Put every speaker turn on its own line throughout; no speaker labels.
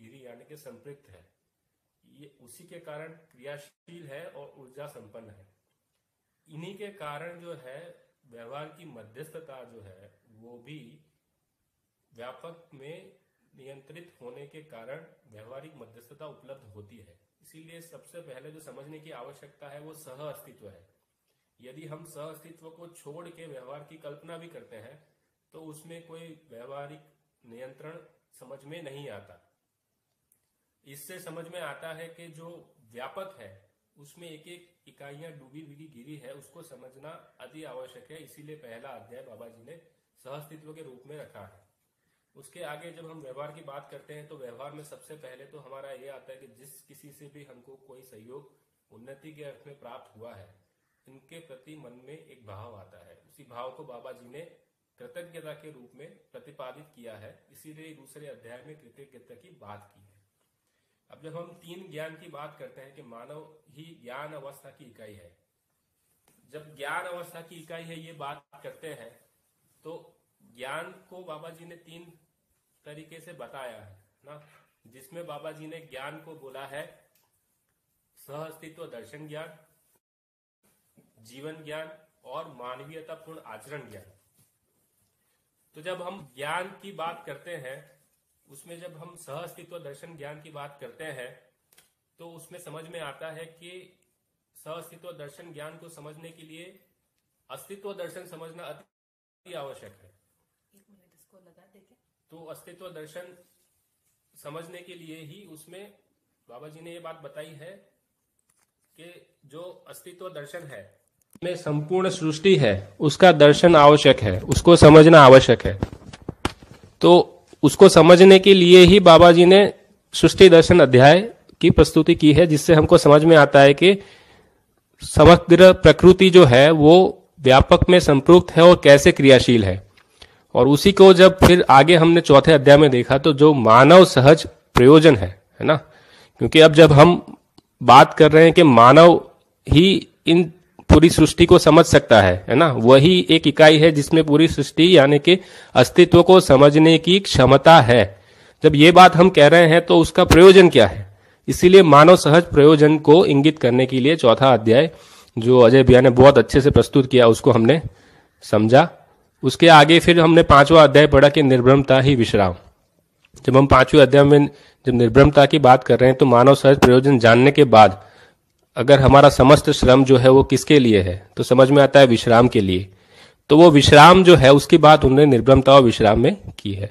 गिरी यानी कि संपृक्त है ये उसी के कारण क्रियाशील है और ऊर्जा संपन्न है इन्हीं के कारण जो है व्यवहार की मध्यस्थता जो है वो भी व्यापक में नियंत्रित होने के कारण व्यवहारिक मध्यस्थता उपलब्ध होती है इसीलिए सबसे पहले जो समझने की आवश्यकता है वो सह अस्तित्व है यदि हम सह अस्तित्व को छोड़ के व्यवहार की कल्पना भी करते हैं तो उसमें कोई व्यवहारिक नियंत्रण समझ में नहीं आता इससे समझ में आता है कि जो व्यापक है उसमें एक एक इकाइयां डूबी हुई गिरी है उसको समझना अति आवश्यक है इसीलिए पहला अध्याय बाबा जी ने सहस्तित्व के रूप में रखा है उसके आगे जब हम व्यवहार की बात करते हैं तो व्यवहार में सबसे पहले तो हमारा ये आता है कि जिस किसी से भी हमको कोई सहयोग उन्नति के अर्थ में प्राप्त हुआ है इनके प्रति मन में एक भाव आता है उसी भाव को बाबा जी ने कृतज्ञता के रूप में प्रतिपादित किया है इसीलिए दूसरे अध्याय में कृतज्ञता की बात की अब जब हम तीन ज्ञान की बात करते हैं कि मानव ही ज्ञान अवस्था की इकाई है जब ज्ञान अवस्था की इकाई है ये बात करते हैं तो ज्ञान को बाबा जी ने तीन तरीके से बताया है ना जिसमें बाबा जी ने ज्ञान को बोला है सह अस्तित्व दर्शन ज्ञान जीवन ज्ञान और मानवीयता पूर्ण आचरण ज्ञान तो जब हम ज्ञान की बात करते हैं उसमें जब हम सह अस्तित्व दर्शन ज्ञान की बात करते हैं तो उसमें समझ में आता है कि सहअस्तित्व दर्शन ज्ञान को समझने के लिए अस्तित्व दर्शन समझना अति आवश्यक है
एक मिनट इसको लगा देखे
तो अस्तित्व दर्शन समझने के लिए ही उसमें बाबा जी ने ये बात बताई है कि जो अस्तित्व दर्शन है में संपूर्ण सृष्टि है उसका दर्शन आवश्यक है उसको समझना आवश्यक है तो उसको समझने के लिए ही बाबा जी ने सृष्टि दर्शन अध्याय की प्रस्तुति की है जिससे हमको समझ में आता है कि समग्र प्रकृति जो है वो व्यापक में संप्रुक्त है और कैसे क्रियाशील है और उसी को जब फिर आगे हमने चौथे अध्याय में देखा तो जो मानव सहज प्रयोजन है है ना क्योंकि अब जब हम बात कर रहे हैं कि मानव ही इन पूरी सृष्टि को समझ सकता है है ना वही एक इकाई है जिसमें पूरी सृष्टि यानी कि अस्तित्व को समझने की क्षमता है जब ये बात हम कह रहे हैं तो उसका प्रयोजन क्या है इसीलिए मानव सहज प्रयोजन को इंगित करने के लिए चौथा अध्याय जो अजय भैया ने बहुत अच्छे से प्रस्तुत किया उसको हमने समझा उसके आगे फिर हमने पांचवा अध्याय पढ़ा कि निर्भ्रमता ही विश्राम जब हम पांचवें अध्याय में जब निर्भ्रमता की बात कर रहे हैं तो मानव सहज प्रयोजन जानने के बाद अगर हमारा समस्त श्रम जो है वो किसके लिए है तो समझ में आता है विश्राम के लिए तो वो विश्राम जो है उसकी बात उन्होंने निर्भ्रमता और विश्राम में की है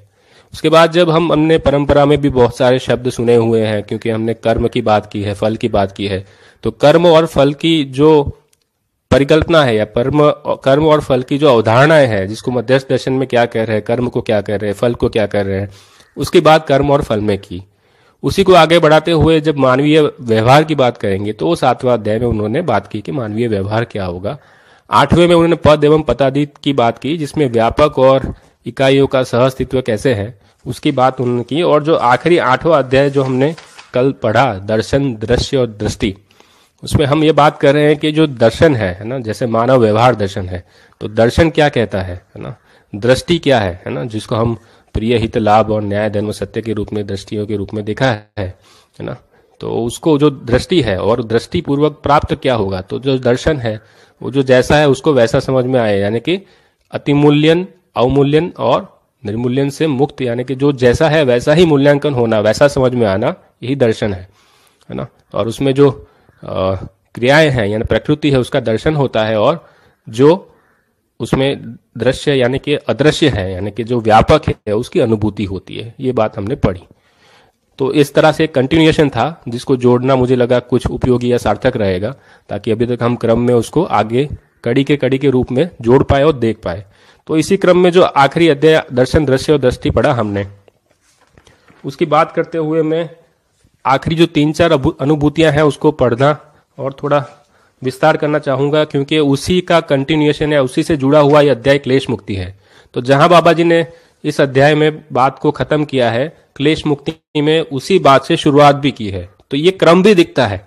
उसके बाद जब हम हमने परंपरा में भी बहुत सारे शब्द सुने हुए हैं क्योंकि हमने कर्म की बात की है फल की बात की है तो कर्म और फल की जो परिकल्पना है या कर्म कर्म और फल की जो अवधारणाएं हैं जिसको मध्यस्थ दर्शन में क्या कह रहे हैं कर्म को क्या कह रहे हैं फल को क्या कर रहे हैं उसकी बात कर्म और फल में की उसी को आगे बढ़ाते हुए जब मानवीय व्यवहार की बात करेंगे तो सातवा अध्याय में उन्होंने बात की कि मानवीय व्यवहार क्या होगा आठवें में उन्होंने पद एवं पतादीत की बात की जिसमें व्यापक और इकाइयों का सहअस्तित्व कैसे है उसकी बात उन्होंने की और जो आखिरी आठवां अध्याय जो हमने कल पढ़ा दर्शन दृश्य और दृष्टि उसमें हम ये बात कर रहे हैं कि जो दर्शन है है ना जैसे मानव व्यवहार दर्शन है तो दर्शन क्या कहता है है ना दृष्टि क्या है है ना जिसको हम प्रिय हित लाभ और न्याय धर्म सत्य के रूप में दृष्टियों के रूप में देखा है है ना तो उसको जो दृष्टि है और दृष्टि पूर्वक प्राप्त क्या होगा तो जो दर्शन है वो जो जैसा है उसको वैसा समझ में आए यानी कि अतिमूल्यन अवमूल्यन और निर्मूल्यन से मुक्त यानी कि जो जैसा है वैसा ही मूल्यांकन होना वैसा समझ में आना यही दर्शन है है ना और उसमें जो क्रियाएं हैं यानी प्रकृति है उसका दर्शन होता है और जो उसमें दृश्य यानी कि अदृश्य है यानी कि जो व्यापक है उसकी अनुभूति होती है ये बात हमने पढ़ी तो इस तरह से कंटिन्यूएशन था जिसको जोड़ना मुझे लगा कुछ उपयोगी या सार्थक रहेगा ताकि अभी तक हम क्रम में उसको आगे कड़ी के कड़ी के रूप में जोड़ पाए और देख पाए तो इसी क्रम में जो आखिरी अध्याय दर्शन दृश्य और दृष्टि पढ़ा हमने उसकी बात करते हुए मैं आखिरी जो तीन चार अनुभूतियां हैं उसको पढ़ना और थोड़ा विस्तार करना चाहूंगा क्योंकि उसी का कंटिन्यूएशन है उसी से जुड़ा हुआ यह अध्याय क्लेश मुक्ति है तो जहां बाबा जी ने इस अध्याय में बात को खत्म किया है क्लेश मुक्ति में उसी बात से शुरुआत भी की है तो ये क्रम भी दिखता है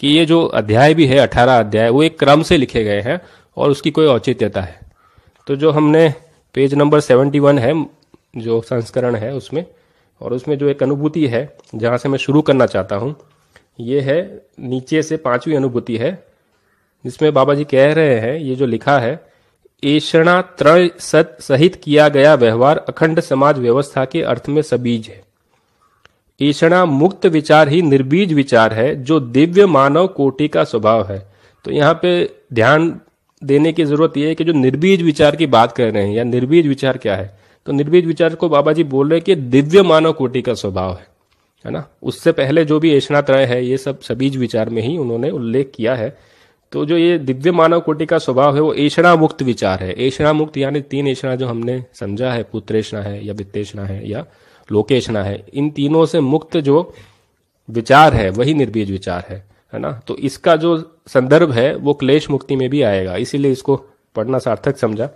कि ये जो अध्याय भी है अठारह अध्याय वो एक क्रम से लिखे गए हैं और उसकी कोई औचित्यता है तो जो हमने पेज नंबर सेवेंटी वन है जो संस्करण है उसमें और उसमें जो एक अनुभूति है जहां से मैं शुरू करना चाहता हूँ ये है नीचे से पांचवी अनुभूति है जिसमें बाबा जी कह रहे हैं ये जो लिखा है ऐषणा त्रय सत सहित किया गया व्यवहार अखंड समाज व्यवस्था के अर्थ में सबीज है ईषणा मुक्त विचार ही निर्बीज विचार है जो दिव्य मानव कोटि का स्वभाव है तो यहाँ पे ध्यान देने की जरूरत यह है कि जो निर्बीज विचार की बात कर रहे हैं या निर्बीज विचार क्या है तो निर्बीज विचार को बाबा जी बोल रहे हैं कि दिव्य मानव कोटि का स्वभाव है है ना उससे पहले जो भी त्रय है ये सब सबीज विचार में ही उन्होंने उल्लेख किया है तो जो ये दिव्य मानव कोटि का स्वभाव है वो ऐषणा मुक्त विचार है ऐषणा मुक्त यानी तीन ऐषणा जो हमने समझा है पुत्रेषणा है या वित्तेषणा है या लोकेशना है इन तीनों से मुक्त जो विचार है वही निर्बीज विचार है है ना तो इसका जो संदर्भ है वो क्लेश मुक्ति में भी आएगा इसीलिए इसको पढ़ना सार्थक समझा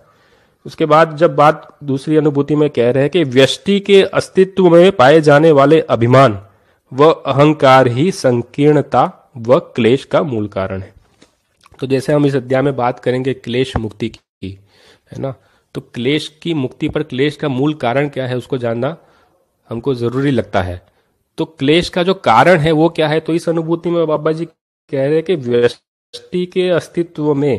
उसके बाद जब बात दूसरी अनुभूति में कह रहे हैं कि व्यष्टि के अस्तित्व में पाए जाने वाले अभिमान व अहंकार ही संकीर्णता व क्लेश का मूल कारण है तो जैसे हम इस अध्याय में बात करेंगे क्लेश मुक्ति की है ना तो क्लेश की मुक्ति पर क्लेश का मूल कारण क्या है उसको जानना हमको जरूरी लगता है तो क्लेश का जो कारण है वो क्या है तो इस अनुभूति में बाबा जी कह रहे हैं कि व्यष्टि के अस्तित्व में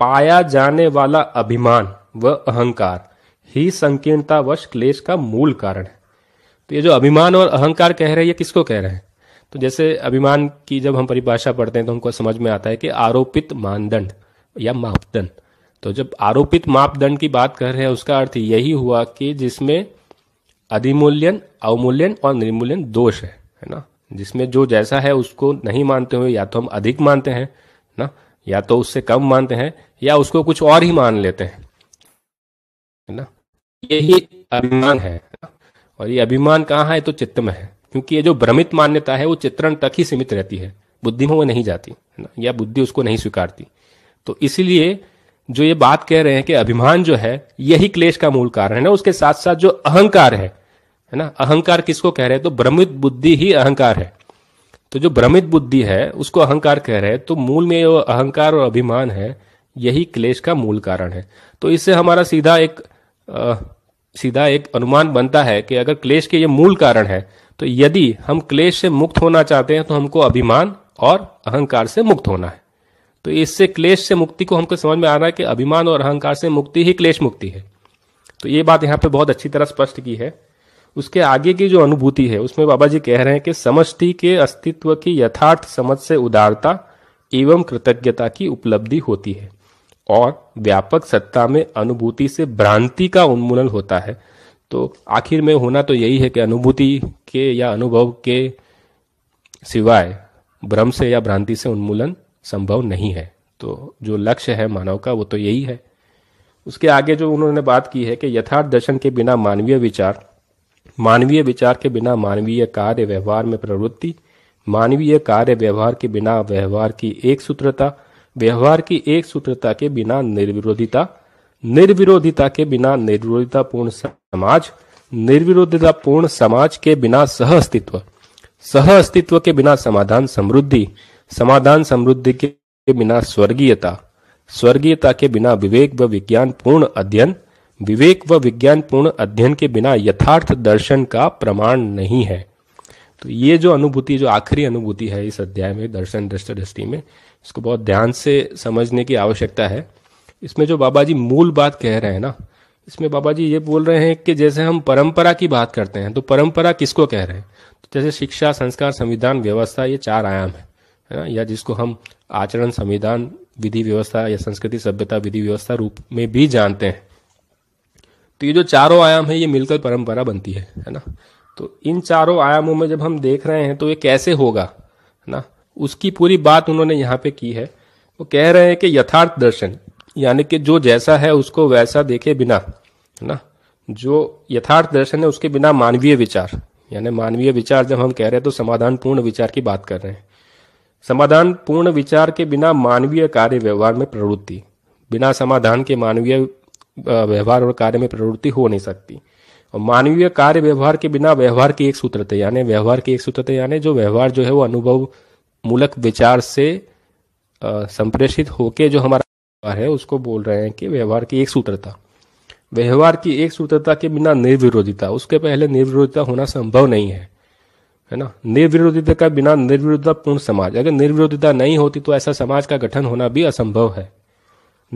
पाया जाने वाला अभिमान व अहंकार ही संकीर्णतावश क्लेश का मूल कारण है तो ये जो अभिमान और अहंकार कह रहे हैं ये किसको कह रहे हैं तो जैसे अभिमान की जब हम परिभाषा पढ़ते हैं तो हमको समझ में आता है कि आरोपित मानदंड या मापदंड तो जब आरोपित मापदंड की बात कर रहे हैं उसका अर्थ यही हुआ कि जिसमें अधिमूल्यन अवमूल्यन और निर्मूल्यन दोष है है ना जिसमें जो जैसा है उसको नहीं मानते हुए या तो हम अधिक मानते हैं ना या तो उससे कम मानते हैं या उसको कुछ और ही मान लेते हैं है ना यही अभिमान है और ये अभिमान कहाँ है तो चित्त में है क्योंकि ये जो भ्रमित मान्यता है वो चित्रण तक ही सीमित रहती है बुद्धि में वो नहीं जाती है ना या बुद्धि उसको नहीं स्वीकारती तो इसीलिए जो ये बात कह रहे हैं कि अभिमान जो है यही क्लेश का मूल कारण है ना उसके साथ साथ जो अहंकार है है ना अहंकार किसको कह रहे हैं तो भ्रमित बुद्धि ही अहंकार है तो जो भ्रमित बुद्धि है उसको अहंकार कह रहे हैं तो मूल में जो अहंकार और अभिमान है यही क्लेश का मूल कारण है तो इससे हमारा सीधा एक आ, सीधा एक अनुमान बनता है कि अगर क्लेश के ये मूल कारण है तो यदि हम क्लेश से मुक्त होना चाहते हैं तो हमको अभिमान और अहंकार से मुक्त होना है तो इससे क्लेश से मुक्ति को हमको समझ में आ रहा है कि अभिमान और अहंकार से मुक्ति ही क्लेश मुक्ति है तो ये बात यहाँ पे बहुत अच्छी तरह स्पष्ट की है उसके आगे की जो अनुभूति है उसमें बाबा जी कह रहे हैं कि समष्टि के अस्तित्व की यथार्थ समझ से उदारता एवं कृतज्ञता की उपलब्धि होती है और व्यापक सत्ता में अनुभूति से भ्रांति का उन्मूलन होता है तो आखिर में होना तो यही है कि अनुभूति के या अनुभव के सिवाय भ्रम से या भ्रांति से उन्मूलन संभव नहीं है तो जो लक्ष्य है मानव का वो तो यही है उसके आगे जो उन्होंने बात की है कि यथार्थ दर्शन के बिना मानवीय विचार मानवीय विचार के बिना मानवीय कार्य व्यवहार में प्रवृत्ति मानवीय कार्य व्यवहार के बिना व्यवहार की एक सूत्रता व्यवहार की एक सूत्रता के बिना निर्विरोधिता निर्विरोधिता के बिना निर्विरोधितापूर्ण समाज निर्विरोधितापूर्ण समाज के बिना सह अस्तित्व सह अस्तित्व के बिना समाधान समृद्धि समाधान समृद्धि के बिना स्वर्गीयता स्वर्गीयता के बिना विवेक व विज्ञान पूर्ण अध्ययन विवेक व विज्ञान पूर्ण अध्ययन के बिना यथार्थ दर्शन का प्रमाण नहीं है तो ये जो अनुभूति जो आखिरी अनुभूति है इस अध्याय में दर्शन दृष्ट दृष्टि में इसको बहुत ध्यान से समझने की आवश्यकता है इसमें जो बाबा जी मूल बात कह रहे हैं ना इसमें बाबा जी ये बोल रहे हैं कि जैसे हम परंपरा की बात करते हैं तो परंपरा किसको कह रहे हैं तो जैसे शिक्षा संस्कार संविधान व्यवस्था ये चार आयाम है है ना या जिसको हम आचरण संविधान विधि व्यवस्था या संस्कृति सभ्यता विधि व्यवस्था रूप में भी जानते हैं तो ये जो चारों आयाम है ये मिलकर परंपरा बनती है है ना तो इन चारों आयामों में जब हम देख रहे हैं तो ये कैसे होगा है ना उसकी पूरी बात उन्होंने यहाँ पे की है वो कह रहे हैं कि यथार्थ दर्शन यानी कि जो जैसा है उसको वैसा देखे बिना है ना जो यथार्थ दर्शन है उसके बिना मानवीय विचार यानी मानवीय विचार जब हम कह रहे हैं तो समाधान पूर्ण विचार की बात कर रहे हैं समाधान पूर्ण विचार के बिना मानवीय कार्य व्यवहार में प्रवृत्ति बिना समाधान के मानवीय व्यवहार और कार्य में प्रवृत्ति हो नहीं सकती और मानवीय कार्य व्यवहार के बिना व्यवहार की एक सूत्रता यानी व्यवहार की एक सूत्रता यानी जो व्यवहार जो है वो अनुभव मूलक विचार से संप्रेषित होके जो हमारा है उसको बोल रहे हैं कि व्यवहार की एक सूत्रता व्यवहार की एक सूत्रता के बिना निर्विरोधिता उसके पहले निर्विरोधिता होना संभव नहीं है है ना निर्विरोधिता का बिना निर्विरोधता पूर्ण समाज अगर निर्विरोधिता नहीं होती तो ऐसा समाज का गठन होना भी असंभव है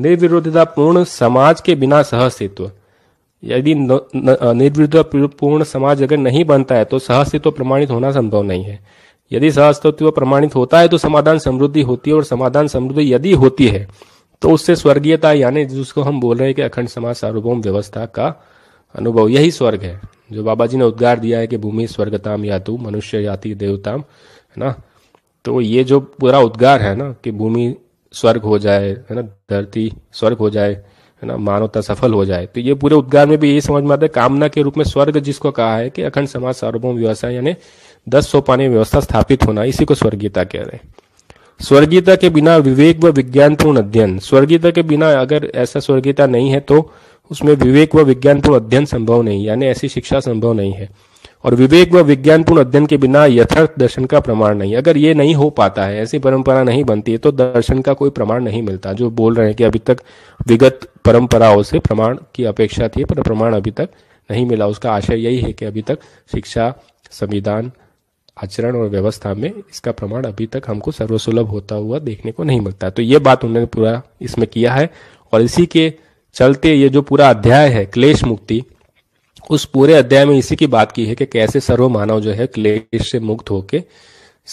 निर्विरोधिता पूर्ण समाज के बिना सहअस्तित्व यदि निर्विरोधता पूर्ण समाज अगर नहीं बनता है तो सहअस्तित्व प्रमाणित होना संभव नहीं है यदि सहअस्तित्व प्रमाणित होता है तो समाधान समृद्धि होती है और समाधान समृद्धि यदि होती है तो उससे स्वर्गीयता यानी जिसको हम बोल रहे हैं कि अखंड समाज सार्वभौम व्यवस्था का अनुभव यही स्वर्ग है जो बाबा जी ने उद्गार दिया है कि भूमि स्वर्गताम यातु मनुष्य याति देवताम है ना तो ये जो पूरा उद्गार है ना कि भूमि स्वर्ग हो जाए है ना धरती स्वर्ग हो जाए है ना मानवता सफल हो जाए तो ये पूरे उद्गार में भी यही समझ में आता है कामना के रूप में स्वर्ग जिसको कहा है कि अखंड समाज सार्वभौम व्यवस्था यानी दस सोपानी व्यवस्था स्थापित होना इसी को स्वर्गीयता कह रहे हैं स्वर्गीयता के बिना विवेक व विज्ञानपूर्ण अध्ययन स्वर्गीयता के बिना अगर ऐसा स्वर्गीयता नहीं है तो उसमें विवेक व विज्ञानपूर्ण अध्ययन संभव नहीं यानी ऐसी शिक्षा संभव नहीं है और विवेक व विज्ञानपूर्ण अध्ययन के बिना यथार्थ दर्शन का प्रमाण नहीं अगर ये नहीं हो पाता है ऐसी परंपरा नहीं बनती है तो दर्शन का कोई प्रमाण नहीं मिलता जो बोल रहे हैं कि अभी तक विगत परंपराओं से प्रमाण की अपेक्षा थी पर प्रमाण अभी तक नहीं मिला उसका आशय यही है कि अभी तक शिक्षा संविधान आचरण और व्यवस्था में इसका प्रमाण अभी तक हमको सर्वसुलभ होता हुआ देखने को नहीं मिलता तो ये बात उन्होंने पूरा इसमें किया है और इसी के चलते ये जो पूरा अध्याय है क्लेश मुक्ति उस पूरे अध्याय में इसी की बात की है कि कैसे सर्व मानव जो है क्लेश से मुक्त होके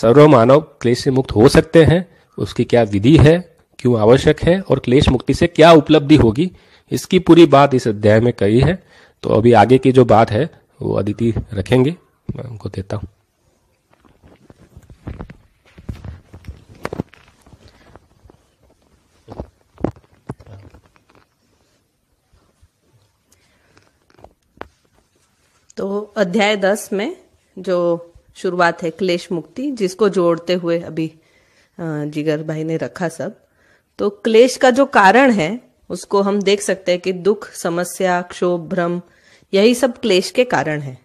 सर्व मानव क्लेश से मुक्त हो सकते हैं उसकी क्या विधि है क्यों आवश्यक है और क्लेश मुक्ति से क्या उपलब्धि होगी इसकी पूरी बात इस अध्याय में कही है तो अभी आगे की जो बात है वो अदिति रखेंगे मैं उनको देता हूँ
तो अध्याय दस में जो शुरुआत है क्लेश मुक्ति जिसको जोड़ते हुए अभी जिगर भाई ने रखा सब तो क्लेश का जो कारण है उसको हम देख सकते हैं कि दुख समस्या क्षोभ भ्रम यही सब क्लेश के कारण है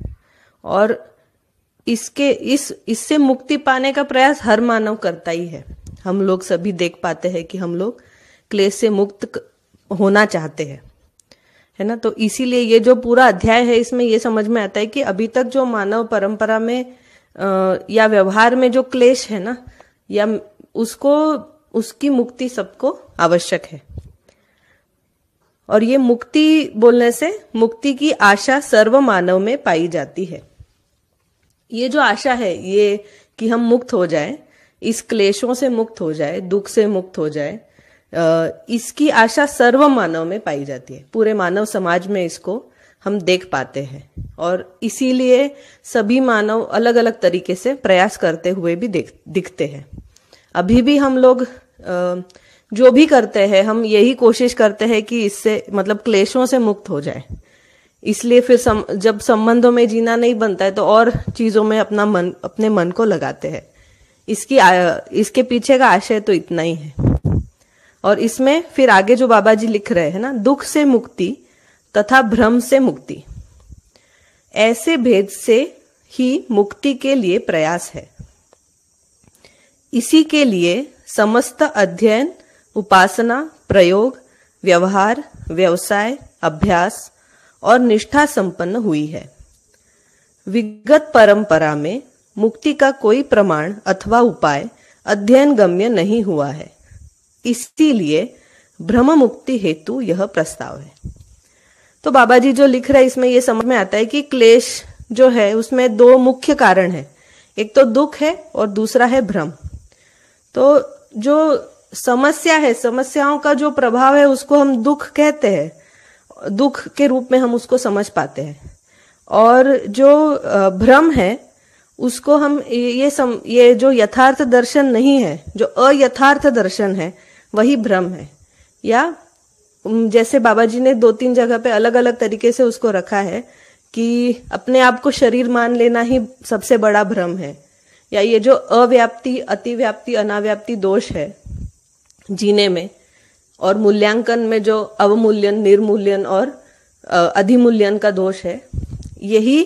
और इसके इस इससे मुक्ति पाने का प्रयास हर मानव करता ही है हम लोग सभी देख पाते हैं कि हम लोग क्लेश से मुक्त होना चाहते हैं है ना तो इसीलिए ये जो पूरा अध्याय है इसमें ये समझ में आता है कि अभी तक जो मानव परंपरा में आ, या व्यवहार में जो क्लेश है ना या उसको उसकी मुक्ति सबको आवश्यक है और ये मुक्ति बोलने से मुक्ति की आशा सर्व मानव में पाई जाती है ये जो आशा है ये कि हम मुक्त हो जाए इस क्लेशों से मुक्त हो जाए दुख से मुक्त हो जाए इसकी आशा सर्व मानव में पाई जाती है पूरे मानव समाज में इसको हम देख पाते हैं और इसीलिए सभी मानव अलग अलग तरीके से प्रयास करते हुए भी देख दिखते हैं अभी भी हम लोग जो भी करते हैं हम यही कोशिश करते हैं कि इससे मतलब क्लेशों से मुक्त हो जाए इसलिए फिर सम, जब संबंधों में जीना नहीं बनता है तो और चीजों में अपना मन अपने मन को लगाते हैं इसकी आ, इसके पीछे का आशय तो इतना ही है और इसमें फिर आगे जो बाबा जी लिख रहे हैं ना दुख से मुक्ति तथा भ्रम से मुक्ति ऐसे भेद से ही मुक्ति के लिए प्रयास है इसी के लिए समस्त अध्ययन उपासना प्रयोग व्यवहार व्यवसाय अभ्यास और निष्ठा संपन्न हुई है विगत परंपरा में मुक्ति का कोई प्रमाण अथवा उपाय अध्ययन गम्य नहीं हुआ है इसीलिए भ्रम मुक्ति हेतु यह प्रस्ताव है तो बाबा जी जो लिख रहे हैं इसमें यह समझ में आता है कि क्लेश जो है उसमें दो मुख्य कारण है एक तो दुख है और दूसरा है भ्रम तो जो समस्या है समस्याओं का जो प्रभाव है उसको हम दुख कहते हैं दुख के रूप में हम उसको समझ पाते हैं और जो भ्रम है उसको हम ये सम ये जो यथार्थ दर्शन नहीं है जो अयथार्थ दर्शन है वही भ्रम है या जैसे बाबा जी ने दो तीन जगह पे अलग अलग तरीके से उसको रखा है कि अपने आप को शरीर मान लेना ही सबसे बड़ा भ्रम है या ये जो अव्याप्ति अतिव्याप्ति अनाव्याप्ति दोष है जीने में और मूल्यांकन में जो अवमूल्यन निर्मूल्यन और अधिमूल्यन का दोष है यही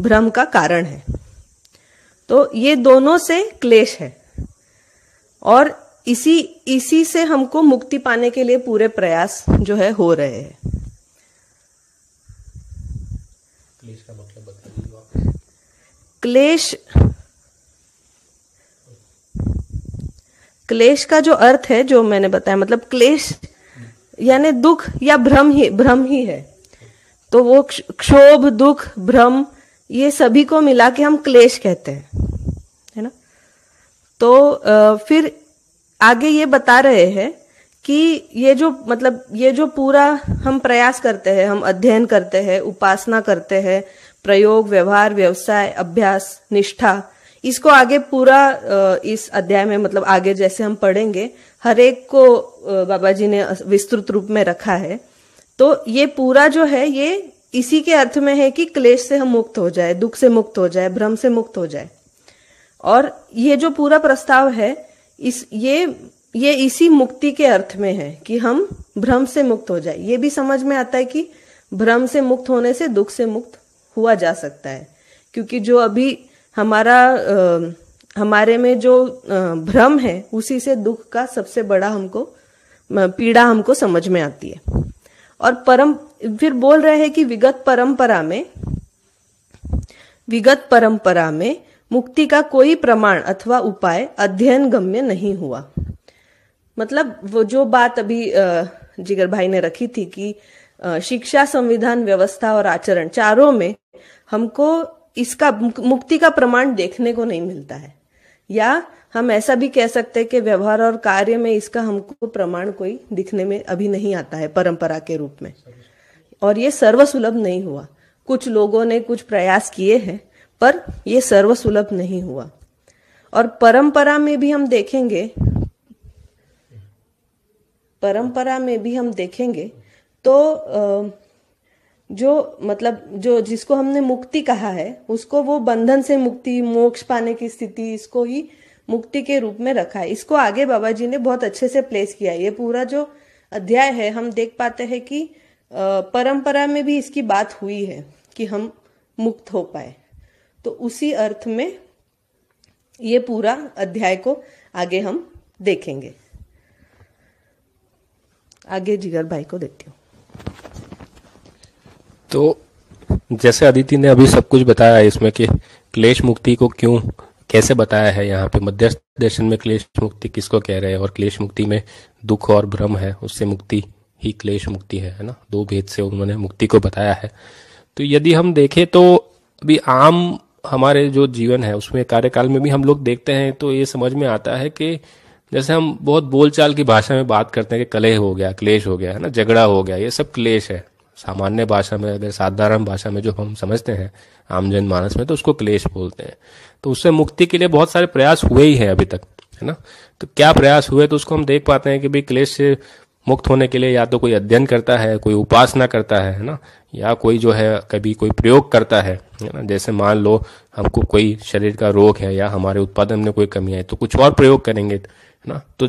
भ्रम का कारण है तो ये दोनों से क्लेश है और इसी इसी से हमको मुक्ति पाने के लिए पूरे प्रयास जो है हो रहे हैं
क्लेश का मतलब
क्लेश क्लेश का जो अर्थ है जो मैंने बताया मतलब क्लेश यानी दुख या भ्रम ही भ्रम ही है तो वो क्षोभ दुख भ्रम ये सभी को मिला के हम क्लेश कहते हैं है ना तो फिर आगे ये बता रहे हैं कि ये जो मतलब ये जो पूरा हम प्रयास करते हैं हम अध्ययन करते हैं उपासना करते हैं प्रयोग व्यवहार व्यवसाय अभ्यास निष्ठा इसको आगे पूरा इस अध्याय में मतलब आगे जैसे हम पढ़ेंगे हर एक को बाबा जी ने विस्तृत रूप में रखा है तो ये पूरा जो है ये इसी के अर्थ में है कि क्लेश से हम मुक्त हो जाए दुख से मुक्त हो जाए भ्रम से मुक्त हो जाए और ये जो पूरा प्रस्ताव है इस ये ये इसी मुक्ति के अर्थ में है कि हम भ्रम से मुक्त हो जाए ये भी समझ में आता है कि भ्रम से मुक्त होने से दुख से मुक्त हुआ जा सकता है क्योंकि जो अभी हमारा आ, हमारे में जो भ्रम है उसी से दुख का सबसे बड़ा हमको पीड़ा हमको समझ में आती है और परम फिर बोल रहे हैं कि विगत परंपरा में विगत परंपरा में मुक्ति का कोई प्रमाण अथवा उपाय अध्ययन गम्य नहीं हुआ मतलब वो जो बात अभी जिगर भाई ने रखी थी कि शिक्षा संविधान व्यवस्था और आचरण चारों में हमको इसका मुक्ति का प्रमाण देखने को नहीं मिलता है या हम ऐसा भी कह सकते हैं कि व्यवहार और कार्य में इसका हमको प्रमाण कोई दिखने में अभी नहीं आता है परंपरा के रूप में और ये सर्वसुलभ नहीं हुआ कुछ लोगों ने कुछ प्रयास किए हैं पर यह सर्वसुलभ नहीं हुआ और परंपरा में भी हम देखेंगे परंपरा में भी हम देखेंगे तो आ, जो मतलब जो जिसको हमने मुक्ति कहा है उसको वो बंधन से मुक्ति मोक्ष पाने की स्थिति इसको ही मुक्ति के रूप में रखा है इसको आगे बाबा जी ने बहुत अच्छे से प्लेस किया है ये पूरा जो अध्याय है हम देख पाते हैं कि परंपरा में भी इसकी बात हुई है कि हम मुक्त हो पाए तो उसी अर्थ में ये पूरा अध्याय को आगे हम देखेंगे आगे जिगर भाई को देती हूँ
तो जैसे अदिति ने अभी सब कुछ बताया है इसमें कि क्लेश मुक्ति को क्यों कैसे बताया है यहाँ पे मध्यस्थ दर्शन में क्लेश मुक्ति किसको कह रहे हैं और क्लेश मुक्ति में दुख और भ्रम है उससे मुक्ति ही क्लेश मुक्ति है है ना दो भेद से उन्होंने मुक्ति को बताया है तो यदि हम देखें तो अभी आम हमारे जो जीवन है उसमें कार्यकाल में भी हम लोग देखते हैं तो ये समझ में आता है कि जैसे हम बहुत बोलचाल की भाषा में बात करते हैं कि कलेह हो गया क्लेश हो गया है ना झगड़ा हो गया ये सब क्लेश है सामान्य भाषा में अगर साधारण भाषा में जो हम समझते हैं आम जन मानस में तो उसको क्लेश बोलते हैं तो उससे मुक्ति के लिए बहुत सारे प्रयास हुए ही हैं अभी तक है ना तो क्या प्रयास हुए तो उसको हम देख पाते हैं कि भाई क्लेश से मुक्त होने के लिए या तो कोई अध्ययन करता है कोई उपासना करता है ना या कोई जो है कभी कोई प्रयोग करता है ना जैसे मान लो हमको कोई शरीर का रोग है या हमारे उत्पादन में कोई कमी है तो कुछ और प्रयोग करेंगे है ना तो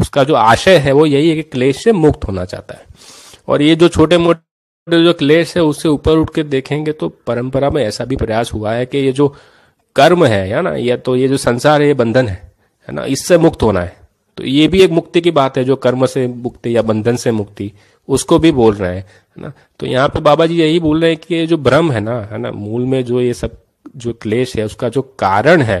उसका जो आशय है वो यही है कि क्लेश से मुक्त होना चाहता है और ये जो छोटे मोटे जो क्लेश है उससे ऊपर उठ के देखेंगे तो परंपरा में ऐसा भी प्रयास हुआ है कि ये जो कर्म है या ना या तो ये जो संसार है ये बंधन है है ना इससे मुक्त होना है तो ये भी एक मुक्ति की बात है जो कर्म से मुक्ति या बंधन से मुक्ति उसको भी बोल रहे हैं है ना तो यहाँ पे बाबा जी यही बोल रहे हैं कि ये जो भ्रम है ना है ना मूल में जो ये सब जो क्लेश है उसका जो कारण है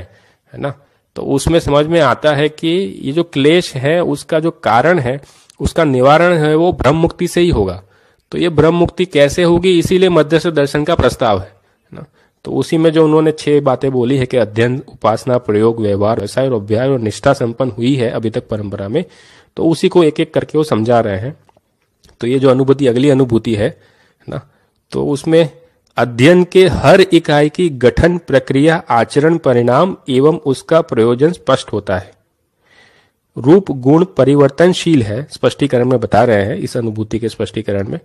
है ना तो उसमें समझ में आता है कि ये जो क्लेश है उसका जो कारण है उसका निवारण है वो भ्रम मुक्ति से ही होगा तो ये ब्रह्म मुक्ति कैसे होगी इसीलिए मध्यस्थ दर्शन का प्रस्ताव है ना तो उसी में जो उन्होंने छह बातें बोली है कि अध्ययन उपासना प्रयोग व्यवहार व्यवसाय और अभ्याय और निष्ठा संपन्न हुई है अभी तक परंपरा में तो उसी को एक एक करके वो समझा रहे हैं तो ये जो अनुभूति अगली अनुभूति है ना तो उसमें अध्ययन के हर इकाई की गठन प्रक्रिया आचरण परिणाम एवं उसका प्रयोजन स्पष्ट होता है रूप गुण परिवर्तनशील है स्पष्टीकरण में बता रहे हैं इस अनुभूति के स्पष्टीकरण में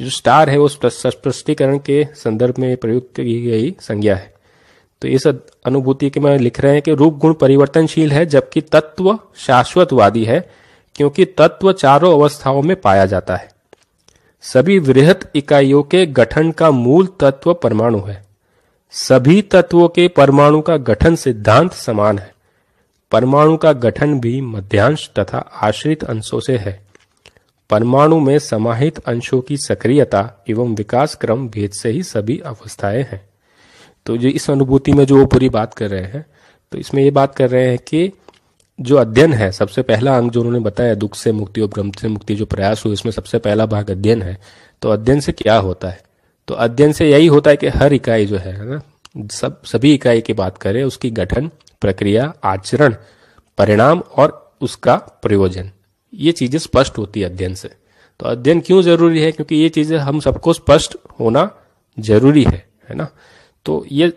जो स्टार है वो स्पष्टीकरण के संदर्भ में प्रयुक्त की गई संज्ञा है तो इस अनुभूति के में लिख रहे हैं कि रूप गुण परिवर्तनशील है जबकि तत्व शाश्वतवादी है क्योंकि तत्व चारों अवस्थाओं में पाया जाता है सभी वृहत इकाइयों के गठन का मूल तत्व परमाणु है सभी तत्वों के परमाणु का गठन सिद्धांत समान है परमाणु का गठन भी मध्यांश तथा आश्रित अंशों से है परमाणु में समाहित अंशों की सक्रियता एवं विकास क्रम भेद से ही सभी अवस्थाएं हैं तो जो इस अनुभूति में जो वो पूरी बात कर रहे हैं तो इसमें ये बात कर रहे हैं कि जो अध्ययन है सबसे पहला अंग जो उन्होंने बताया दुख से मुक्ति और भ्रम से मुक्ति जो प्रयास हुए इसमें सबसे पहला भाग अध्ययन है तो अध्ययन से क्या होता है तो अध्ययन से यही होता है कि हर इकाई जो है ना सब सभी इकाई की बात करें उसकी गठन प्रक्रिया आचरण परिणाम और उसका प्रयोजन ये चीजें स्पष्ट होती है अध्ययन से तो अध्ययन क्यों जरूरी है क्योंकि ये चीजें हम सबको स्पष्ट होना जरूरी है है ना तो ये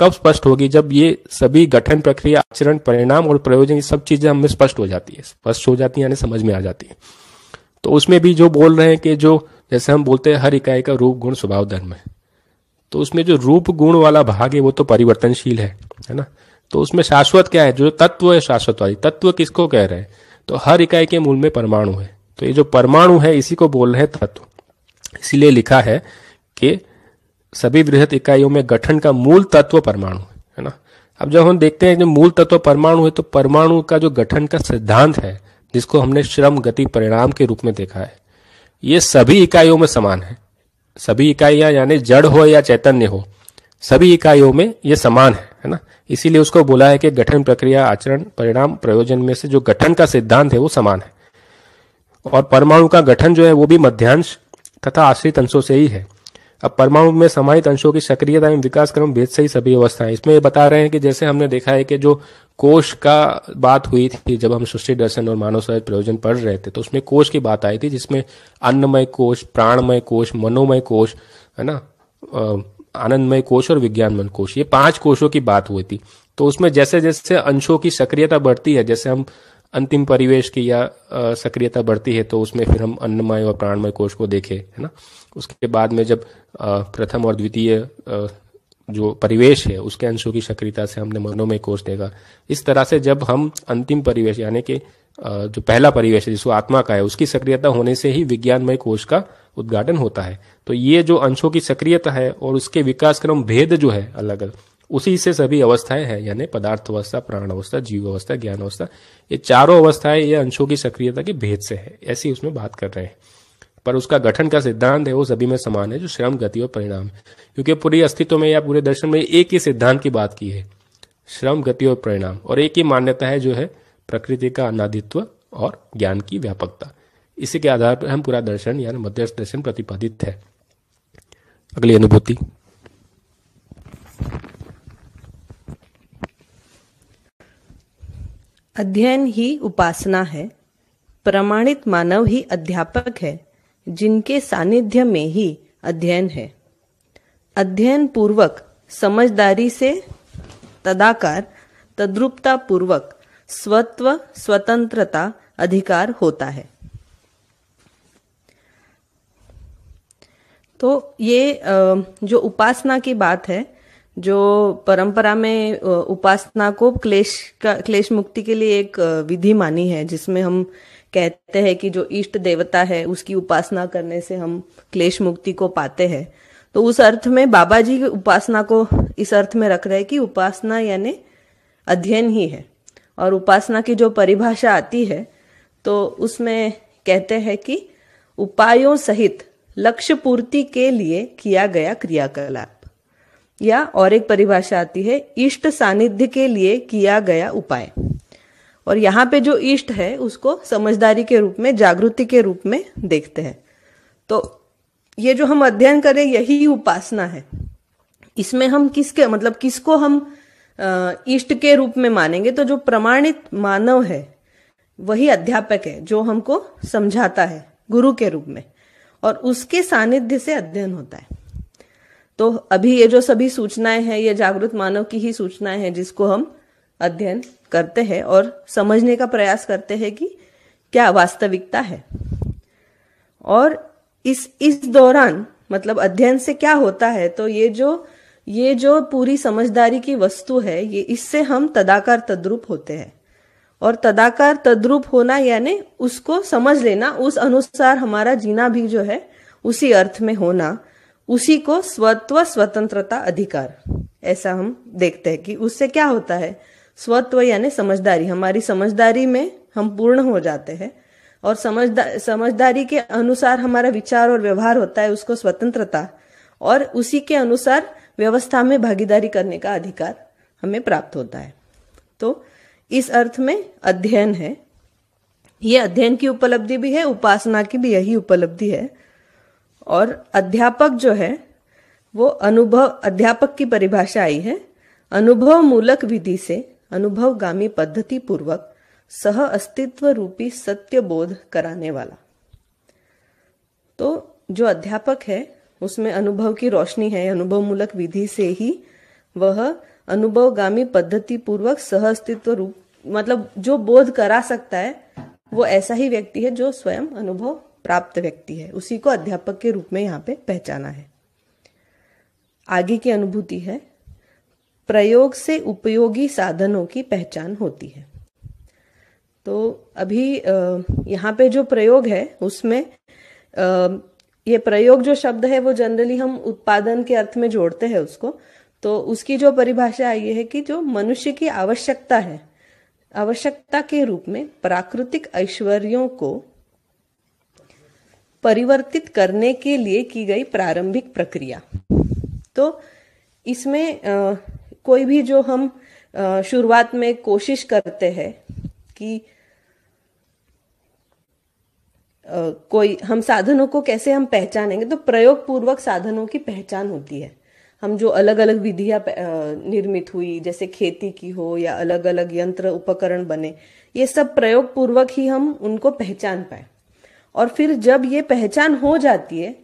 कब स्पष्ट होगी जब ये सभी गठन प्रक्रिया आचरण परिणाम और प्रयोजन ये सब चीजें हमें स्पष्ट हो जाती है स्पष्ट हो जाती है यानी समझ में आ जाती है तो उसमें भी जो बोल रहे हैं कि जो जैसे हम बोलते हैं हर इकाई का रूप गुण स्वभाव धर्म है तो उसमें जो रूप गुण वाला भाग है वो तो परिवर्तनशील है है ना तो उसमें शाश्वत क्या है जो तत्व है शाश्वत वाली तत्व किसको कह रहे हैं तो हर इकाई के मूल में परमाणु है तो ये जो परमाणु है इसी को बोल रहे तत्व इसीलिए लिखा है कि सभी वृहत इकाइयों में गठन का मूल तत्व परमाणु है ना अब जब हम देखते हैं जो मूल तत्व परमाणु है तो परमाणु का जो गठन का सिद्धांत है जिसको हमने श्रम गति परिणाम के रूप में देखा है ये सभी इकाइयों में समान है सभी इकाइयां यानी जड़ हो या चैतन्य हो सभी इकाइयों में ये समान है है ना इसीलिए उसको बोला है कि गठन प्रक्रिया आचरण परिणाम प्रयोजन में से जो गठन का सिद्धांत है वो समान है और परमाणु का गठन जो है वो भी मध्यांश तथा आश्रित अंशों से ही है अब परमाणु में समाहित अंशों की सक्रियता एवं विकास क्रम भेद से ही सभी अवस्थाएं इसमें ये बता रहे हैं कि जैसे हमने देखा है कि जो कोष का बात हुई थी जब हम सृष्टि दर्शन और मानव सहित प्रयोजन पढ़ रहे थे तो उसमें कोष की बात आई थी जिसमें अन्नमय कोष प्राणमय कोष मनोमय कोष है ना आनंदमय कोश और विज्ञानमय कोश ये पांच कोशों की बात हुई थी तो उसमें जैसे जैसे अंशों की सक्रियता बढ़ती है जैसे हम अंतिम परिवेश की या सक्रियता बढ़ती है तो उसमें फिर हम अन्नमय और प्राणमय कोश को देखे है ना उसके बाद में जब प्रथम और द्वितीय जो परिवेश है उसके अंशों की सक्रियता से हमने मनोमय कोष देगा इस तरह से जब हम अंतिम परिवेश यानी कि जो पहला परिवेश है जिसको आत्मा का है उसकी सक्रियता होने से ही विज्ञानमय कोष का उद्घाटन होता है तो ये जो अंशों की सक्रियता है और उसके विकास क्रम भेद जो है अलग अलग उसी से सभी अवस्थाएं हैं यानी पदार्थ अवस्था प्राण अवस्था जीव अवस्था ज्ञान अवस्था ये चारों अवस्थाएं ये अंशों की सक्रियता के भेद से है ऐसी उसमें बात कर रहे हैं पर उसका गठन का सिद्धांत है वो सभी में समान है जो श्रम गति और परिणाम क्योंकि पूरे अस्तित्व में या पूरे दर्शन में एक ही सिद्धांत की बात की है श्रम गति और परिणाम और एक ही मान्यता है जो है प्रकृति का अनादित्व और ज्ञान की व्यापकता इसी के आधार पर हम पूरा दर्शन यानी मध्यस्थ दर्शन प्रतिपादित है अगली अनुभूति
अध्ययन ही उपासना है प्रमाणित मानव ही अध्यापक है जिनके सानिध्य में ही अध्ययन है अध्ययन पूर्वक समझदारी से तदाकार तद्रुपता पूर्वक स्वत्व स्वतंत्रता अधिकार होता है तो ये जो उपासना की बात है जो परंपरा में उपासना को क्लेश का क्लेश मुक्ति के लिए एक विधि मानी है जिसमें हम कहते हैं कि जो इष्ट देवता है उसकी उपासना करने से हम क्लेश मुक्ति को पाते हैं तो उस अर्थ में बाबा जी की उपासना को इस अर्थ में रख रहे हैं कि उपासना यानी अध्ययन ही है और उपासना की जो परिभाषा आती है तो उसमें कहते हैं कि उपायों सहित लक्ष्य पूर्ति के लिए किया गया क्रियाकलाप या और एक परिभाषा आती है इष्ट सानिध्य के लिए किया गया उपाय और यहाँ पे जो इष्ट है उसको समझदारी के रूप में जागृति के रूप में देखते हैं तो ये जो हम अध्ययन करें यही उपासना है इसमें हम किसके मतलब किसको हम इष्ट के रूप में मानेंगे तो जो प्रमाणित मानव है वही अध्यापक है जो हमको समझाता है गुरु के रूप में और उसके सानिध्य से अध्ययन होता है तो अभी ये जो सभी सूचनाएं हैं ये जागृत मानव की ही सूचनाएं हैं जिसको हम अध्ययन करते हैं और समझने का प्रयास करते हैं कि क्या वास्तविकता है और इस इस दौरान मतलब अध्ययन से क्या होता है तो ये जो ये जो पूरी समझदारी की वस्तु है ये इससे हम तदाकार तद्रूप होते हैं और तदाकार तद्रूप होना यानी उसको समझ लेना उस अनुसार हमारा जीना भी जो है उसी अर्थ में होना उसी को स्वत्व स्वतंत्रता अधिकार ऐसा हम देखते हैं कि उससे क्या होता है स्वत्व यानी समझदारी हमारी समझदारी में हम पूर्ण हो जाते हैं और समझदार समझदारी के अनुसार हमारा विचार और व्यवहार होता है उसको स्वतंत्रता और उसी के अनुसार व्यवस्था में भागीदारी करने का अधिकार हमें प्राप्त होता है तो इस अर्थ में अध्ययन है यह अध्ययन की उपलब्धि भी है उपासना की भी यही उपलब्धि है और अध्यापक जो है वो अनुभव अध्यापक की परिभाषा आई है अनुभव मूलक विधि से अनुभवगामी पद्धति पूर्वक सह अस्तित्व रूपी सत्य बोध कराने वाला तो जो अध्यापक है उसमें अनुभव की रोशनी है अनुभव मूलक विधि से ही वह अनुभवगामी पद्धति पूर्वक सहअस्तित्व रूप मतलब जो बोध करा सकता है वो ऐसा ही व्यक्ति है जो स्वयं अनुभव प्राप्त व्यक्ति है उसी को अध्यापक के रूप में यहाँ पे पहचाना है आगे की अनुभूति है प्रयोग से उपयोगी साधनों की पहचान होती है तो अभी यहाँ पे जो प्रयोग है उसमें ये प्रयोग जो शब्द है वो जनरली हम उत्पादन के अर्थ में जोड़ते हैं उसको तो उसकी जो परिभाषा आई है कि जो मनुष्य की आवश्यकता है आवश्यकता के रूप में प्राकृतिक ऐश्वर्यों को परिवर्तित करने के लिए की गई प्रारंभिक प्रक्रिया तो इसमें आ, कोई भी जो हम शुरुआत में कोशिश करते हैं कि कोई हम साधनों को कैसे हम पहचानेंगे तो प्रयोग पूर्वक साधनों की पहचान होती है हम जो अलग अलग विधियां निर्मित हुई जैसे खेती की हो या अलग अलग यंत्र उपकरण बने ये सब प्रयोग पूर्वक ही हम उनको पहचान पाए और फिर जब ये पहचान हो जाती है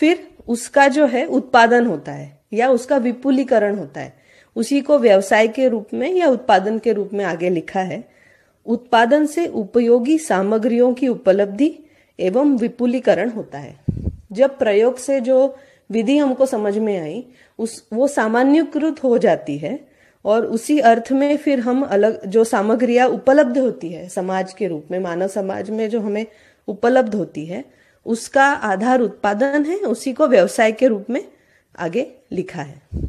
फिर उसका जो है उत्पादन होता है या उसका विपुलीकरण होता है उसी को व्यवसाय के रूप में या उत्पादन के रूप में आगे लिखा है उत्पादन से उपयोगी सामग्रियों की उपलब्धि एवं विपुलीकरण होता है जब प्रयोग से जो विधि हमको समझ में आई उस वो सामान्यकृत हो जाती है और उसी अर्थ में फिर हम अलग जो सामग्रिया उपलब्ध होती है समाज के रूप में मानव समाज में जो हमें उपलब्ध होती है उसका आधार उत्पादन है उसी को व्यवसाय के रूप में आगे लिखा है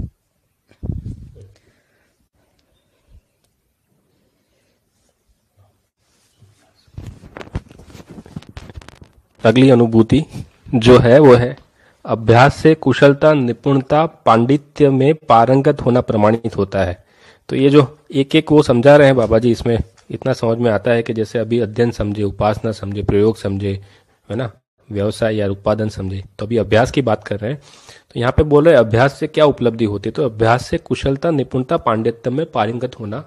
अगली अनुभूति जो है वो है अभ्यास से कुशलता निपुणता पांडित्य में पारंगत होना प्रमाणित होता है तो ये जो एक एक वो समझा रहे हैं बाबा जी इसमें इतना समझ में आता है कि जैसे अभी अध्ययन समझे उपासना समझे प्रयोग समझे है ना व्यवसाय या उत्पादन समझे तो अभी अभ्यास की बात कर रहे हैं तो यहाँ पे बोल रहे अभ्यास से क्या उपलब्धि होती है तो अभ्यास से कुशलता निपुणता पांडित्य में पारंगत होना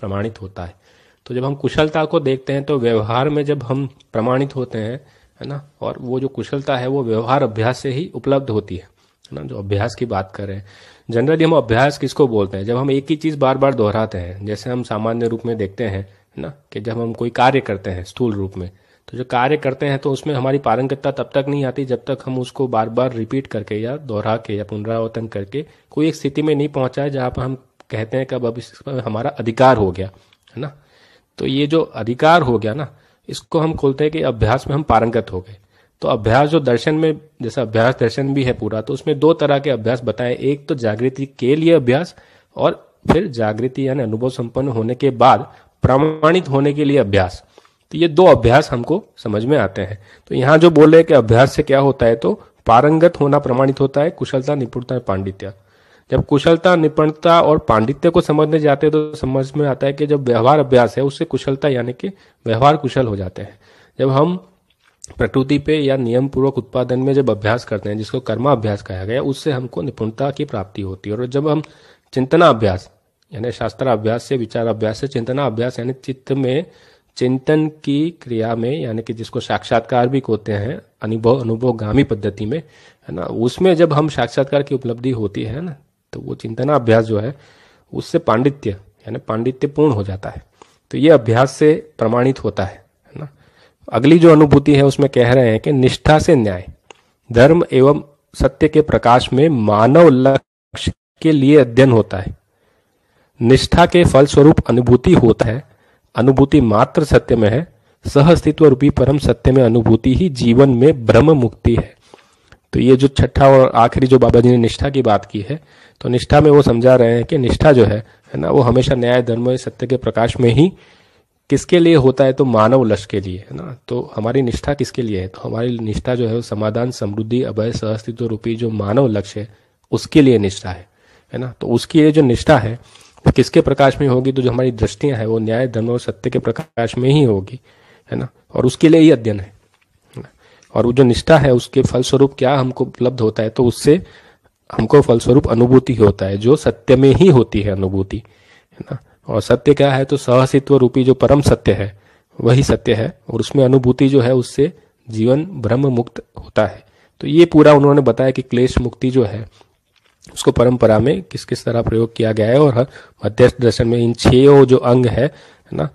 प्रमाणित होता है तो जब हम कुशलता को देखते हैं तो व्यवहार में जब हम प्रमाणित होते हैं है ना और वो जो कुशलता है वो व्यवहार अभ्यास से ही उपलब्ध होती है है ना जो अभ्यास की बात कर रहे हैं जनरली हम अभ्यास किसको बोलते हैं जब हम एक ही चीज़ बार बार दोहराते हैं जैसे हम सामान्य रूप में देखते हैं है ना कि जब हम कोई कार्य करते हैं स्थूल रूप में तो जो कार्य करते हैं तो उसमें हमारी पारंगतता तब तक नहीं आती जब तक हम उसको बार बार रिपीट करके या दोहरा के या पुनरावर्तन करके कोई एक स्थिति में नहीं पहुंचा है जहां पर हम कहते हैं कि अब इस पर हमारा अधिकार हो गया है ना तो ये जो अधिकार हो गया ना इसको हम खोलते हैं कि अभ्यास में हम पारंगत हो गए तो अभ्यास जो दर्शन में जैसा अभ्यास दर्शन भी है पूरा तो उसमें दो तरह के अभ्यास बताएं एक तो जागृति के लिए अभ्यास और फिर जागृति यानी अनुभव संपन्न होने के बाद प्रमाणित होने के लिए अभ्यास तो ये दो अभ्यास हमको समझ में आते हैं तो यहाँ जो बोले कि अभ्यास से क्या होता है तो पारंगत होना प्रमाणित होता है कुशलता निपुणता है पांडित्य जब कुशलता निपुणता और पांडित्य को समझने जाते हैं तो समझ में आता है कि जब व्यवहार अभ्यास है उससे कुशलता यानी कि व्यवहार कुशल हो जाते हैं जब हम प्रकृति पे या नियम पूर्वक उत्पादन में जब अभ्यास करते हैं जिसको कर्मा अभ्यास कहा गया उससे हमको निपुणता की प्राप्ति होती है और जब हम चिंतना अभ्यास यानी शास्त्राभ्यास से विचार अभ्यास से चिंतना अभ्यास यानी चित्त में चिंतन की क्रिया में यानी कि जिसको साक्षात्कार भी कहते हैं अनुभव अनुभवगामी पद्धति में है ना उसमें जब हम साक्षात्कार की उपलब्धि होती है ना तो वो चिंतना अभ्यास जो है उससे पांडित्य यानी पांडित्य पूर्ण हो जाता है तो ये अभ्यास से प्रमाणित होता है है ना अगली जो अनुभूति है उसमें कह रहे हैं कि निष्ठा से न्याय धर्म एवं सत्य के प्रकाश में मानव लक्ष्य के लिए अध्ययन होता है निष्ठा के फलस्वरूप अनुभूति होता है अनुभूति मात्र सत्य में है सहअस्तित्व रूपी परम सत्य में अनुभूति ही जीवन में ब्रह्म मुक्ति है तो ये जो छठा और आखिरी जो बाबा जी ने निष्ठा की बात की है तो निष्ठा में वो समझा रहे हैं कि निष्ठा जो है है ना वो हमेशा न्याय धर्म सत्य के प्रकाश में ही किसके लिए होता है तो मानव लक्ष्य के लिए है ना तो हमारी निष्ठा किसके लिए है तो हमारी निष्ठा जो है वो समाधान समृद्धि अभय सहस्तित्व रूपी जो मानव लक्ष्य है उसके लिए निष्ठा है है ना तो उसकी जो निष्ठा है वो किसके प्रकाश में होगी तो जो हमारी दृष्टियां है वो न्याय धर्म और सत्य के प्रकाश में ही होगी है ना और उसके लिए ही अध्ययन है और वो जो निष्ठा है उसके फलस्वरूप क्या हमको उपलब्ध होता है तो उससे हमको फलस्वरूप अनुभूति होता है जो सत्य में ही होती है अनुभूति है ना और सत्य क्या है तो सहसित्व रूपी जो परम सत्य है वही सत्य है और उसमें अनुभूति जो है उससे जीवन ब्रह्म मुक्त होता है तो ये पूरा उन्होंने बताया कि क्लेश मुक्ति जो है उसको परंपरा में किस किस तरह प्रयोग किया गया है और मध्यस्थ दर्शन में इन छो जो अंग है ना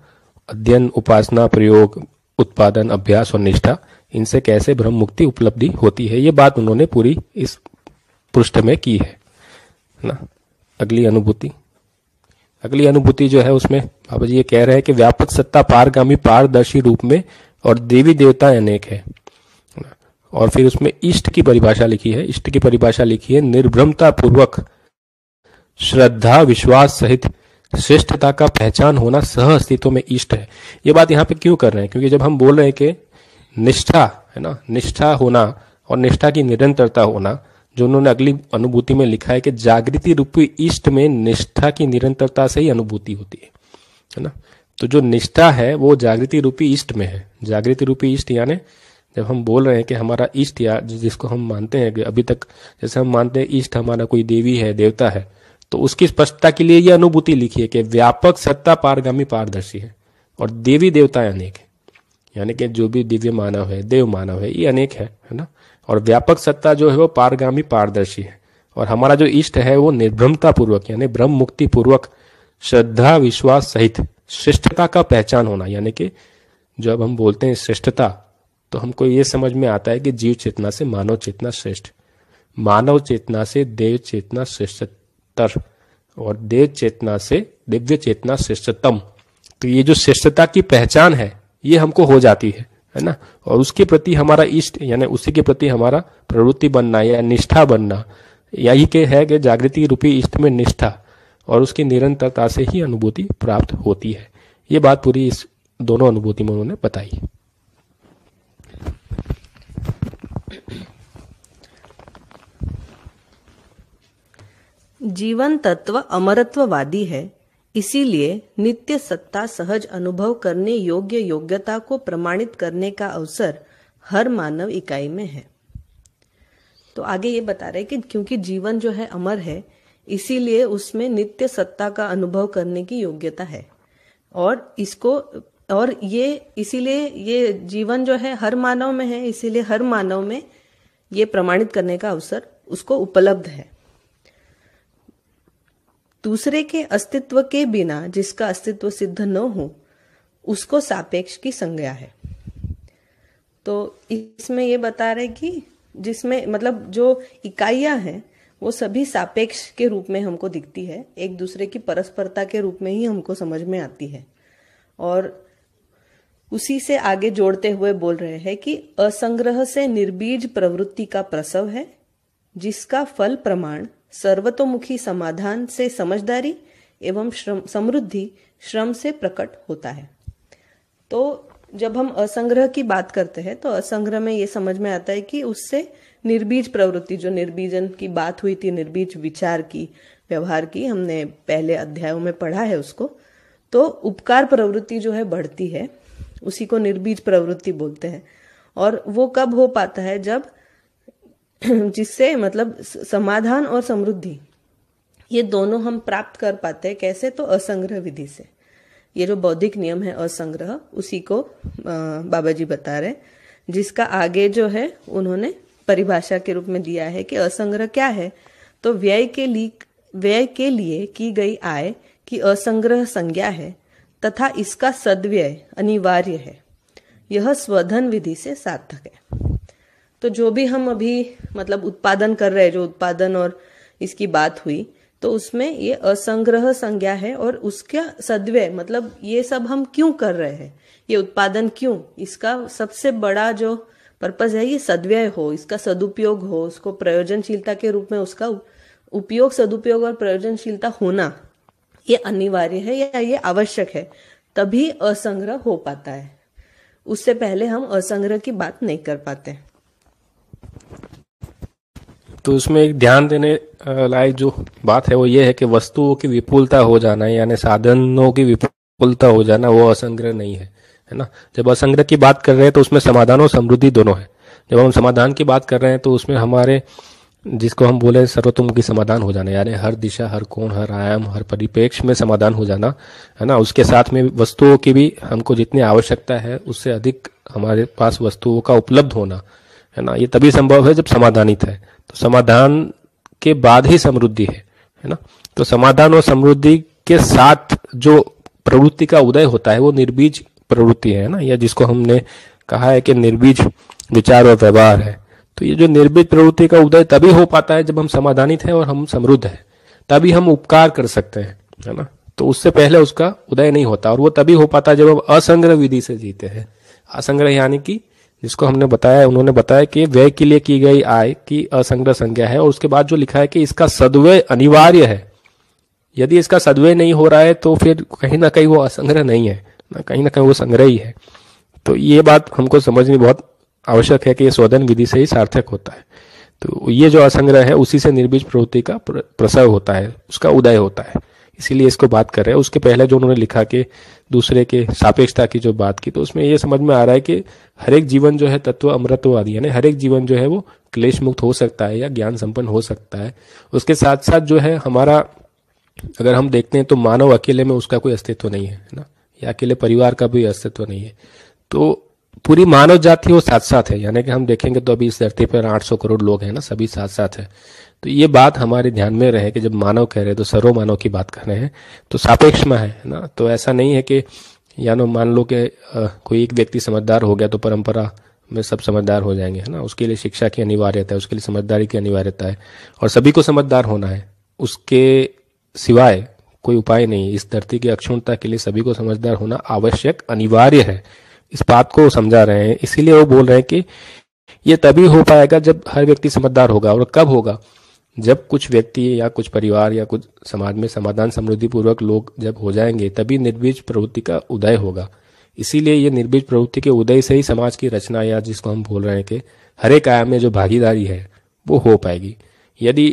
अध्ययन उपासना प्रयोग उत्पादन अभ्यास और निष्ठा इनसे कैसे ब्रह्म मुक्ति उपलब्धि होती है ये बात उन्होंने पूरी इस पृष्ठ में की है ना अगली अनुभूति अगली अनुभूति जो है उसमें बाबा जी ये कह रहे हैं कि व्यापक सत्ता पारगामी पारदर्शी रूप में और देवी देवता अनेक है और फिर उसमें इष्ट की परिभाषा लिखी है इष्ट की परिभाषा लिखी है निर्भ्रमता पूर्वक श्रद्धा विश्वास सहित श्रेष्ठता का पहचान होना सह अस्तित्व में इष्ट है ये बात यहाँ पे क्यों कर रहे हैं क्योंकि जब हम बोल रहे हैं कि निष्ठा है ना निष्ठा होना और निष्ठा की निरंतरता होना जो उन्होंने अगली अनुभूति में लिखा है कि जागृति रूपी इष्ट में निष्ठा की निरंतरता से ही अनुभूति होती है है ना तो जो निष्ठा है वो जागृति रूपी इष्ट में है जागृति रूपी इष्ट यानी जब हम बोल रहे हैं कि हमारा इष्ट या जिसको हम मानते हैं कि अभी तक जैसे हम मानते हैं इष्ट हमारा कोई देवी है देवता है तो उसकी स्पष्टता के लिए यह अनुभूति लिखी है कि व्यापक सत्ता पारगामी पारदर्शी है और देवी देवता अनेक है यानी कि जो भी दिव्य मानव है देव मानव है ये अनेक है है ना और व्यापक सत्ता जो है वो पारगामी पारदर्शी है और हमारा जो इष्ट है वो निर्भ्रमता पूर्वक यानी ब्रह्म मुक्ति पूर्वक श्रद्धा विश्वास सहित श्रेष्ठता का पहचान होना यानी कि जब हम बोलते हैं श्रेष्ठता तो हमको ये समझ में आता है कि जीव चेतना से मानव चेतना श्रेष्ठ मानव चेतना से देव चेतना श्रेष्ठतर और देव चेतना से दिव्य चेतना श्रेष्ठतम तो ये जो श्रेष्ठता की पहचान है ये हमको हो जाती है है ना और उसके प्रति हमारा इष्ट यानी उसी के प्रति हमारा प्रवृत्ति बनना या निष्ठा बनना यही के है कि जागृति रूपी इष्ट में निष्ठा और उसकी निरंतरता से ही अनुभूति प्राप्त होती है ये बात पूरी इस दोनों अनुभूति में उन्होंने बताई
जीवन तत्व अमरत्ववादी है इसीलिए नित्य सत्ता सहज अनुभव करने योग्य योग्यता को प्रमाणित करने का अवसर हर मानव इकाई में है तो आगे ये बता रहे कि क्योंकि जीवन जो है अमर है इसीलिए उसमें नित्य सत्ता का अनुभव करने की योग्यता है और इसको और ये इसीलिए ये जीवन जो है हर मानव में है इसीलिए हर मानव में ये प्रमाणित करने का अवसर उसको उपलब्ध है दूसरे के अस्तित्व के बिना जिसका अस्तित्व सिद्ध न हो उसको सापेक्ष की संज्ञा है तो इसमें ये बता रहे कि जिसमें मतलब जो इकाइयां हैं वो सभी सापेक्ष के रूप में हमको दिखती है एक दूसरे की परस्परता के रूप में ही हमको समझ में आती है और उसी से आगे जोड़ते हुए बोल रहे हैं कि असंग्रह से निर्बीज प्रवृत्ति का प्रसव है जिसका फल प्रमाण सर्वतोमुखी समाधान से समझदारी एवं श्रम समृद्धि श्रम से प्रकट होता है तो जब हम असंग्रह की बात करते हैं तो असंग्रह में ये समझ में आता है कि उससे निर्बीज प्रवृत्ति जो निर्बीजन की बात हुई थी निर्बीज विचार की व्यवहार की हमने पहले अध्यायों में पढ़ा है उसको तो उपकार प्रवृत्ति जो है बढ़ती है उसी को निर्बीज प्रवृत्ति बोलते हैं और वो कब हो पाता है जब जिससे मतलब समाधान और समृद्धि ये दोनों हम प्राप्त कर पाते हैं कैसे तो असंग्रह विधि से ये जो बौद्धिक नियम है असंग्रह उसी को बाबा जी बता रहे जिसका आगे जो है उन्होंने परिभाषा के रूप में दिया है कि असंग्रह क्या है तो व्यय के लिए व्यय के लिए की गई आय की असंग्रह संज्ञा है तथा इसका सदव्यय अनिवार्य है यह स्वधन विधि से सार्थक है तो जो भी हम अभी मतलब उत्पादन कर रहे हैं जो उत्पादन और इसकी बात हुई तो उसमें ये असंग्रह संज्ञा है और उसका सद्वय मतलब ये सब हम क्यों कर रहे हैं ये उत्पादन क्यों इसका सबसे बड़ा जो पर्पज है ये सद्व्यय हो इसका सदुपयोग हो उसको प्रयोजनशीलता के रूप में उसका उपयोग सदुपयोग और प्रयोजनशीलता होना ये अनिवार्य है या ये आवश्यक है तभी असंग्रह हो पाता है उससे पहले हम असंग्रह की बात नहीं कर पाते
तो उसमें एक ध्यान देने लायक जो बात है वो ये है कि वस्तुओं की विपुलता हो जाना यानी साधनों की विपुलता हो जाना वो असंग्रह नहीं है है ना जब असंग्रह की बात कर रहे हैं तो उसमें समाधान और समृद्धि दोनों है जब हम समाधान की बात कर रहे हैं तो उसमें हमारे जिसको हम बोले सर्वतोमुखी समाधान हो जाना यानी हर दिशा हर कोण हर आयाम हर परिपेक्ष में समाधान हो जाना है ना उसके साथ में वस्तुओं की भी हमको जितनी आवश्यकता है उससे अधिक हमारे पास वस्तुओं का उपलब्ध होना है ना ये तभी संभव है जब समाधानित है तो समाधान के बाद ही समृद्धि है है ना तो समाधान और समृद्धि के साथ जो प्रवृत्ति का उदय होता है वो निर्बीज प्रवृत्ति है ना या जिसको हमने कहा है कि निर्बीज विचार और व्यवहार है तो ये जो निर्बीज प्रवृत्ति का उदय तभी हो पाता है जब हम समाधानित हैं और हम समृद्ध हैं तभी हम उपकार कर सकते हैं है ना तो उससे पहले उसका उदय नहीं होता और वो तभी हो पाता है जब हम असंग्रह विधि से जीते हैं असंग्रह यानी कि जिसको हमने बताया उन्होंने बताया कि व्यय के लिए की गई आय की असंग्रह संज्ञा है और उसके बाद जो लिखा है कि इसका सदवय अनिवार्य है यदि इसका सदवय नहीं हो रहा है तो फिर कहीं ना कहीं वो असंग्रह नहीं है ना कहीं ना कहीं वो संग्रह ही है तो ये बात हमको समझनी बहुत आवश्यक है कि ये शोधन विधि से ही सार्थक होता है तो ये जो असंग्रह है उसी से निर्बीज प्रवृत्ति का प्रसव होता है उसका उदय होता है इसीलिए इसको बात कर रहे हैं उसके पहले जो उन्होंने लिखा कि दूसरे के सापेक्षता की जो बात की तो उसमें ये समझ में आ रहा है कि हर एक जीवन जो है तत्व अमृतवादी यानी हर एक जीवन जो है वो क्लेश मुक्त हो सकता है या ज्ञान संपन्न हो सकता है उसके साथ साथ जो है हमारा अगर हम देखते हैं तो मानव अकेले में उसका कोई अस्तित्व नहीं है ना या अकेले परिवार का भी अस्तित्व नहीं है तो पूरी मानव जाति वो साथ साथ है यानी कि हम देखेंगे तो अभी इस धरती पर 800 करोड़ लोग हैं ना सभी साथ साथ है तो ये बात हमारे ध्यान में रहे कि जब मानव कह रहे हैं तो सर्व मानव की बात कर रहे हैं तो सापेक्ष में है ना तो ऐसा नहीं है कि यानो मान लो कि कोई एक व्यक्ति समझदार हो गया तो परंपरा में सब समझदार हो जाएंगे है ना उसके लिए शिक्षा की अनिवार्यता है उसके लिए समझदारी की अनिवार्यता है और सभी को समझदार होना है उसके सिवाय कोई उपाय नहीं इस धरती की अक्षुणता के लिए सभी को समझदार होना आवश्यक अनिवार्य है इस बात को समझा रहे हैं इसीलिए वो बोल रहे हैं कि ये तभी हो पाएगा जब हर व्यक्ति समझदार होगा और कब होगा जब कुछ व्यक्ति या कुछ परिवार या कुछ समाज में समाधान समृद्धि पूर्वक लोग जब हो जाएंगे तभी निर्बीज प्रवृत्ति का उदय होगा इसीलिए ये निर्बीज प्रवृत्ति के उदय से ही समाज की रचना या जिसको हम बोल रहे हैं कि हरेक आयाम में जो भागीदारी है वो हो पाएगी यदि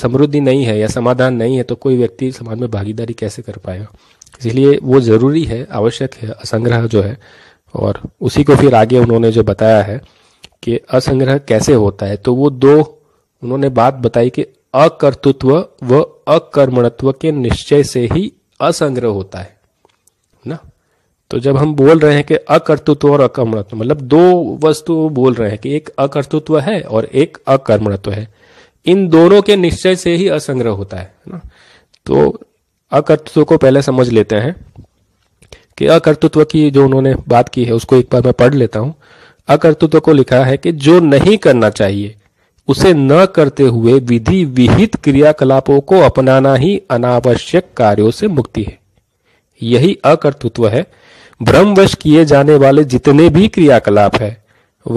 समृद्धि नहीं है या समाधान नहीं है तो कोई व्यक्ति समाज में भागीदारी कैसे कर पाएगा इसलिए वो जरूरी है आवश्यक है असंग्रह जो है और उसी को फिर आगे उन्होंने जो बताया है कि असंग्रह कैसे होता है तो वो दो उन्होंने बात बताई कि अकर्तृत्व व अकर्मणत्व के निश्चय से ही असंग्रह होता है ना तो जब हम बोल रहे हैं कि अकर्तृत्व और अकर्मणत्व मतलब दो वस्तु बोल रहे हैं कि एक अकर्तृत्व है और एक अकर्मणत्व है इन दोनों के निश्चय से ही असंग्रह होता है ना तो अकर्तृत्व को पहले समझ लेते हैं कि अकर्तृत्व की जो उन्होंने बात की है उसको एक बार मैं पढ़ लेता हूं अकर्तृत्व को लिखा है कि जो नहीं करना चाहिए उसे न करते हुए विधि विहित क्रियाकलापों को अपनाना ही अनावश्यक कार्यों से मुक्ति है यही अकर्तृत्व है भ्रमवश किए जाने वाले जितने भी क्रियाकलाप है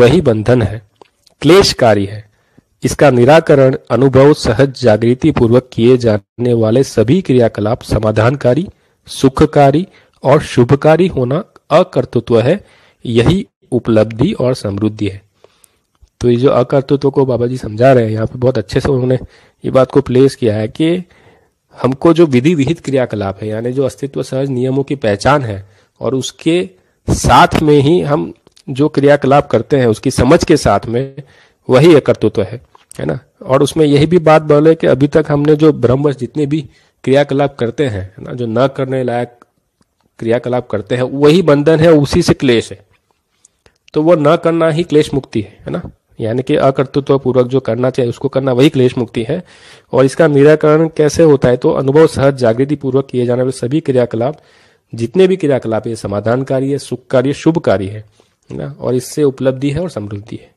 वही बंधन है क्लेशकारी है इसका निराकरण अनुभव सहज जागृति पूर्वक किए जाने वाले सभी क्रियाकलाप समाधानकारी सुखकारी और शुभकारी होना अकर्तृत्व है यही उपलब्धि और समृद्धि है तो ये जो अकर्तृत्व को बाबा जी समझा रहे हैं यहाँ पे बहुत अच्छे से उन्होंने ये बात को प्लेस किया है कि हमको जो विधि विहित क्रियाकलाप है यानी जो अस्तित्व सहज नियमों की पहचान है और उसके साथ में ही हम जो क्रियाकलाप करते हैं उसकी समझ के साथ में वही अकर्तृत्व है है ना और उसमें यही भी बात बोले कि अभी तक हमने जो ब्रह्मवश जितने भी क्रियाकलाप करते हैं ना जो न करने लायक क्रियाकलाप करते हैं वही बंधन है उसी से क्लेश है तो वो न करना ही क्लेश मुक्ति है है ना यानी कि अकर्तृत्व पूर्वक जो करना चाहिए उसको करना वही क्लेश मुक्ति है और इसका निराकरण कैसे होता है तो अनुभव सहज जागृति पूर्वक किए जाने वाले सभी क्रियाकलाप जितने भी क्रियाकलाप ये समाधानकारी है सुख कार्य शुभ कार्य है ना और इससे उपलब्धि है और समृद्धि है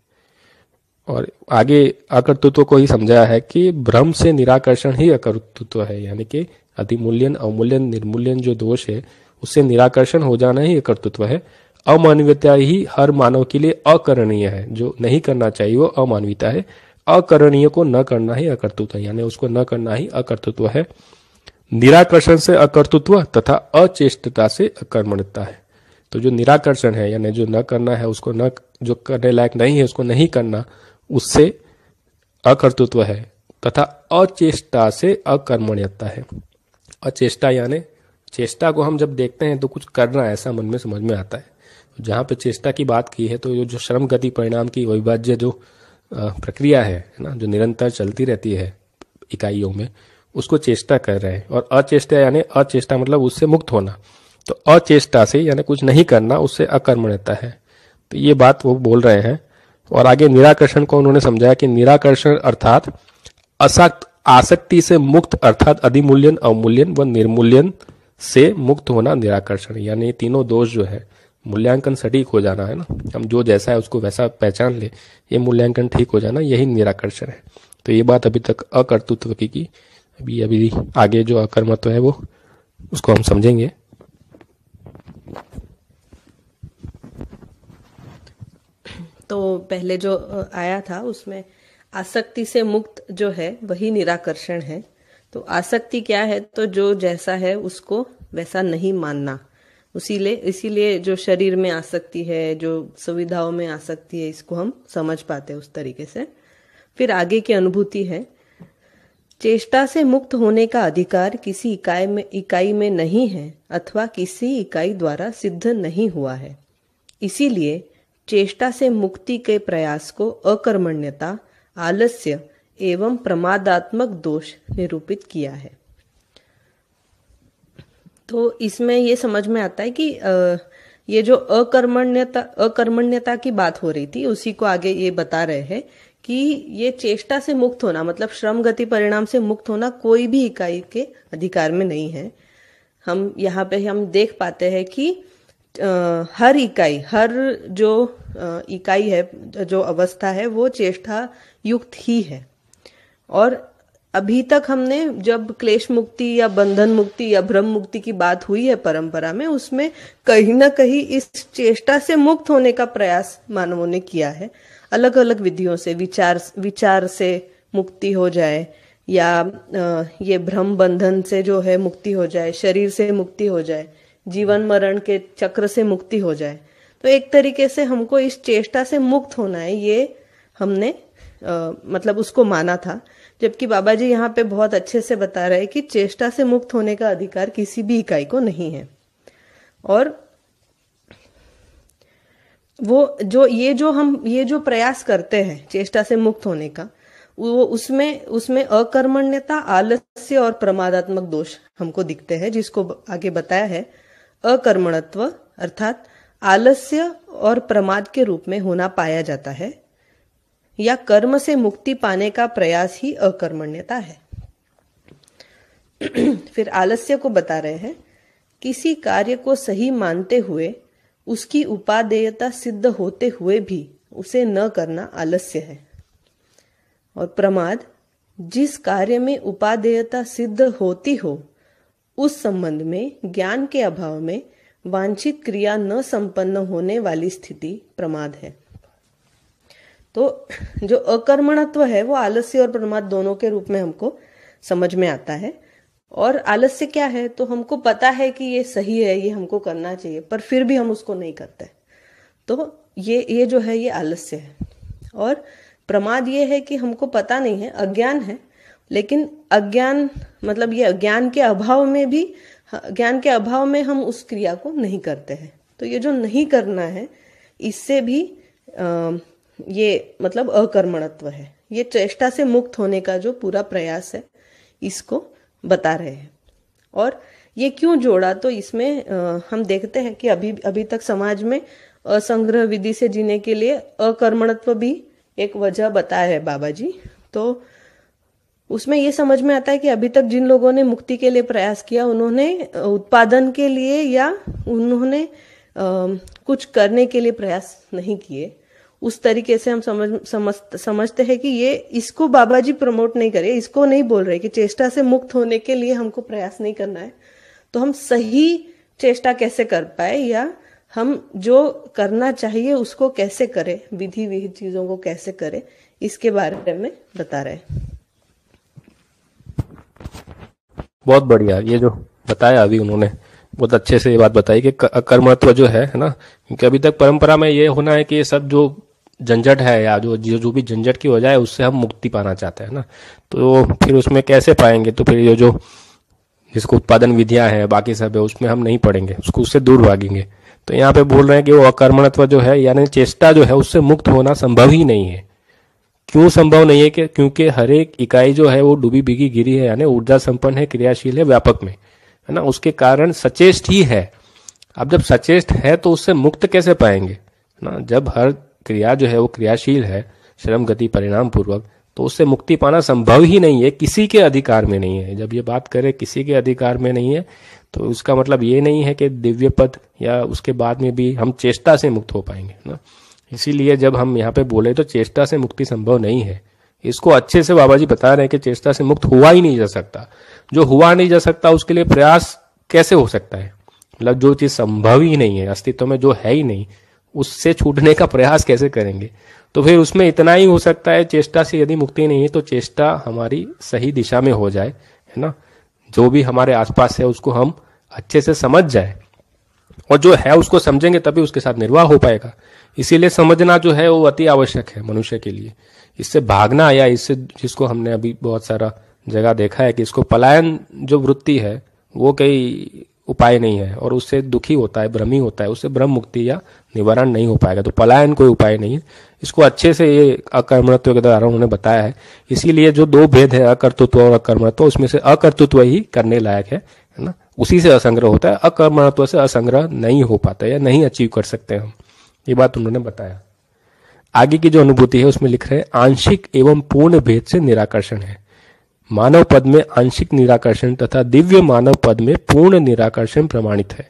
और आगे अकर्तृत्व को ही समझाया है कि भ्रम से निराकर्षण ही अकर्तृत्व है यानी कि अधिमूल्यन अवमूल्यन निर्मूल्यन जो दोष है उससे निराकर्षण हो जाना ही अकर्तृत्व है अमानवीयता ही हर मानव के लिए अकरणीय है जो नहीं करना चाहिए वो अमानवीयता है अकरणीय को न करना ही अकर्तृत्व यानी उसको न करना ही अकर्तृत्व है निराकर्षण से अकर्तृत्व तथा अचेष्टता से अकर्मणता है तो जो निराकर्षण है यानी जो न करना है उसको न जो करने लायक नहीं है उसको नहीं करना उससे अकर्तृत्व है तथा अचेष्टा से अकर्मण्यता है अचेष्टा यानी चेष्टा को हम जब देखते हैं तो कुछ करना ऐसा मन में समझ में आता है जहाँ पे चेष्टा की बात की है तो ये जो श्रम गति परिणाम की अविभाज्य जो प्रक्रिया है ना जो निरंतर चलती रहती है इकाइयों में उसको चेष्टा कर रहे हैं और अचेष्टा यानी अचेष्टा मतलब उससे मुक्त होना तो अचेष्टा से यानी कुछ नहीं करना उससे अकर्मण्यता है तो ये बात वो बोल रहे हैं और आगे निराकर्षण को उन्होंने समझाया कि निराकर्षण अर्थात असक्त आसक्ति से मुक्त अर्थात अधिमूल्यन अवमूल्यन व निर्मूल्यन से मुक्त होना निराकर्षण यानी तीनों दोष जो है मूल्यांकन सटीक हो जाना है ना हम जो जैसा है उसको वैसा पहचान ले ये मूल्यांकन ठीक हो जाना यही निराकर्षण है तो ये बात अभी तक अकर्तृत्व की की अभी अभी आगे जो अकर्मत्व है वो उसको हम समझेंगे
तो पहले जो आया था उसमें आसक्ति से मुक्त जो है वही निराकर्षण है तो आसक्ति क्या है तो जो जैसा है उसको वैसा नहीं मानना उसीलिए इसीलिए जो शरीर में आ सकती है जो सुविधाओं में आ सकती है इसको हम समझ पाते हैं उस तरीके से फिर आगे की अनुभूति है चेष्टा से मुक्त होने का अधिकार किसी इकाई में इकाई में नहीं है अथवा किसी इकाई द्वारा सिद्ध नहीं हुआ है इसीलिए चेष्टा से मुक्ति के प्रयास को अकर्मण्यता आलस्य एवं प्रमादात्मक दोष निरूपित किया है तो इसमें ये समझ में आता है कि ये जो अकर्मण्यता अकर्मण्यता की बात हो रही थी उसी को आगे ये बता रहे हैं कि ये चेष्टा से मुक्त होना मतलब श्रम गति परिणाम से मुक्त होना कोई भी इकाई के अधिकार में नहीं है हम यहाँ पे हम देख पाते हैं कि आ, हर इकाई हर जो आ, इकाई है जो अवस्था है वो चेष्टा युक्त ही है और अभी तक हमने जब क्लेश मुक्ति या बंधन मुक्ति या भ्रम मुक्ति की बात हुई है परंपरा में उसमें कहीं ना कहीं इस चेष्टा से मुक्त होने का प्रयास मानवों ने किया है अलग अलग विधियों से विचार विचार से मुक्ति हो जाए या ये भ्रम बंधन से जो है मुक्ति हो जाए शरीर से मुक्ति हो जाए जीवन मरण के चक्र से मुक्ति हो जाए तो एक तरीके से हमको इस चेष्टा से मुक्त होना है ये हमने आ, मतलब उसको माना था जबकि बाबा जी यहाँ पे बहुत अच्छे से बता रहे हैं कि चेष्टा से मुक्त होने का अधिकार किसी भी इकाई को नहीं है और वो जो ये जो हम ये जो प्रयास करते हैं चेष्टा से मुक्त होने का वो उसमें उसमें अकर्मण्यता आलस्य और प्रमादात्मक दोष हमको दिखते हैं जिसको आगे बताया है अकर्मणत्व अर्थात आलस्य और प्रमाद के रूप में होना पाया जाता है या कर्म से मुक्ति पाने का प्रयास ही अकर्मण्यता है फिर आलस्य को बता रहे हैं किसी कार्य को सही मानते हुए उसकी उपादेयता सिद्ध होते हुए भी उसे न करना आलस्य है और प्रमाद जिस कार्य में उपादेयता सिद्ध होती हो उस संबंध में ज्ञान के अभाव में वांछित क्रिया न संपन्न होने वाली स्थिति प्रमाद है तो जो अकर्मणत्व है वो आलस्य और प्रमाद दोनों के रूप में हमको समझ में आता है और आलस्य क्या है तो हमको पता है कि ये सही है ये हमको करना चाहिए पर फिर भी हम उसको नहीं करते तो ये ये जो है ये आलस्य है और प्रमाद ये है कि हमको पता नहीं है अज्ञान है लेकिन अज्ञान मतलब ये अज्ञान के अभाव में भी ज्ञान के अभाव में हम उस क्रिया को नहीं करते हैं तो ये जो नहीं करना है इससे भी आ, ये मतलब अकर्मणत्व है ये चेष्टा से मुक्त होने का जो पूरा प्रयास है इसको बता रहे हैं और ये क्यों जोड़ा तो इसमें हम देखते हैं कि अभी अभी तक समाज में असंग्रह विधि से जीने के लिए अकर्मणत्व भी एक वजह बताया है बाबा जी तो उसमें ये समझ में आता है कि अभी तक जिन लोगों ने मुक्ति के लिए प्रयास किया उन्होंने उत्पादन के लिए या उन्होंने कुछ करने के लिए प्रयास नहीं किए उस तरीके से हम समझ समझ समझते हैं कि ये इसको बाबा जी प्रमोट नहीं करे इसको नहीं बोल रहे कि चेष्टा से मुक्त होने के लिए हमको प्रयास नहीं करना है तो हम सही चेष्टा कैसे कर पाए या हम जो करना चाहिए उसको कैसे करें विधि विहित चीजों को कैसे करें इसके बारे में बता रहे
बहुत बढ़िया ये जो बताया अभी उन्होंने बहुत अच्छे से ये बात बताई कि कर्मत्व जो है ना क्योंकि अभी तक परंपरा में ये होना है कि ये सब जो झंझट है या जो जो भी झंझट की वजह है उससे हम मुक्ति पाना चाहते हैं ना तो फिर उसमें कैसे पाएंगे तो फिर ये जो जिसको उत्पादन विधियां हैं बाकी सब है उसमें हम नहीं पढ़ेंगे उसको उससे दूर भागेंगे तो यहाँ पे बोल रहे हैं कि वो अकर्मणत्व जो है यानी चेष्टा जो है उससे मुक्त होना संभव ही नहीं है क्यों संभव नहीं है कि क्योंकि हर एक इकाई जो है वो डूबी बिगी गिरी है यानी ऊर्जा संपन्न है क्रियाशील है व्यापक में है ना उसके कारण सचेष्ट ही है अब जब सचेष्ट है तो उससे मुक्त कैसे पाएंगे ना जब हर क्रिया जो है वो क्रियाशील है श्रम गति परिणाम पूर्वक तो उससे मुक्ति पाना संभव ही नहीं है किसी के अधिकार में नहीं है जब ये बात करें किसी के अधिकार में नहीं है तो उसका मतलब ये नहीं है कि दिव्य पद या उसके बाद में भी हम चेष्टा से मुक्त हो पाएंगे ना इसीलिए जब हम यहाँ पे बोले तो चेष्टा से मुक्ति संभव नहीं है इसको अच्छे से बाबा जी बता रहे हैं कि चेष्टा से मुक्त हुआ ही नहीं जा सकता जो हुआ नहीं जा सकता उसके लिए प्रयास कैसे हो सकता है मतलब जो चीज संभव ही नहीं है अस्तित्व में जो है ही नहीं उससे छूटने का प्रयास कैसे करेंगे तो फिर उसमें इतना ही हो सकता है चेष्टा से यदि मुक्ति नहीं है तो चेष्टा हमारी सही दिशा में हो जाए है ना जो भी हमारे आसपास है उसको हम अच्छे से समझ जाए और जो है उसको समझेंगे तभी उसके साथ निर्वाह हो पाएगा इसीलिए समझना जो है वो अति आवश्यक है मनुष्य के लिए इससे भागना या इससे जिसको हमने अभी बहुत सारा जगह देखा है कि इसको पलायन जो वृत्ति है वो कई उपाय नहीं है और उससे दुखी होता है भ्रमी होता है उससे भ्रम मुक्ति या निवारण नहीं हो पाएगा तो पलायन कोई उपाय नहीं है इसको अच्छे से ये अकर्मणत्व के द्वारा उन्होंने बताया है इसीलिए जो दो भेद है अकर्तृत्व और अकर्मणत्व उसमें से अकर्तृत्व ही करने लायक है है ना उसी से असंग्रह होता है अकर्मणत्व से असंग्रह नहीं हो पाता या नहीं अचीव कर सकते हम ये बात उन्होंने बताया आगे की जो अनुभूति है उसमें लिख रहे हैं आंशिक एवं पूर्ण भेद से निराकर्षण है मानव पद में आंशिक निराकर्षण तथा दिव्य मानव पद में पूर्ण निराकर्षण प्रमाणित है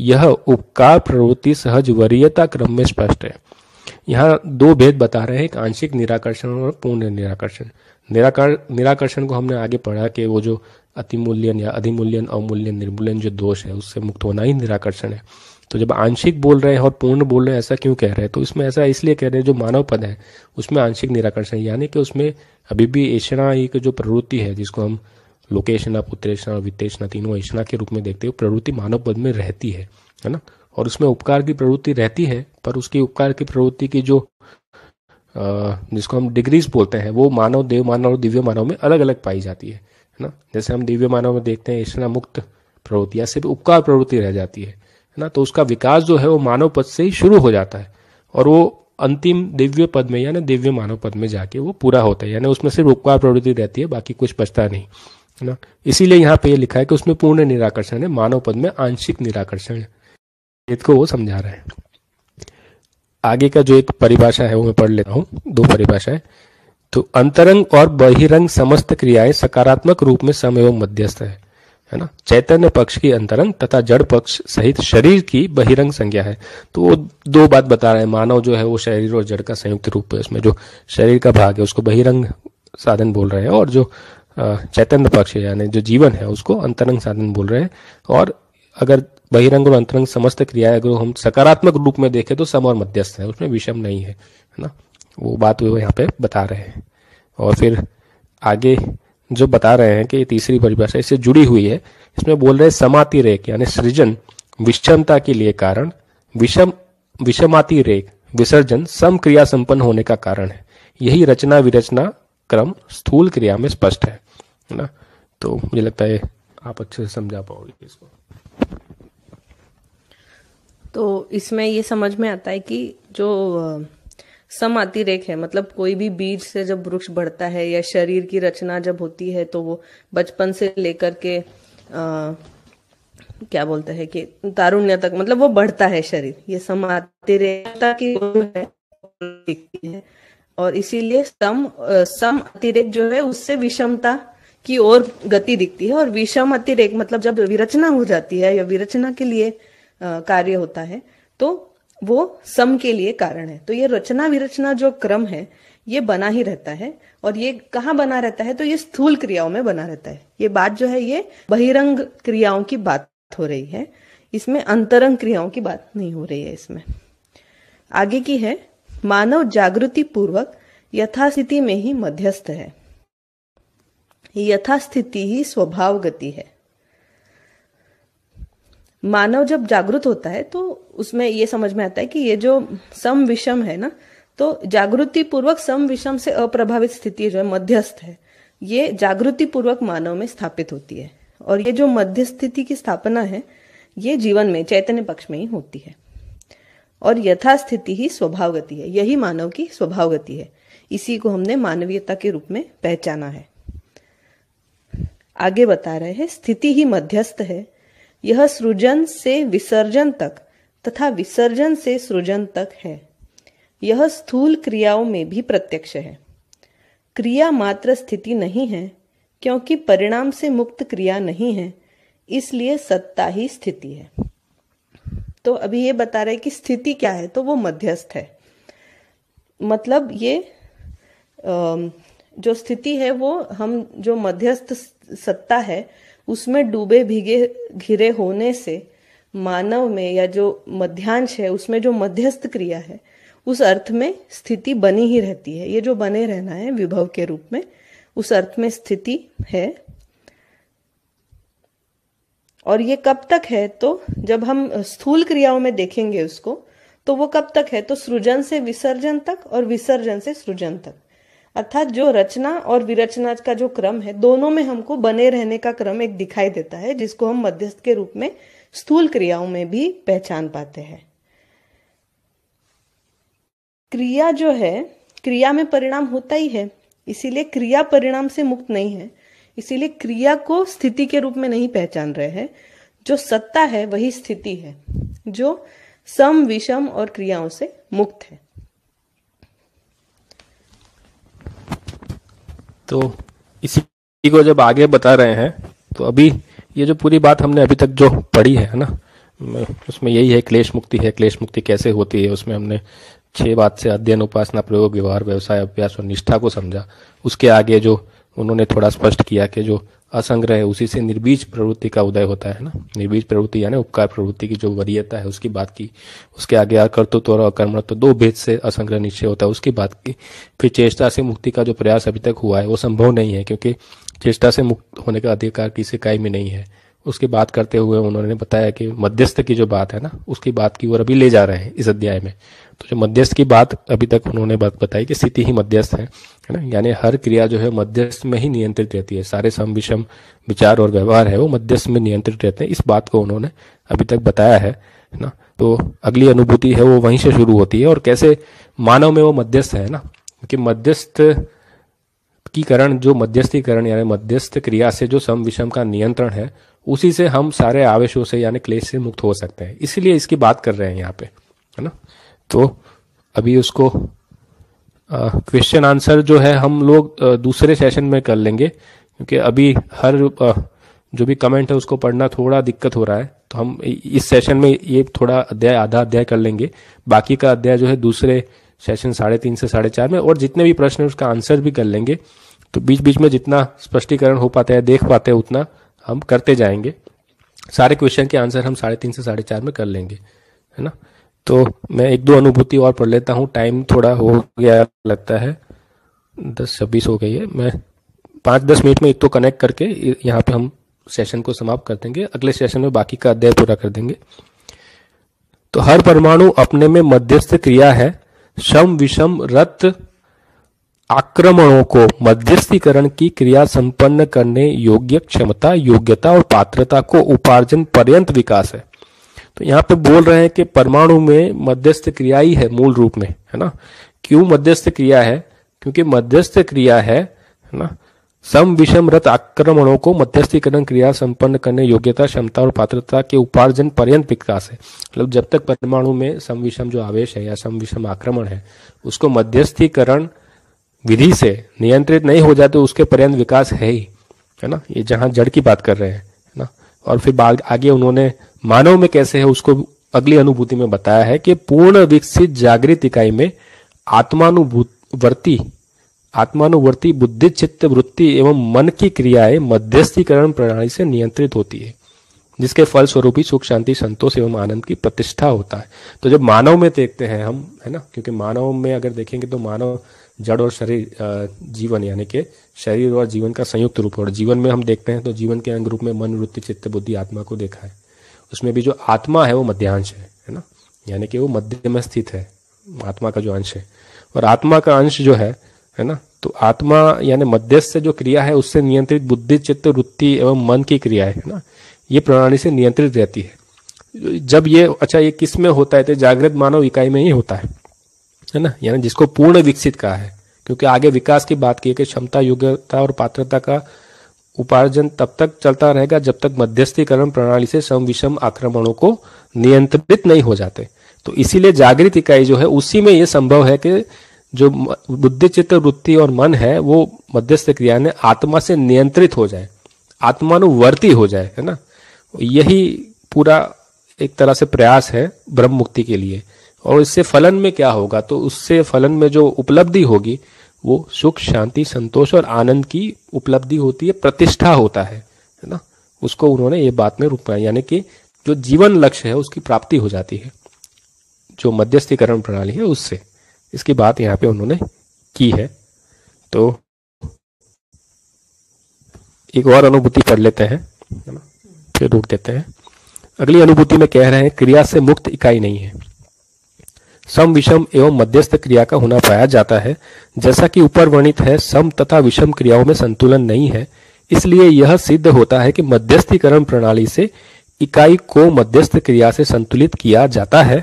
यह उपकार प्रवृत्ति सहज वरीयता क्रम में स्पष्ट है यहाँ दो भेद बता रहे हैं एक आंशिक निराकर्षण और पूर्ण निराकर्षण निराकर निराकर्षण को हमने आगे पढ़ा कि वो जो अतिमूल्यन या अधिमूल्यन अवमूल्यन निर्मूल्यन जो दोष है उससे मुक्त होना ही निराकर्षण है तो जब आंशिक बोल रहे हैं और पूर्ण बोल रहे हैं ऐसा क्यों कह रहे हैं तो इसमें ऐसा इसलिए कह रहे हैं जो मानव पद है उसमें आंशिक निराकर्षण यानी कि उसमें अभी भी ऐषणा एक जो प्रवृत्ति है जिसको हम लोकेशना पुत्रेशना और वित्तेषणा तीनों ऐषणा के रूप में देखते हैं प्रवृत्ति मानव पद में रहती है है ना और उसमें उपकार की प्रवृत्ति रहती है पर उसकी उपकार की प्रवृत्ति की जो जिसको हम डिग्रीज बोलते हैं वो मानव देव मानव और दिव्य मानव में अलग अलग पाई जाती है ना जैसे हम दिव्य मानव में देखते हैं ऐसा मुक्त प्रवृत्ति या सिर्फ उपकार प्रवृत्ति रह जाती है है ना तो उसका विकास जो है वो मानव पद से ही शुरू हो जाता है और वो अंतिम दिव्य पद में यानी दिव्य मानव पद में जाके वो पूरा होता है यानी उसमें सिर्फ उपकार प्रवृत्ति रहती है बाकी कुछ बचता नहीं है ना इसीलिए यहाँ पे ये लिखा है कि उसमें पूर्ण निराकर्षण है मानव पद में आंशिक निराकर्षण है को वो समझा रहे हैं आगे का जो एक परिभाषा है वो मैं पढ़ लेता हूँ दो परिभाषा है तो अंतरंग और बहिरंग समस्त क्रियाएं सकारात्मक रूप में समय एवं मध्यस्थ है है ना चैतन्य पक्ष की अंतरंग तथा जड़ पक्ष सहित शरीर की बहिरंग संज्ञा है तो वो दो बात बता रहे हैं मानव जो है वो शरीर और जड़ का संयुक्त रूप है उसमें जो शरीर का भाग है उसको बहिरंग साधन बोल रहे हैं और जो चैतन्य पक्ष है यानी जो जीवन है उसको अंतरंग साधन बोल रहे हैं और अगर बहिरंग और अंतरंग समस्त क्रिया अगर हम सकारात्मक रूप में देखें तो सम और मध्यस्थ है उसमें विषम नहीं है ना वो बात वो यहाँ पे बता रहे हैं और फिर आगे जो बता रहे हैं कि ये तीसरी परिभाषा इससे जुड़ी हुई है इसमें बोल रहे समाति रेख यानी सृजन विषमता के लिए कारण विषम विषमाति रेख विसर्जन सम क्रिया संपन्न होने का कारण है यही रचना विरचना क्रम स्थूल क्रिया में स्पष्ट है ना तो मुझे लगता है आप अच्छे से समझा पाओगे इसको
तो इसमें ये समझ में आता है कि जो अतिरेक है मतलब कोई भी बीज से जब वृक्ष बढ़ता है या शरीर की रचना जब होती है तो वो बचपन से लेकर के आ, क्या बोलते हैं कि तारुण्य तक मतलब वो बढ़ता है शरीर ये समातिरेकता की है और इसीलिए सम सम अतिरेक जो है उससे विषमता की ओर गति दिखती है और विषम अतिरेक मतलब जब विरचना हो जाती है या विरचना के लिए कार्य होता है तो वो सम के लिए कारण है तो ये रचना विरचना जो क्रम है ये बना ही रहता है और ये कहाँ बना रहता है तो ये स्थूल क्रियाओं में बना रहता है ये बात जो है ये बहिरंग क्रियाओं की बात हो रही है इसमें अंतरंग क्रियाओं की बात नहीं हो रही है इसमें आगे की है मानव जागृति पूर्वक यथास्थिति में ही मध्यस्थ है यथास्थिति ही स्वभाव गति है मानव जब जागृत होता है तो उसमें ये समझ में आता है कि ये जो सम विषम है ना तो जागृति पूर्वक सम विषम से अप्रभावित स्थिति जो है मध्यस्थ है ये जागृति पूर्वक मानव में स्थापित होती है और ये जो मध्य स्थिति की स्थापना है ये जीवन में चैतन्य पक्ष में ही होती है और यथास्थिति ही स्वभाव गति है यही मानव की स्वभाव गति है इसी को हमने मानवीयता के रूप में पहचाना है आगे बता रहे हैं स्थिति ही मध्यस्थ है यह सृजन से विसर्जन तक तथा विसर्जन से सृजन तक है यह स्थूल क्रियाओं में भी प्रत्यक्ष है क्रिया मात्र स्थिति नहीं है क्योंकि परिणाम से मुक्त क्रिया नहीं है इसलिए सत्ता ही स्थिति है तो अभी ये बता रहे कि स्थिति क्या है तो वो मध्यस्थ है मतलब ये जो स्थिति है वो हम जो मध्यस्थ सत्ता है उसमें डूबे भीगे घिरे होने से मानव में या जो मध्यांश है उसमें जो मध्यस्थ क्रिया है उस अर्थ में स्थिति बनी ही रहती है ये जो बने रहना है विभव के रूप में उस अर्थ में स्थिति है और ये कब तक है तो जब हम स्थूल क्रियाओं में देखेंगे उसको तो वो कब तक है तो सृजन से विसर्जन तक और विसर्जन से सृजन तक अर्थात जो रचना और विरचना का जो क्रम है दोनों में हमको बने रहने का क्रम एक दिखाई देता है जिसको हम मध्यस्थ के रूप में स्थूल क्रियाओं में भी पहचान पाते हैं क्रिया जो है क्रिया में परिणाम होता ही है इसीलिए क्रिया परिणाम से मुक्त नहीं है इसीलिए क्रिया को स्थिति के रूप में नहीं पहचान रहे हैं जो सत्ता है वही स्थिति है जो सम विषम और क्रियाओं से मुक्त है
तो इसी को जब आगे बता रहे हैं तो अभी ये जो पूरी बात हमने अभी तक जो पढ़ी है ना उसमें यही है क्लेश मुक्ति है क्लेश मुक्ति कैसे होती है उसमें हमने छह बात से अध्ययन उपासना प्रयोग व्यवहार व्यवसाय अभ्यास और निष्ठा को समझा उसके आगे जो उन्होंने थोड़ा स्पष्ट किया कि जो असंग्रह है उसी से निर्बीज प्रवृत्ति का उदय होता है ना निर्बीज प्रवृत्ति यानी उपकार प्रवृत्ति की जो वरीयता है उसकी बात की उसके आगे अकर्तत्व तो और अकर्मणत्व तो दो भेद से असंग्रह निश्चय होता है उसकी बात की फिर चेष्टा से मुक्ति का जो प्रयास अभी तक हुआ है वो संभव नहीं है क्योंकि चेष्टा से मुक्त होने का अधिकार किसी काय में नहीं है उसकी बात करते हुए उन्होंने बताया कि मध्यस्थ की जो बात है ना उसकी बात की ओर अभी ले जा रहे हैं इस अध्याय में तो जो मध्यस्थ की बात अभी तक उन्होंने बात बताई कि स्थिति ही मध्यस्थ है है ना यानी हर क्रिया जो है मध्यस्थ में ही नियंत्रित रहती है सारे सम विषम विचार और व्यवहार है वो मध्यस्थ में नियंत्रित रहते हैं इस बात को उन्होंने अभी तक बताया है ना तो अगली अनुभूति है वो वहीं से शुरू होती है और कैसे मानव में वो मध्यस्थ है ना क्योंकि मध्यस्थ की करण जो मध्यस्थीकरण यानी मध्यस्थ क्रिया से जो सम विषम का नियंत्रण है उसी से हम सारे आवेशों से यानी क्लेश से मुक्त हो सकते हैं इसलिए इसकी बात कर रहे हैं यहाँ पे है ना तो अभी उसको क्वेश्चन आंसर जो है हम लोग दूसरे सेशन में कर लेंगे क्योंकि अभी हर जो भी कमेंट है उसको पढ़ना थोड़ा दिक्कत हो रहा है तो हम इस सेशन में ये थोड़ा अध्याय आधा अध्याय कर लेंगे बाकी का अध्याय जो है दूसरे सेशन साढ़े तीन से साढ़े चार में और जितने भी प्रश्न है उसका आंसर भी कर लेंगे तो बीच बीच में जितना स्पष्टीकरण हो पाता है देख पाते हैं उतना हम करते जाएंगे सारे क्वेश्चन के आंसर हम साढ़े तीन से साढ़े चार में कर लेंगे है ना तो मैं एक दो अनुभूति और पढ़ लेता हूँ टाइम थोड़ा हो गया लगता है दस छब्बीस हो गई है मैं पाँच दस मिनट में एक तो कनेक्ट करके यहाँ पे हम सेशन को समाप्त कर देंगे अगले सेशन में बाकी का अध्याय पूरा कर देंगे तो हर परमाणु अपने में मध्यस्थ क्रिया है सम विषम रत आक्रमणों को मध्यस्थीकरण की क्रिया संपन्न करने योग्य क्षमता योग्यता और पात्रता को उपार्जन पर्यंत विकास है तो यहाँ पे बोल रहे हैं कि परमाणु में मध्यस्थ क्रिया ही है मूल रूप में है ना क्यों मध्यस्थ क्रिया है क्योंकि मध्यस्थ क्रिया है ना सम विषम रत आक्रमणों को मध्यस्थीकरण क्रिया संपन्न करने योग्यता क्षमता और पात्रता के उपार्जन पर्यंत विकास है मतलब जब तक परमाणु में सम विषम जो आवेश है या सम विषम आक्रमण है उसको मध्यस्थीकरण विधि से नियंत्रित नहीं हो जाते उसके पर्यंत विकास है ही है ना ये जहां जड़ की बात कर रहे हैं और फिर आगे उन्होंने मानव में कैसे है उसको अगली अनुभूति में बताया है कि पूर्ण विकसित जागृत इकाई में आत्मानुभूवर्ती आत्मानुवर्ती बुद्धि चित्त वृत्ति एवं मन की क्रियाएं मध्यस्थीकरण प्रणाली से नियंत्रित होती है जिसके फलस्वरूप ही सुख शांति संतोष एवं आनंद की प्रतिष्ठा होता है तो जब मानव में देखते हैं हम है ना क्योंकि मानव में अगर देखेंगे तो मानव जड़ और शरीर जीवन यानी कि शरीर और जीवन का संयुक्त रूप और जीवन में हम देखते हैं तो जीवन के अंग रूप में मन वृत्ति चित्त बुद्धि आत्मा को देखा है उसमें भी जो आत्मा है वो मध्यांश है है ना यानी कि वो मध्य में स्थित है आत्मा का जो अंश है और आत्मा का अंश जो है है ना तो आत्मा यानी मध्यस्थ जो क्रिया है उससे नियंत्रित बुद्धि चित्त वृत्ति एवं मन की क्रिया है ना ये प्रणाली से नियंत्रित रहती है जब ये अच्छा ये किस में होता है तो जागृत मानव इकाई में ही होता है है ना यानी जिसको पूर्ण विकसित कहा है क्योंकि आगे विकास की बात की है कि क्षमता योग्यता और पात्रता का उपार्जन तब तक चलता रहेगा जब तक मध्यस्थीकरण प्रणाली से सम विषम आक्रमणों को नियंत्रित नहीं हो जाते तो इसीलिए जागृत इकाई जो है उसी में यह संभव है कि जो बुद्धि वृत्ति और मन है वो मध्यस्थ क्रिया ने आत्मा से नियंत्रित हो जाए आत्मानुवर्ती हो जाए है ना यही पूरा एक तरह से प्रयास है ब्रह्म मुक्ति के लिए और इससे फलन में क्या होगा तो उससे फलन में जो उपलब्धि होगी वो सुख शांति संतोष और आनंद की उपलब्धि होती है प्रतिष्ठा होता है है ना उसको उन्होंने ये बात में रूप यानी कि जो जीवन लक्ष्य है उसकी प्राप्ति हो जाती है जो मध्यस्थीकरण प्रणाली है उससे इसकी बात यहाँ पे उन्होंने की है तो एक और अनुभूति पढ़ लेते हैं ना फिर रोक देते हैं अगली अनुभूति में कह रहे हैं क्रिया से मुक्त इकाई नहीं है सम विषम एवं मध्यस्थ क्रिया का होना पाया जाता है जैसा कि ऊपर वर्णित है सम तथा विषम क्रियाओं में संतुलन नहीं है इसलिए यह सिद्ध होता है कि मध्यस्थीकरण प्रणाली से इकाई को मध्यस्थ क्रिया से संतुलित किया जाता है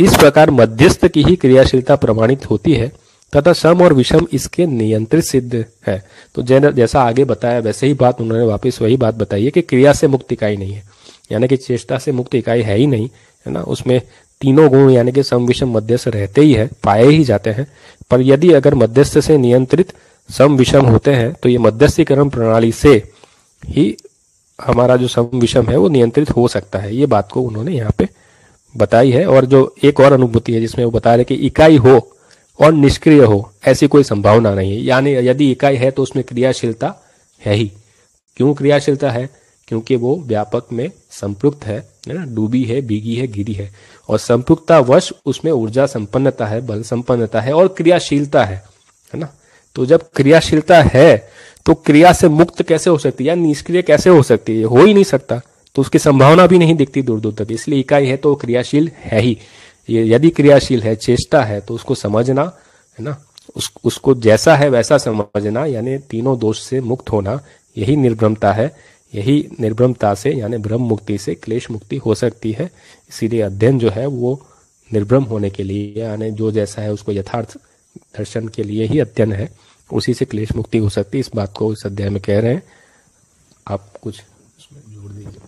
इस प्रकार मध्यस्थ की ही क्रियाशीलता प्रमाणित होती है तथा सम और विषम इसके नियंत्रित सिद्ध है तो जैसा आगे बताया वैसे ही बात उन्होंने वापस वही बात बताई है कि क्रिया से मुक्त इकाई नहीं है यानी कि चेष्टा से मुक्त इकाई है ही नहीं है ना उसमें तीनों गुण यानी कि समविषम मध्यस्थ रहते ही है पाए ही जाते हैं पर यदि अगर मध्यस्थ से नियंत्रित समविषम होते हैं तो ये मध्यस्थीकरण प्रणाली से ही हमारा जो समविषम है वो नियंत्रित हो सकता है ये बात को उन्होंने यहाँ पे बताई है और जो एक और अनुभूति है जिसमें वो बता रहे कि इकाई हो और निष्क्रिय हो ऐसी कोई संभावना नहीं है यानी यदि इकाई है तो उसमें क्रियाशीलता है ही क्यों क्रियाशीलता है क्योंकि वो व्यापक में संपृक्त है है ना डूबी है भीगी है गिरी है और संपुक्ता वश उसमें ऊर्जा संपन्नता है बल संपन्नता है और क्रियाशीलता है है ना तो जब क्रियाशीलता है तो क्रिया से मुक्त कैसे हो सकती है या निष्क्रिय कैसे हो सकती है हो ही नहीं सकता तो उसकी संभावना भी नहीं दिखती दूर दूर तक इसलिए इकाई है तो क्रियाशील है ही यदि क्रियाशील है चेष्टा है तो उसको समझना है ना उस, उसको जैसा है वैसा समझना यानी तीनों दोष से मुक्त होना यही निर्भ्रमता है यही निर्भ्रमता से यानी ब्रह्म मुक्ति से क्लेश मुक्ति हो सकती है इसीलिए अध्ययन जो है वो निर्भ्रम होने के लिए यानी जो जैसा है उसको यथार्थ दर्शन के लिए ही अध्ययन है उसी से क्लेश मुक्ति हो सकती है इस बात को इस अध्याय में कह रहे हैं आप कुछ जोड़ दीजिए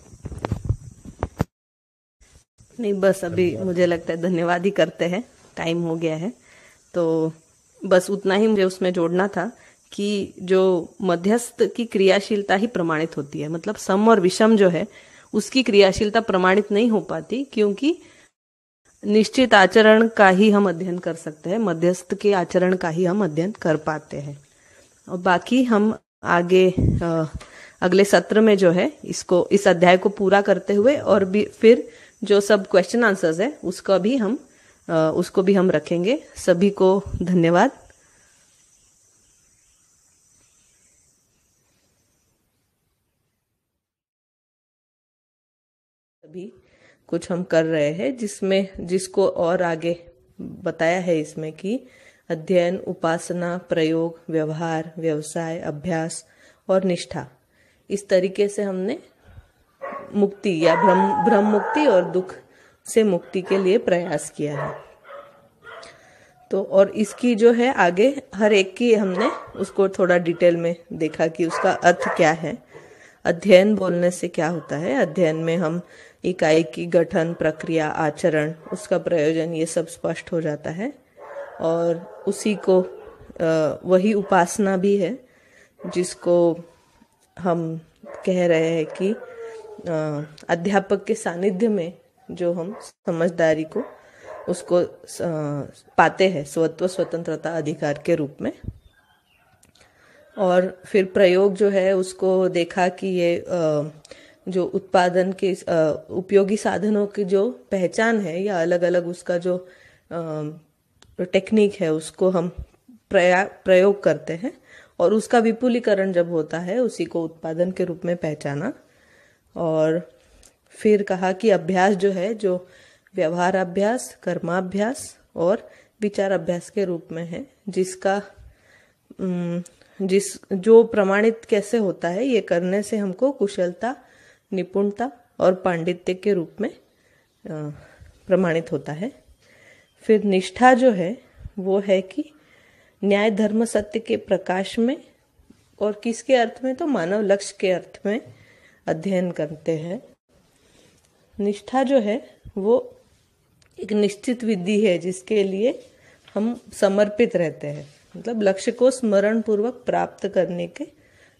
नहीं बस अभी मुझे लगता है धन्यवाद ही करते हैं टाइम हो गया है तो बस उतना ही मुझे उसमें जोड़ना था की जो मध्यस्थ की क्रियाशीलता ही प्रमाणित होती है मतलब सम और विषम जो है उसकी क्रियाशीलता प्रमाणित नहीं हो पाती क्योंकि निश्चित आचरण का ही हम अध्ययन कर सकते हैं मध्यस्थ के आचरण का ही हम अध्ययन कर पाते हैं और बाकी हम आगे आ, अगले सत्र में जो है इसको इस अध्याय को पूरा करते हुए और भी फिर जो सब क्वेश्चन आंसर्स है उसका भी हम आ, उसको भी हम रखेंगे सभी को धन्यवाद भी कुछ हम कर रहे हैं जिसमें जिसको और आगे बताया है इसमें कि अध्ययन उपासना प्रयोग व्यवहार व्यवसाय अभ्यास और निष्ठा इस तरीके से हमने मुक्ति या ब्रह्म ब्रह्म मुक्ति और दुख से मुक्ति के लिए प्रयास किया है तो और इसकी जो है आगे हर एक की हमने उसको थोड़ा डिटेल में देखा कि उसका अर्थ क्या है अध्ययन बोलने से क्या होता है अध्ययन में हम इकाई की गठन प्रक्रिया आचरण उसका प्रयोजन ये सब स्पष्ट हो जाता है और उसी को वही उपासना भी है जिसको हम कह रहे हैं कि अध्यापक के सानिध्य में जो हम समझदारी को उसको पाते हैं स्वत्व स्वतंत्रता अधिकार के रूप में और फिर प्रयोग जो है उसको देखा कि ये जो उत्पादन के उपयोगी साधनों की जो पहचान है या अलग अलग उसका जो टेक्निक है उसको हम प्रया प्रयोग करते हैं और उसका विपुलीकरण जब होता है उसी को उत्पादन के रूप में पहचाना और फिर कहा कि अभ्यास जो है जो व्यवहार अभ्यास कर्माभ्यास और विचार अभ्यास के रूप में है जिसका जिस जो प्रमाणित कैसे होता है ये करने से हमको कुशलता निपुणता और पांडित्य के रूप में प्रमाणित होता है फिर निष्ठा जो है वो है कि न्याय धर्म सत्य के प्रकाश में और किसके अर्थ में तो मानव लक्ष्य के अर्थ में अध्ययन करते हैं निष्ठा जो है वो एक निश्चित विधि है जिसके लिए हम समर्पित रहते हैं मतलब लक्ष्य को स्मरण पूर्वक प्राप्त करने के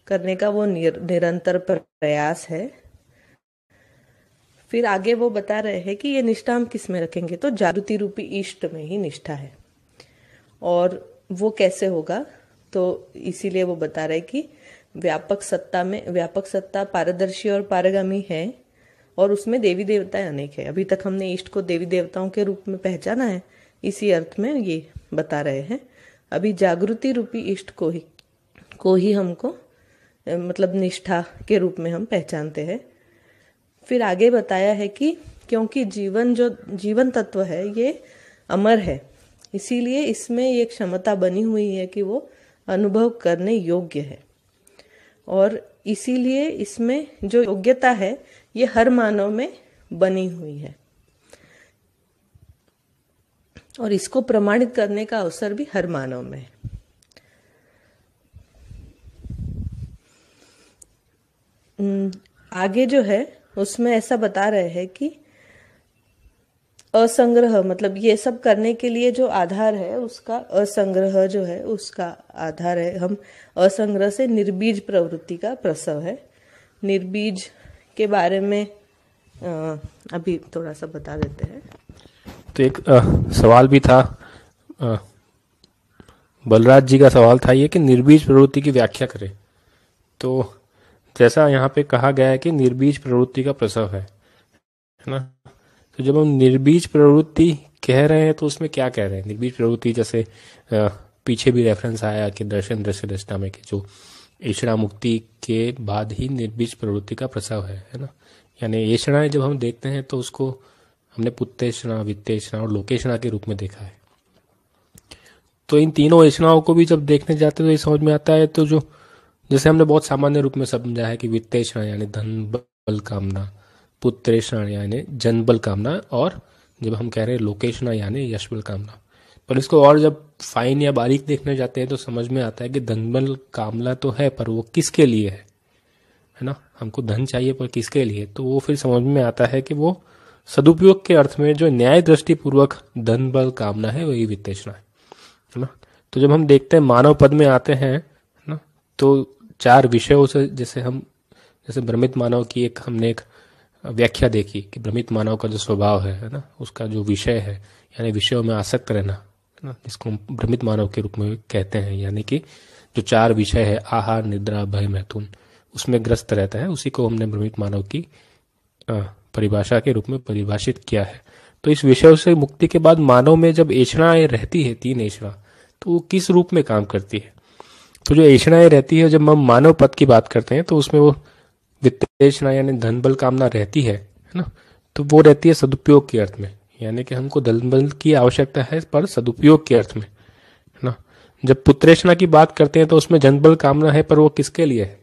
करने का वो निर, निरंतर प्रयास है फिर आगे वो बता रहे हैं कि ये निष्ठा हम किस में रखेंगे तो जागृति रूपी इष्ट में ही निष्ठा है और वो कैसे होगा तो इसीलिए वो बता रहे कि व्यापक सत्ता में व्यापक सत्ता पारदर्शी और पारगामी है और उसमें देवी देवता अनेक है अभी तक हमने इष्ट को देवी देवताओं के रूप में पहचाना है इसी अर्थ में ये बता रहे हैं अभी जागृति रूपी इष्ट को ही को ही हमको मतलब निष्ठा के रूप में हम पहचानते हैं फिर आगे बताया है कि क्योंकि जीवन जो जीवन तत्व है ये अमर है इसीलिए इसमें ये क्षमता बनी हुई है कि वो अनुभव करने योग्य है और इसीलिए इसमें जो योग्यता है ये हर मानव में बनी हुई है और इसको प्रमाणित करने का अवसर भी हर मानव में है हम्म, आगे जो है उसमें ऐसा बता रहे हैं कि असंग्रह मतलब ये सब करने के लिए जो आधार है उसका असंग्रह जो है उसका आधार है हम असंग्रह से निर्बीज प्रवृत्ति का प्रसव है निर्बीज के बारे में अभी थोड़ा सा बता देते हैं
तो एक आ, सवाल भी था बलराज जी का सवाल था ये कि निर्बीज प्रवृत्ति की व्याख्या करें तो जैसा यहाँ पे कहा गया है कि निर्बीज प्रवृत्ति का प्रसव है है ना तो जब हम निर्बीज प्रवृत्ति कह रहे हैं तो उसमें क्या कह रहे हैं निर्बीज प्रवृत्ति जैसे आ, पीछे भी रेफरेंस आया कि दर्शन दृश्य दृष्टा में कि जो ईषणा मुक्ति के बाद ही निर्बीज प्रवृत्ति का प्रसव है है ना यानी ईषणाएं जब हम देखते हैं तो उसको हमने पुत्तेषणा वित्तेषणा और लोकेशणा के रूप में देखा है तो इन तीनों ऐचनाओं को भी जब देखने जाते हैं तो ये समझ में आता है तो जो जैसे हमने बहुत सामान्य रूप में समझा है कि वित्तेषणा यानी धन बल कामना पुत्रेषणा यानी जन बल कामना और जब हम कह रहे हैं लोकेशणा यानी बल कामना पर इसको और जब फाइन या बारीक देखने जाते हैं तो समझ में आता है कि धनबल कामना तो है पर वो किसके लिए है है ना हमको धन चाहिए पर किसके लिए तो वो फिर समझ में आता है कि वो सदुपयोग के अर्थ में जो न्याय पूर्वक धन बल कामना है वही वित्तेषणा है ना तो जब हम देखते हैं मानव पद में आते हैं ना तो चार विषयों से जैसे हम जैसे भ्रमित मानव की एक हमने एक व्याख्या देखी कि भ्रमित मानव का जो स्वभाव है ना उसका जो विषय है यानी विषयों में आसक्त रहना ना जिसको हम भ्रमित मानव के रूप में कहते हैं यानी कि जो चार विषय है आहार निद्रा भय मैथुन उसमें ग्रस्त रहता है उसी को हमने भ्रमित मानव की आ, परिभाषा के रूप में परिभाषित किया है तो इस विषय से मुक्ति के बाद मानव में जब ऐषणाएं रहती है तीन ऐसा तो वो किस रूप में काम करती है तो जो ऐषणाएं रहती है जब हम मानव पद की बात करते हैं तो उसमें वो वित्तेषणा यानी धन बल कामना रहती है है ना तो वो रहती है सदुपयोग के अर्थ में यानी कि हमको धन बल की आवश्यकता है पर सदुपयोग के अर्थ में है ना जब पुत्रेषणा की बात करते हैं तो उसमें जनबल कामना है पर वो किसके लिए है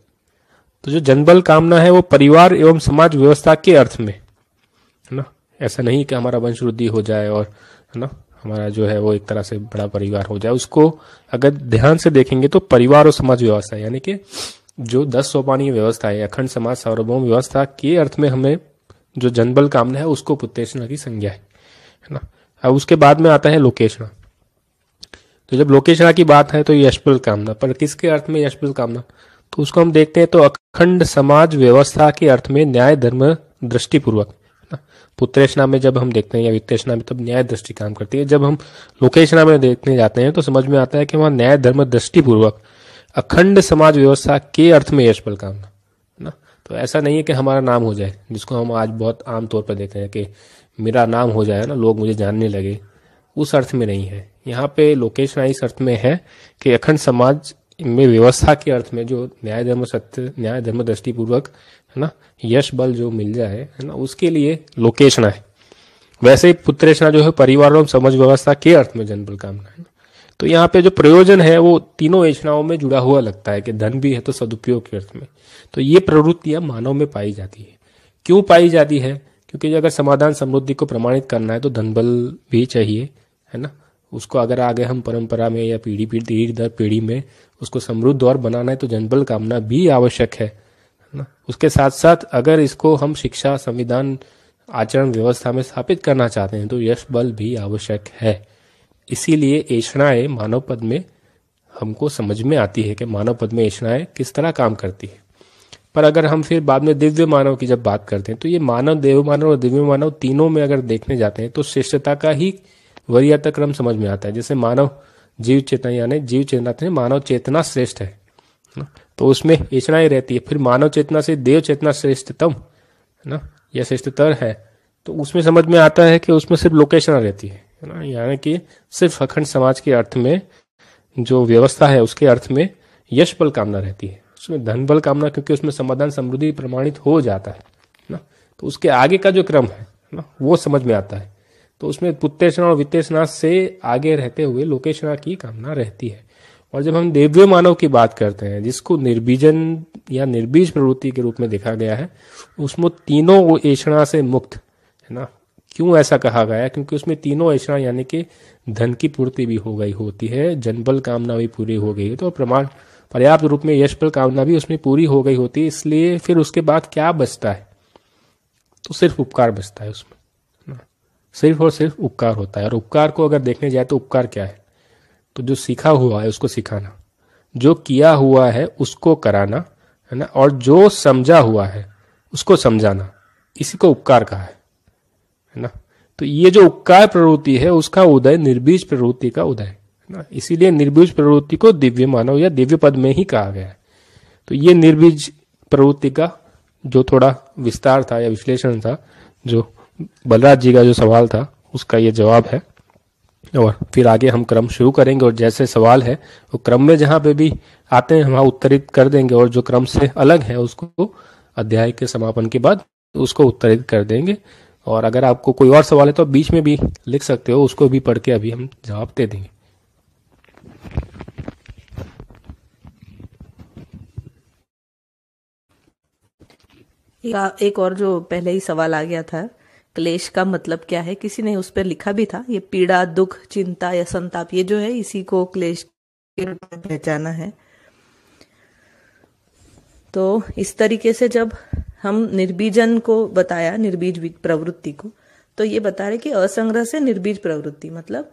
तो जो जनबल कामना है वो परिवार एवं समाज व्यवस्था के अर्थ में है ना ऐसा नहीं कि हमारा वंश वृद्धि हो जाए और है ना हमारा जो है वो एक तरह से बड़ा परिवार हो जाए उसको अगर ध्यान से देखेंगे तो परिवार और समाज व्यवस्था यानी कि जो दस सोपानी व्यवस्था है अखंड समाज सार्वभौम व्यवस्था के अर्थ में हमें जो जनबल कामना है उसको पुत्तेषणा की संज्ञा है ना अब उसके बाद में आता है लोकेशणा तो जब लोकेशणा की बात है तो यशपुल कामना पर किसके अर्थ में यशपुल कामना तो उसको हम देखते हैं तो अखंड समाज व्यवस्था के अर्थ में न्याय धर्म दृष्टिपूर्वक पुत्रेशना में जब हम देखते हैं या वित्तेषणा में तब न्याय दृष्टि काम करती है जब हम लोकेशना में देखने जाते हैं तो समझ में आता है कि वहां न्याय धर्म दृष्टि पूर्वक अखंड समाज व्यवस्था के अर्थ में यशपल काम ना तो ऐसा नहीं है कि हमारा नाम हो जाए जिसको हम आज बहुत आम तौर पर देख रहे हैं कि मेरा नाम हो जाए ना लोग मुझे जानने लगे उस अर्थ में नहीं है यहाँ पे लोकेशना इस अर्थ में है कि अखंड समाज में व्यवस्था के अर्थ में जो न्याय धर्म सत्य न्याय धर्म दृष्टिपूर्वक है ना यश बल जो मिल जाए है ना उसके लिए लोकेशन है वैसे ही पुत्रेशना जो है परिवार और समझ व्यवस्था के अर्थ में जनबल कामना है तो यहाँ पे जो प्रयोजन है वो तीनों योजनाओं में जुड़ा हुआ लगता है कि धन भी है तो सदुपयोग के अर्थ में तो ये प्रवृत्तियां मानव में पाई जाती है क्यों पाई जाती है क्योंकि अगर समाधान समृद्धि को प्रमाणित करना है तो धन बल भी चाहिए है ना उसको अगर आगे हम परंपरा में या पीढ़ी पीढ़ी दर पीढ़ी में उसको समृद्ध और बनाना है तो जनबल कामना भी आवश्यक है ना उसके साथ साथ अगर इसको हम शिक्षा संविधान आचरण व्यवस्था में स्थापित करना चाहते हैं तो यश बल भी आवश्यक है इसीलिए ऐषणाएं मानव पद में हमको समझ में आती है कि मानव पद में ऐषणाएं किस तरह काम करती है पर अगर हम फिर बाद में दिव्य मानव की जब बात करते हैं तो ये मानव देव मानव और दिव्य मानव तीनों में अगर देखने जाते हैं तो श्रेष्ठता का ही वरीयता क्रम समझ में आता है जैसे मानव जीव चेतना यानी जीव चेतना तो मानव चेतना श्रेष्ठ है ना तो उसमें इचना ही रहती है फिर मानव चेतना से देव चेतना श्रेष्ठतम है ना या श्रेष्ठतर है तो उसमें समझ में आता है कि उसमें सिर्फ लोकेशन रहती है ना यानी कि सिर्फ अखंड समाज के अर्थ में जो व्यवस्था है उसके अर्थ में यश बल कामना रहती है उसमें धन बल कामना क्योंकि उसमें समाधान समृद्धि प्रमाणित हो जाता है ना तो उसके आगे का जो क्रम है ना वो समझ में आता है तो उसमें पुत्तेषणा और वित्तेषणा से आगे रहते हुए लोकेशना की कामना रहती है और जब हम देव्य मानव की बात करते हैं जिसको निर्बीजन या निर्बीज प्रवृत्ति के रूप में देखा गया है उसमें तीनों ऐषणा से मुक्त है ना क्यों ऐसा कहा गया क्योंकि उसमें तीनों ऐषणा यानी कि धन की पूर्ति भी हो गई होती है जनबल कामना भी पूरी हो गई है तो प्रमाण पर्याप्त रूप में यश कामना भी उसमें पूरी हो गई होती है इसलिए फिर उसके बाद क्या बचता है तो सिर्फ उपकार बचता है उसमें सिर्फ और सिर्फ उपकार होता है और उपकार को अगर देखने जाए तो उपकार क्या है तो जो सीखा हुआ है उसको सिखाना जो किया हुआ है उसको कराना है ना और जो समझा हुआ है उसको समझाना इसी को उपकार कहा है है ना तो ये जो उपकार प्रवृत्ति है उसका उदय निर्बीज प्रवृत्ति का उदय है ना इसीलिए निर्बीज प्रवृत्ति को दिव्य मानव या दिव्य पद में ही कहा गया है तो ये निर्बीज प्रवृत्ति का जो थोड़ा विस्तार था या विश्लेषण था जो बलराज जी का जो सवाल था उसका ये जवाब है और फिर आगे हम क्रम शुरू करेंगे और जैसे सवाल है वो क्रम में जहाँ पे भी आते हैं वहाँ उत्तरित कर देंगे और जो क्रम से अलग है उसको अध्याय के समापन के बाद उसको उत्तरित कर देंगे और अगर आपको कोई और सवाल है तो आप बीच में भी लिख सकते हो उसको भी पढ़ के अभी हम जवाब दे देंगे
एक और जो पहले ही सवाल आ गया था क्लेश का मतलब क्या है किसी ने उस पर लिखा भी था ये पीड़ा दुख चिंता या संताप ये जो है इसी को क्लेश के रूप में पहचाना है तो इस तरीके से जब हम निर्बीजन को बताया निर्बीज प्रवृत्ति को तो ये बता रहे कि असंग्रह से निर्बीज प्रवृत्ति मतलब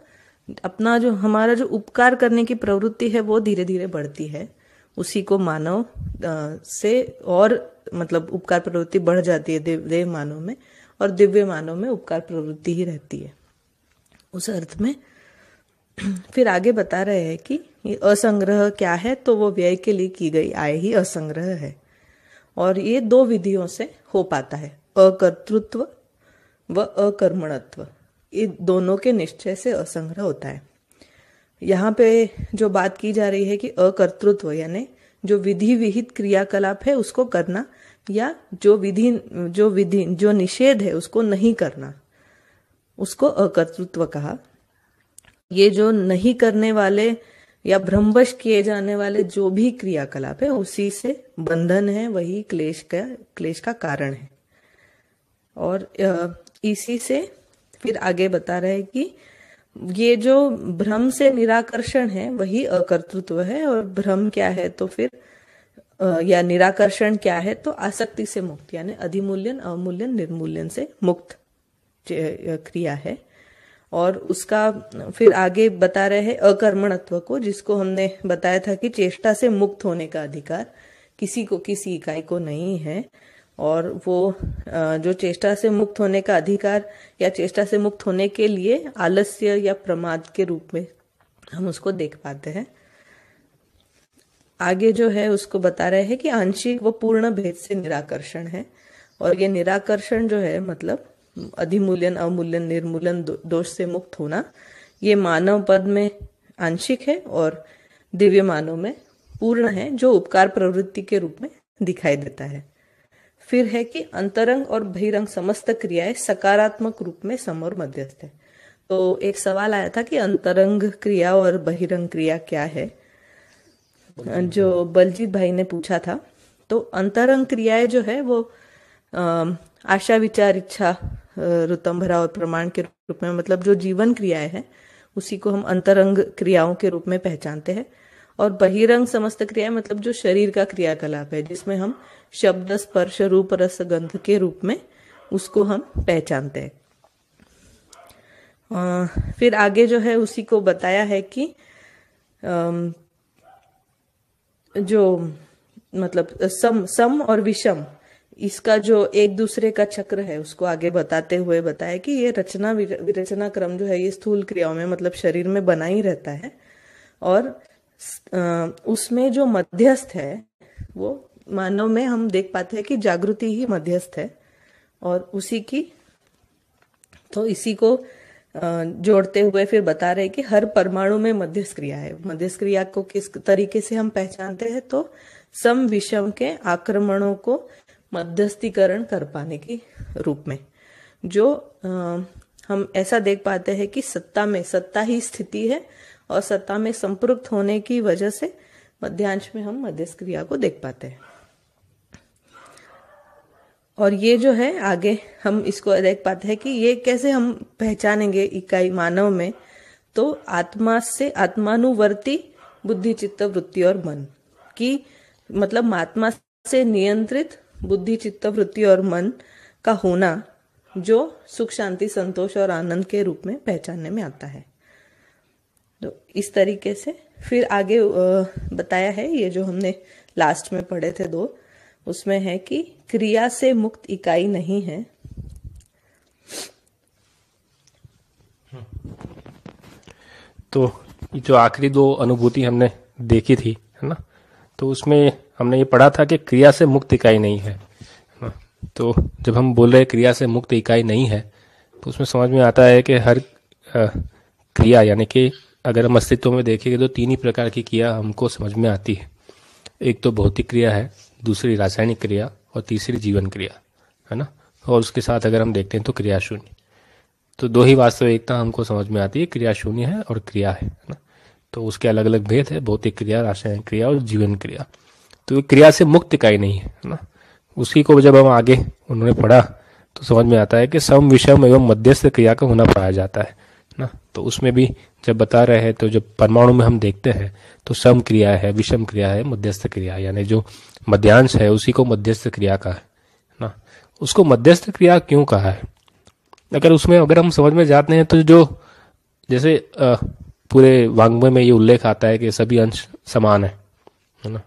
अपना जो हमारा जो उपकार करने की प्रवृत्ति है वो धीरे धीरे बढ़ती है उसी को मानव से और मतलब उपकार प्रवृत्ति बढ़ जाती है देव देव मानव में और दिव्य मानव में उपकार प्रवृत्ति ही रहती है उस अर्थ में फिर आगे बता रहे हैं कि असंग्रह क्या है तो वो व्यय के लिए की गई आय ही असंग्रह है और ये दो विधियों से हो पाता है अकर्तृत्व व अकर्मणत्व ये दोनों के निश्चय से असंग्रह होता है यहाँ पे जो बात की जा रही है कि अकर्तृत्व यानी जो विधि विहित क्रियाकलाप है उसको करना या जो विधि जो विधि जो निषेध है उसको नहीं करना उसको अकर्तृत्व कहा ये जो नहीं करने वाले या भ्रमवश किए जाने वाले जो भी क्रियाकलाप है उसी से बंधन है वही क्लेश का क्लेश का कारण है और इसी से फिर आगे बता रहे हैं कि ये जो भ्रम से निराकर्षण है वही अकर्तृत्व है और भ्रम क्या है तो फिर या निराकर्षण क्या है तो आसक्ति से मुक्त यानी अधिमूल्यन अवमूल्यन निर्मूल्यन से मुक्त क्रिया है और उसका फिर आगे बता रहे हैं अकर्मणत्व को जिसको हमने बताया था कि चेष्टा से मुक्त होने का अधिकार किसी को किसी इकाई को नहीं है और वो जो चेष्टा से मुक्त होने का अधिकार या चेष्टा से मुक्त होने के लिए आलस्य या प्रमाद के रूप में हम उसको देख पाते हैं आगे जो है उसको बता रहे हैं कि आंशिक व पूर्ण भेद से निराकर्षण है और ये निराकर्षण जो है मतलब अधिमूल्यन अवमूल्यन निर्मूलन दोष से मुक्त होना ये मानव पद में आंशिक है और दिव्य मानव में पूर्ण है जो उपकार प्रवृत्ति के रूप में दिखाई देता है फिर है कि अंतरंग और बहिरंग समस्त क्रियाएं सकारात्मक रूप में सम और मध्यस्थ है तो एक सवाल आया था कि अंतरंग क्रिया और बहिरंग क्रिया क्या है जो बलजीत भाई ने पूछा था तो अंतरंग क्रियाएं जो है वो आशा विचार इच्छा भरा और प्रमाण के रूप में मतलब जो जीवन क्रियाएं हैं उसी को हम अंतरंग क्रियाओं के रूप में पहचानते हैं और बहिरंग समस्त क्रियाएं मतलब जो शरीर का क्रियाकलाप है जिसमें हम शब्द स्पर्श रूप रस गंध के रूप में उसको हम पहचानते हैं फिर आगे जो है उसी को बताया है कि जो मतलब सम सम और विषम इसका जो एक दूसरे का चक्र है उसको आगे बताते हुए बताया कि ये रचना विरचना क्रम जो है ये स्थूल क्रियाओं में मतलब शरीर में बना ही रहता है और उसमें जो मध्यस्थ है वो मानव में हम देख पाते हैं कि जागृति ही मध्यस्थ है और उसी की तो इसी को जोड़ते हुए फिर बता रहे कि हर परमाणु में मध्यस्थ क्रिया है मध्यस्थ क्रिया को किस तरीके से हम पहचानते हैं तो सम विषम के आक्रमणों को मध्यस्थीकरण कर पाने की रूप में जो हम ऐसा देख पाते हैं कि सत्ता में सत्ता ही स्थिति है और सत्ता में संपृक्त होने की वजह से मध्यांश में हम मध्यस्थ क्रिया को देख पाते हैं और ये जो है आगे हम इसको देख पाते हैं कि ये कैसे हम पहचानेंगे इकाई मानव में तो आत्मा से आत्मानुवर्ती बुद्धि चित्त वृत्ति और मन की मतलब आत्मा से नियंत्रित बुद्धि चित्त वृत्ति और मन का होना जो सुख शांति संतोष और आनंद के रूप में पहचानने में आता है तो इस तरीके से फिर आगे बताया है ये जो हमने लास्ट में पढ़े थे दो उसमें है कि क्रिया से मुक्त इकाई नहीं है
तो जो आखिरी दो अनुभूति हमने देखी थी है ना तो उसमें हमने ये पढ़ा था कि क्रिया से मुक्त इकाई नहीं है ना तो जब हम बोल रहे क्रिया से मुक्त इकाई नहीं है तो उसमें समझ में आता है कि हर क्रिया यानी कि अगर हम अस्तित्व में देखेंगे तो तीन ही प्रकार की क्रिया हमको समझ में आती है एक तो भौतिक क्रिया है दूसरी रासायनिक क्रिया और तीसरी जीवन क्रिया है ना और उसके साथ अगर हम देखते हैं तो क्रिया शून्य तो दो ही वास्तविकता हमको समझ में आती है क्रिया शून्य है और क्रिया है ना तो उसके अलग अलग भेद है भौतिक क्रिया रासायनिक क्रिया और जीवन क्रिया तो क्रिया से मुक्त इकाई नहीं है ना उसी को जब हम आगे उन्होंने पढ़ा तो समझ में आता है कि सम विषम एवं मध्यस्थ क्रिया का होना पाया जाता है तो उसमें भी जब बता रहे हैं तो जब परमाणु में हम देखते हैं तो सम क्रिया है विषम क्रिया है मध्यस्थ क्रिया यानी जो मध्यांश है उसी को मध्यस्थ क्रिया का है ना उसको मध्यस्थ क्रिया क्यों कहा है अगर उसमें अगर हम समझ में जाते हैं तो जो जैसे पूरे वांग्मय में ये उल्लेख आता है कि सभी अंश समान है ना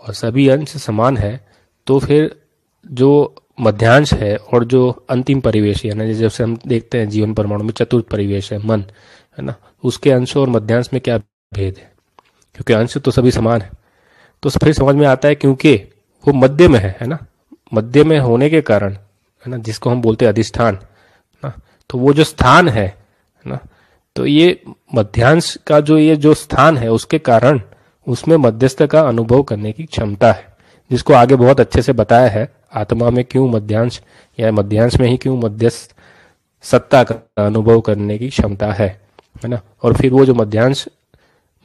और सभी अंश समान है तो फिर जो मध्यांश है और जो अंतिम परिवेश है ना जैसे हम देखते हैं जीवन परमाणु में चतुर्थ परिवेश है मन है ना उसके अंश और मध्यांश में क्या भेद है क्योंकि अंश तो सभी समान है तो फिर समझ में आता है क्योंकि वो मध्य में है है ना मध्य में होने के कारण है ना जिसको हम बोलते हैं अधिष्ठान ना तो वो जो स्थान है ना तो ये मध्यांश का जो ये जो स्थान है उसके कारण उसमें मध्यस्थ का अनुभव करने की क्षमता है जिसको आगे बहुत अच्छे से बताया है आत्मा में क्यों मध्यांश या मध्यांश में ही क्यों मध्यस्थ सत्ता का अनुभव करने की क्षमता है है ना और फिर वो जो मध्यांश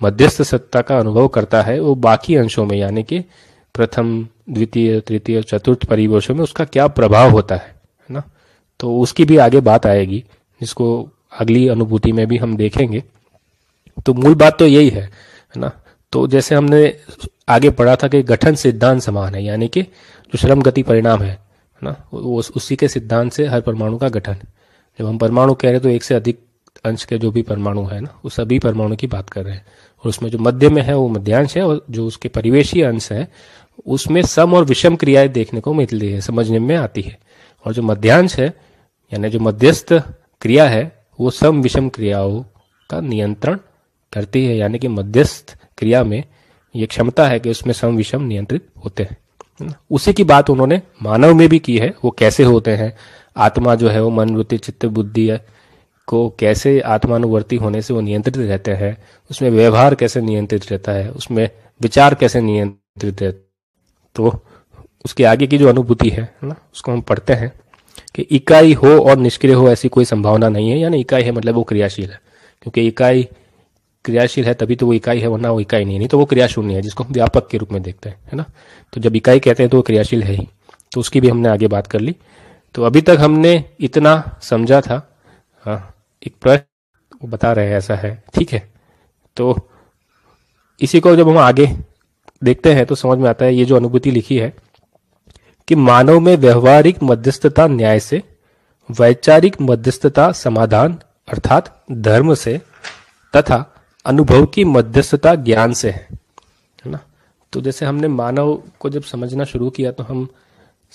मध्यस्थ सत्ता का अनुभव करता है वो बाकी अंशों में यानी कि प्रथम द्वितीय तृतीय चतुर्थ परिवेशों में उसका क्या प्रभाव होता है है ना तो उसकी भी आगे बात आएगी जिसको अगली अनुभूति में भी हम देखेंगे तो मूल बात तो यही है ना तो जैसे हमने आगे पढ़ा था कि गठन सिद्धांत समान है यानी कि जो श्रम गति परिणाम है ना वो उसी के सिद्धांत से हर परमाणु का गठन जब हम परमाणु कह रहे हैं तो एक से अधिक अंश के जो भी परमाणु है ना वो सभी परमाणु की बात कर रहे हैं और उसमें जो मध्य में है वो मध्यांश है और जो उसके परिवेशी अंश है उसमें सम और विषम क्रियाएं देखने को मिलती है समझने में आती है और जो मध्यांश है यानी जो मध्यस्थ क्रिया है वो सम विषम क्रियाओं का नियंत्रण करती है यानी कि मध्यस्थ क्रिया में ये क्षमता है कि उसमें सम विषम नियंत्रित होते हैं उसी की बात उन्होंने मानव में भी की है वो कैसे होते हैं आत्मा जो है वो मन वृत्ति चित्त बुद्धि को कैसे आत्मानुवर्ती होने से वो नियंत्रित रहते हैं उसमें व्यवहार कैसे नियंत्रित रहता है उसमें विचार कैसे नियंत्रित रहता है तो उसके आगे की जो अनुभूति है ना उसको हम पढ़ते हैं कि इकाई हो और निष्क्रिय हो ऐसी कोई संभावना नहीं है यानी इकाई है मतलब वो क्रियाशील है क्योंकि इकाई क्रियाशील है तभी तो वो इकाई है वरना वो इकाई नहीं है नहीं तो वो क्रिया शून्य है जिसको हम व्यापक के रूप में देखते हैं है ना तो जब इकाई कहते हैं तो वो क्रियाशील है ही तो उसकी भी हमने आगे बात कर ली तो अभी तक हमने इतना समझा था हाँ एक प्रश्न वो बता रहे हैं ऐसा है ठीक है तो इसी को जब हम आगे देखते हैं तो समझ में आता है ये जो अनुभूति लिखी है कि मानव में व्यवहारिक मध्यस्थता न्याय से वैचारिक मध्यस्थता समाधान अर्थात धर्म से तथा अनुभव की मध्यस्थता ज्ञान से है है ना तो जैसे हमने मानव को जब समझना शुरू किया तो हम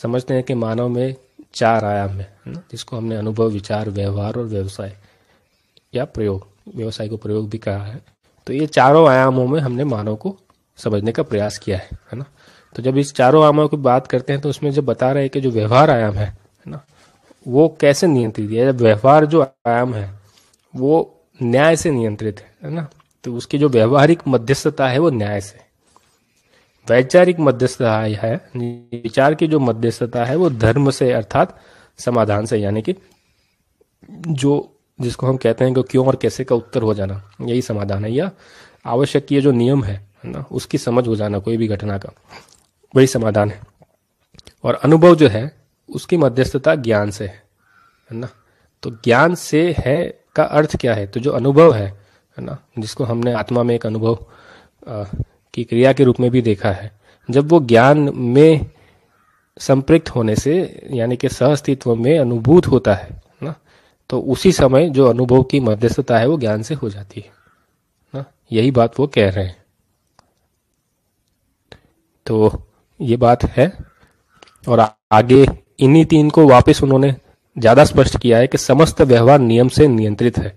समझते हैं कि मानव में चार आयाम है ना जिसको हमने अनुभव विचार व्यवहार और व्यवसाय या प्रयोग व्यवसाय को प्रयोग भी कहा है तो ये चारों आयामों में हमने मानव को समझने का प्रयास किया है है ना तो जब इस चारों आयामों की बात करते हैं तो उसमें जब बता रहे हैं कि जो व्यवहार आयाम है है ना वो कैसे नियंत्रित है व्यवहार जो आयाम है वो न्याय से नियंत्रित है है ना तो उसकी जो व्यवहारिक मध्यस्थता है वो न्याय से वैचारिक मध्यस्थता है विचार की जो मध्यस्थता है वो धर्म से अर्थात समाधान से यानी कि जो जिसको हम कहते हैं कि क्यों और कैसे का उत्तर हो जाना यही समाधान है या आवश्यक ये जो नियम है ना उसकी समझ हो जाना कोई भी घटना का वही समाधान है और अनुभव जो है उसकी मध्यस्थता ज्ञान से है ना तो ज्ञान से है का अर्थ क्या है तो जो अनुभव है है ना जिसको हमने आत्मा में एक अनुभव की क्रिया के रूप में भी देखा है जब वो ज्ञान में संपृक्त होने से यानी कि सहअस्तित्व में अनुभूत होता है ना तो उसी समय जो अनुभव की मध्यस्थता है वो ज्ञान से हो जाती है ना यही बात वो कह रहे हैं तो ये बात है और आगे इन्हीं तीन को वापस उन्होंने ज्यादा स्पष्ट किया है कि समस्त व्यवहार नियम से नियंत्रित है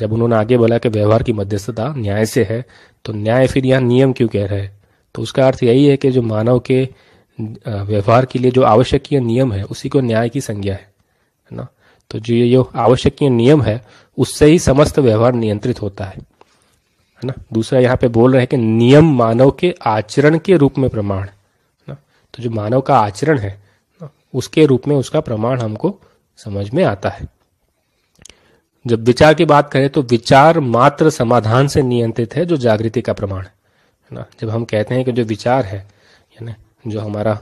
जब उन्होंने आगे बोला कि व्यवहार की मध्यस्थता न्याय से है तो न्याय फिर यहाँ नियम क्यों कह रहा है तो उसका अर्थ यही है कि जो मानव के व्यवहार के लिए जो आवश्यक नियम है उसी को न्याय की संज्ञा है ना तो जो ये जो आवश्यक नियम है उससे ही समस्त व्यवहार नियंत्रित होता है है ना दूसरा यहाँ पे बोल रहे हैं कि नियम मानव के आचरण के रूप में प्रमाण ना तो जो मानव का आचरण है ना उसके रूप में उसका प्रमाण हमको समझ में आता है जब विचार की बात करें तो विचार मात्र समाधान से नियंत्रित है जो जागृति का प्रमाण है ना जब हम कहते हैं कि जो विचार है यानी जो हमारा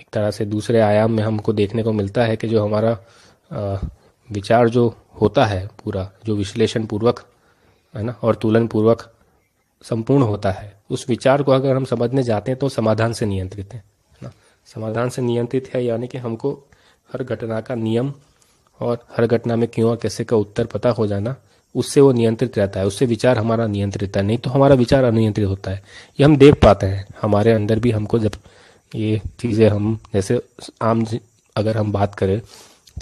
एक तरह से दूसरे आयाम में हमको देखने को मिलता है कि जो हमारा विचार जो होता है पूरा जो विश्लेषण पूर्वक है ना और तुलन पूर्वक संपूर्ण होता है उस विचार को अगर हम समझने जाते हैं तो समाधान से नियंत्रित है ना समाधान से नियंत्रित है यानी कि हमको हर घटना का नियम और हर घटना में क्यों और कैसे का उत्तर पता हो जाना उससे वो नियंत्रित रहता है उससे विचार हमारा नियंत्रित है नहीं तो हमारा विचार अनियंत्रित होता है ये हम देख पाते हैं हमारे अंदर भी हमको जब ये चीज़ें हम जैसे आम अगर हम बात करें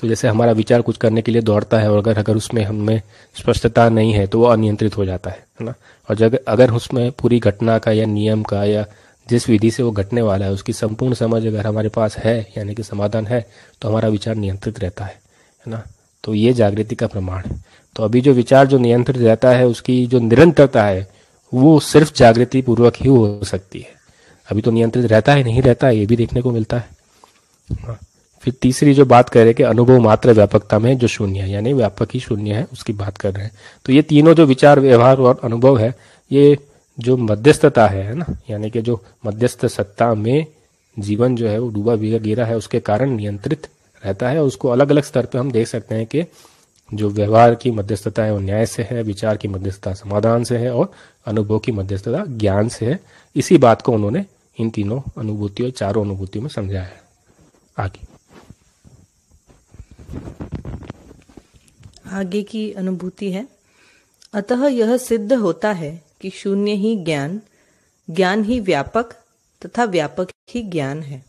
तो जैसे हमारा विचार कुछ करने के लिए दौड़ता है और अगर अगर उसमें हमें स्पष्टता नहीं है तो वो अनियंत्रित हो जाता है है ना और जब अगर उसमें पूरी घटना का या नियम का या जिस विधि से वो घटने वाला है उसकी संपूर्ण समझ अगर हमारे पास है यानी कि समाधान है तो हमारा विचार नियंत्रित रहता है है ना तो ये जागृति का प्रमाण है तो अभी जो विचार जो नियंत्रित रहता है उसकी जो निरंतरता है वो सिर्फ जागृति पूर्वक ही हो सकती है अभी तो नियंत्रित रहता है नहीं रहता है ये भी देखने को मिलता है हाँ। फिर तीसरी जो बात कर रहे कि अनुभव मात्र व्यापकता में जो शून्य है यानी व्यापक ही शून्य है उसकी बात कर रहे हैं तो ये तीनों जो विचार व्यवहार और अनुभव है ये जो मध्यस्थता है ना यानी कि जो मध्यस्थ सत्ता में जीवन जो है वो डूबा गिरा है उसके कारण नियंत्रित रहता है उसको अलग अलग स्तर पर हम देख सकते हैं कि जो व्यवहार की मध्यस्थता है वो न्याय से है विचार की मध्यस्थता समाधान से है और अनुभव की मध्यस्थता ज्ञान से है इसी बात को उन्होंने इन तीनों अनुभूतियों चारों अनुभूतियों में समझाया है आगे
आगे की अनुभूति है अतः यह सिद्ध होता है कि शून्य ही ज्ञान ज्ञान ही व्यापक तथा व्यापक ही ज्ञान है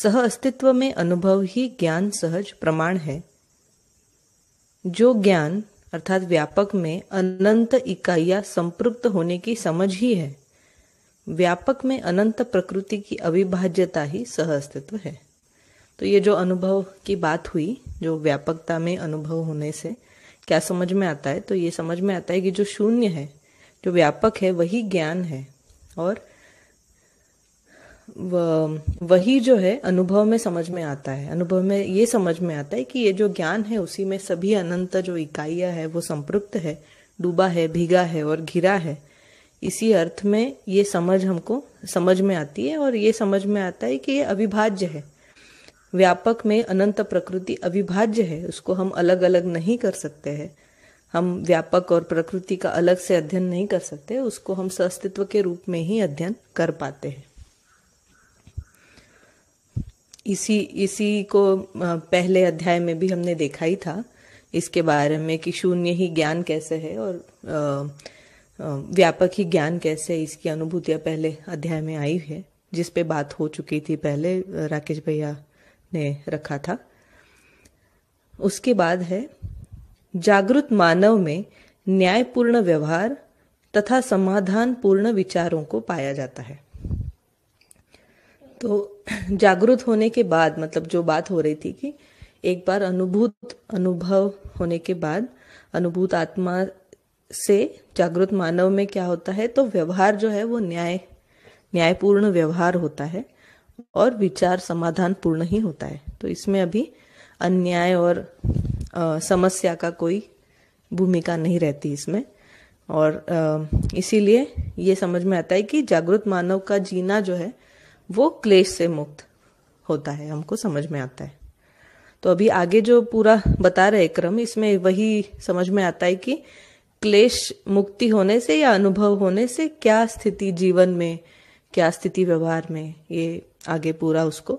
सह अस्तित्व में अनुभव ही ज्ञान सहज प्रमाण है जो ज्ञान अर्थात व्यापक में अनंत इकाइया संपृक्त होने की समझ ही है व्यापक में अनंत प्रकृति की अविभाज्यता ही सह अस्तित्व है तो ये जो अनुभव की बात हुई जो व्यापकता में अनुभव होने से क्या समझ में आता है तो ये समझ में आता है कि जो शून्य है जो व्यापक है वही ज्ञान है और वही जो है अनुभव में समझ में आता है अनुभव में ये समझ में आता है कि ये जो ज्ञान है उसी में सभी अनंत जो इकाइया है वो संपृक्त है डूबा है भीगा है और घिरा है इसी अर्थ में ये समझ हमको समझ में आती है और ये समझ में आता है कि ये अविभाज्य है व्यापक में अनंत प्रकृति अविभाज्य है उसको हम अलग अलग नहीं कर सकते हैं हम व्यापक और प्रकृति का अलग से अध्ययन नहीं कर सकते उसको हम सस्तित्व के रूप में ही अध्ययन कर पाते हैं इसी इसी को पहले अध्याय में भी हमने देखा ही था इसके बारे में कि शून्य ही ज्ञान कैसे है और व्यापक ही ज्ञान कैसे है इसकी अनुभूतियाँ पहले अध्याय में आई है जिस पे बात हो चुकी थी पहले राकेश भैया ने रखा था उसके बाद है जागृत मानव में न्यायपूर्ण व्यवहार तथा समाधान पूर्ण विचारों को पाया जाता है तो जागृत होने के बाद मतलब जो बात हो रही थी कि एक बार अनुभूत अनुभव होने के बाद अनुभूत आत्मा से जागृत मानव में क्या होता है तो व्यवहार जो है वो न्याय न्यायपूर्ण व्यवहार होता है और विचार समाधान पूर्ण ही होता है तो इसमें अभी अन्याय और आ, समस्या का कोई भूमिका नहीं रहती इसमें और इसीलिए ये समझ में आता है कि जागृत मानव का जीना जो है वो क्लेश से मुक्त होता है हमको समझ में आता है तो अभी आगे जो पूरा बता रहे क्रम इसमें वही समझ में आता है कि क्लेश मुक्ति होने से या अनुभव होने से क्या स्थिति जीवन में क्या स्थिति व्यवहार में ये आगे पूरा उसको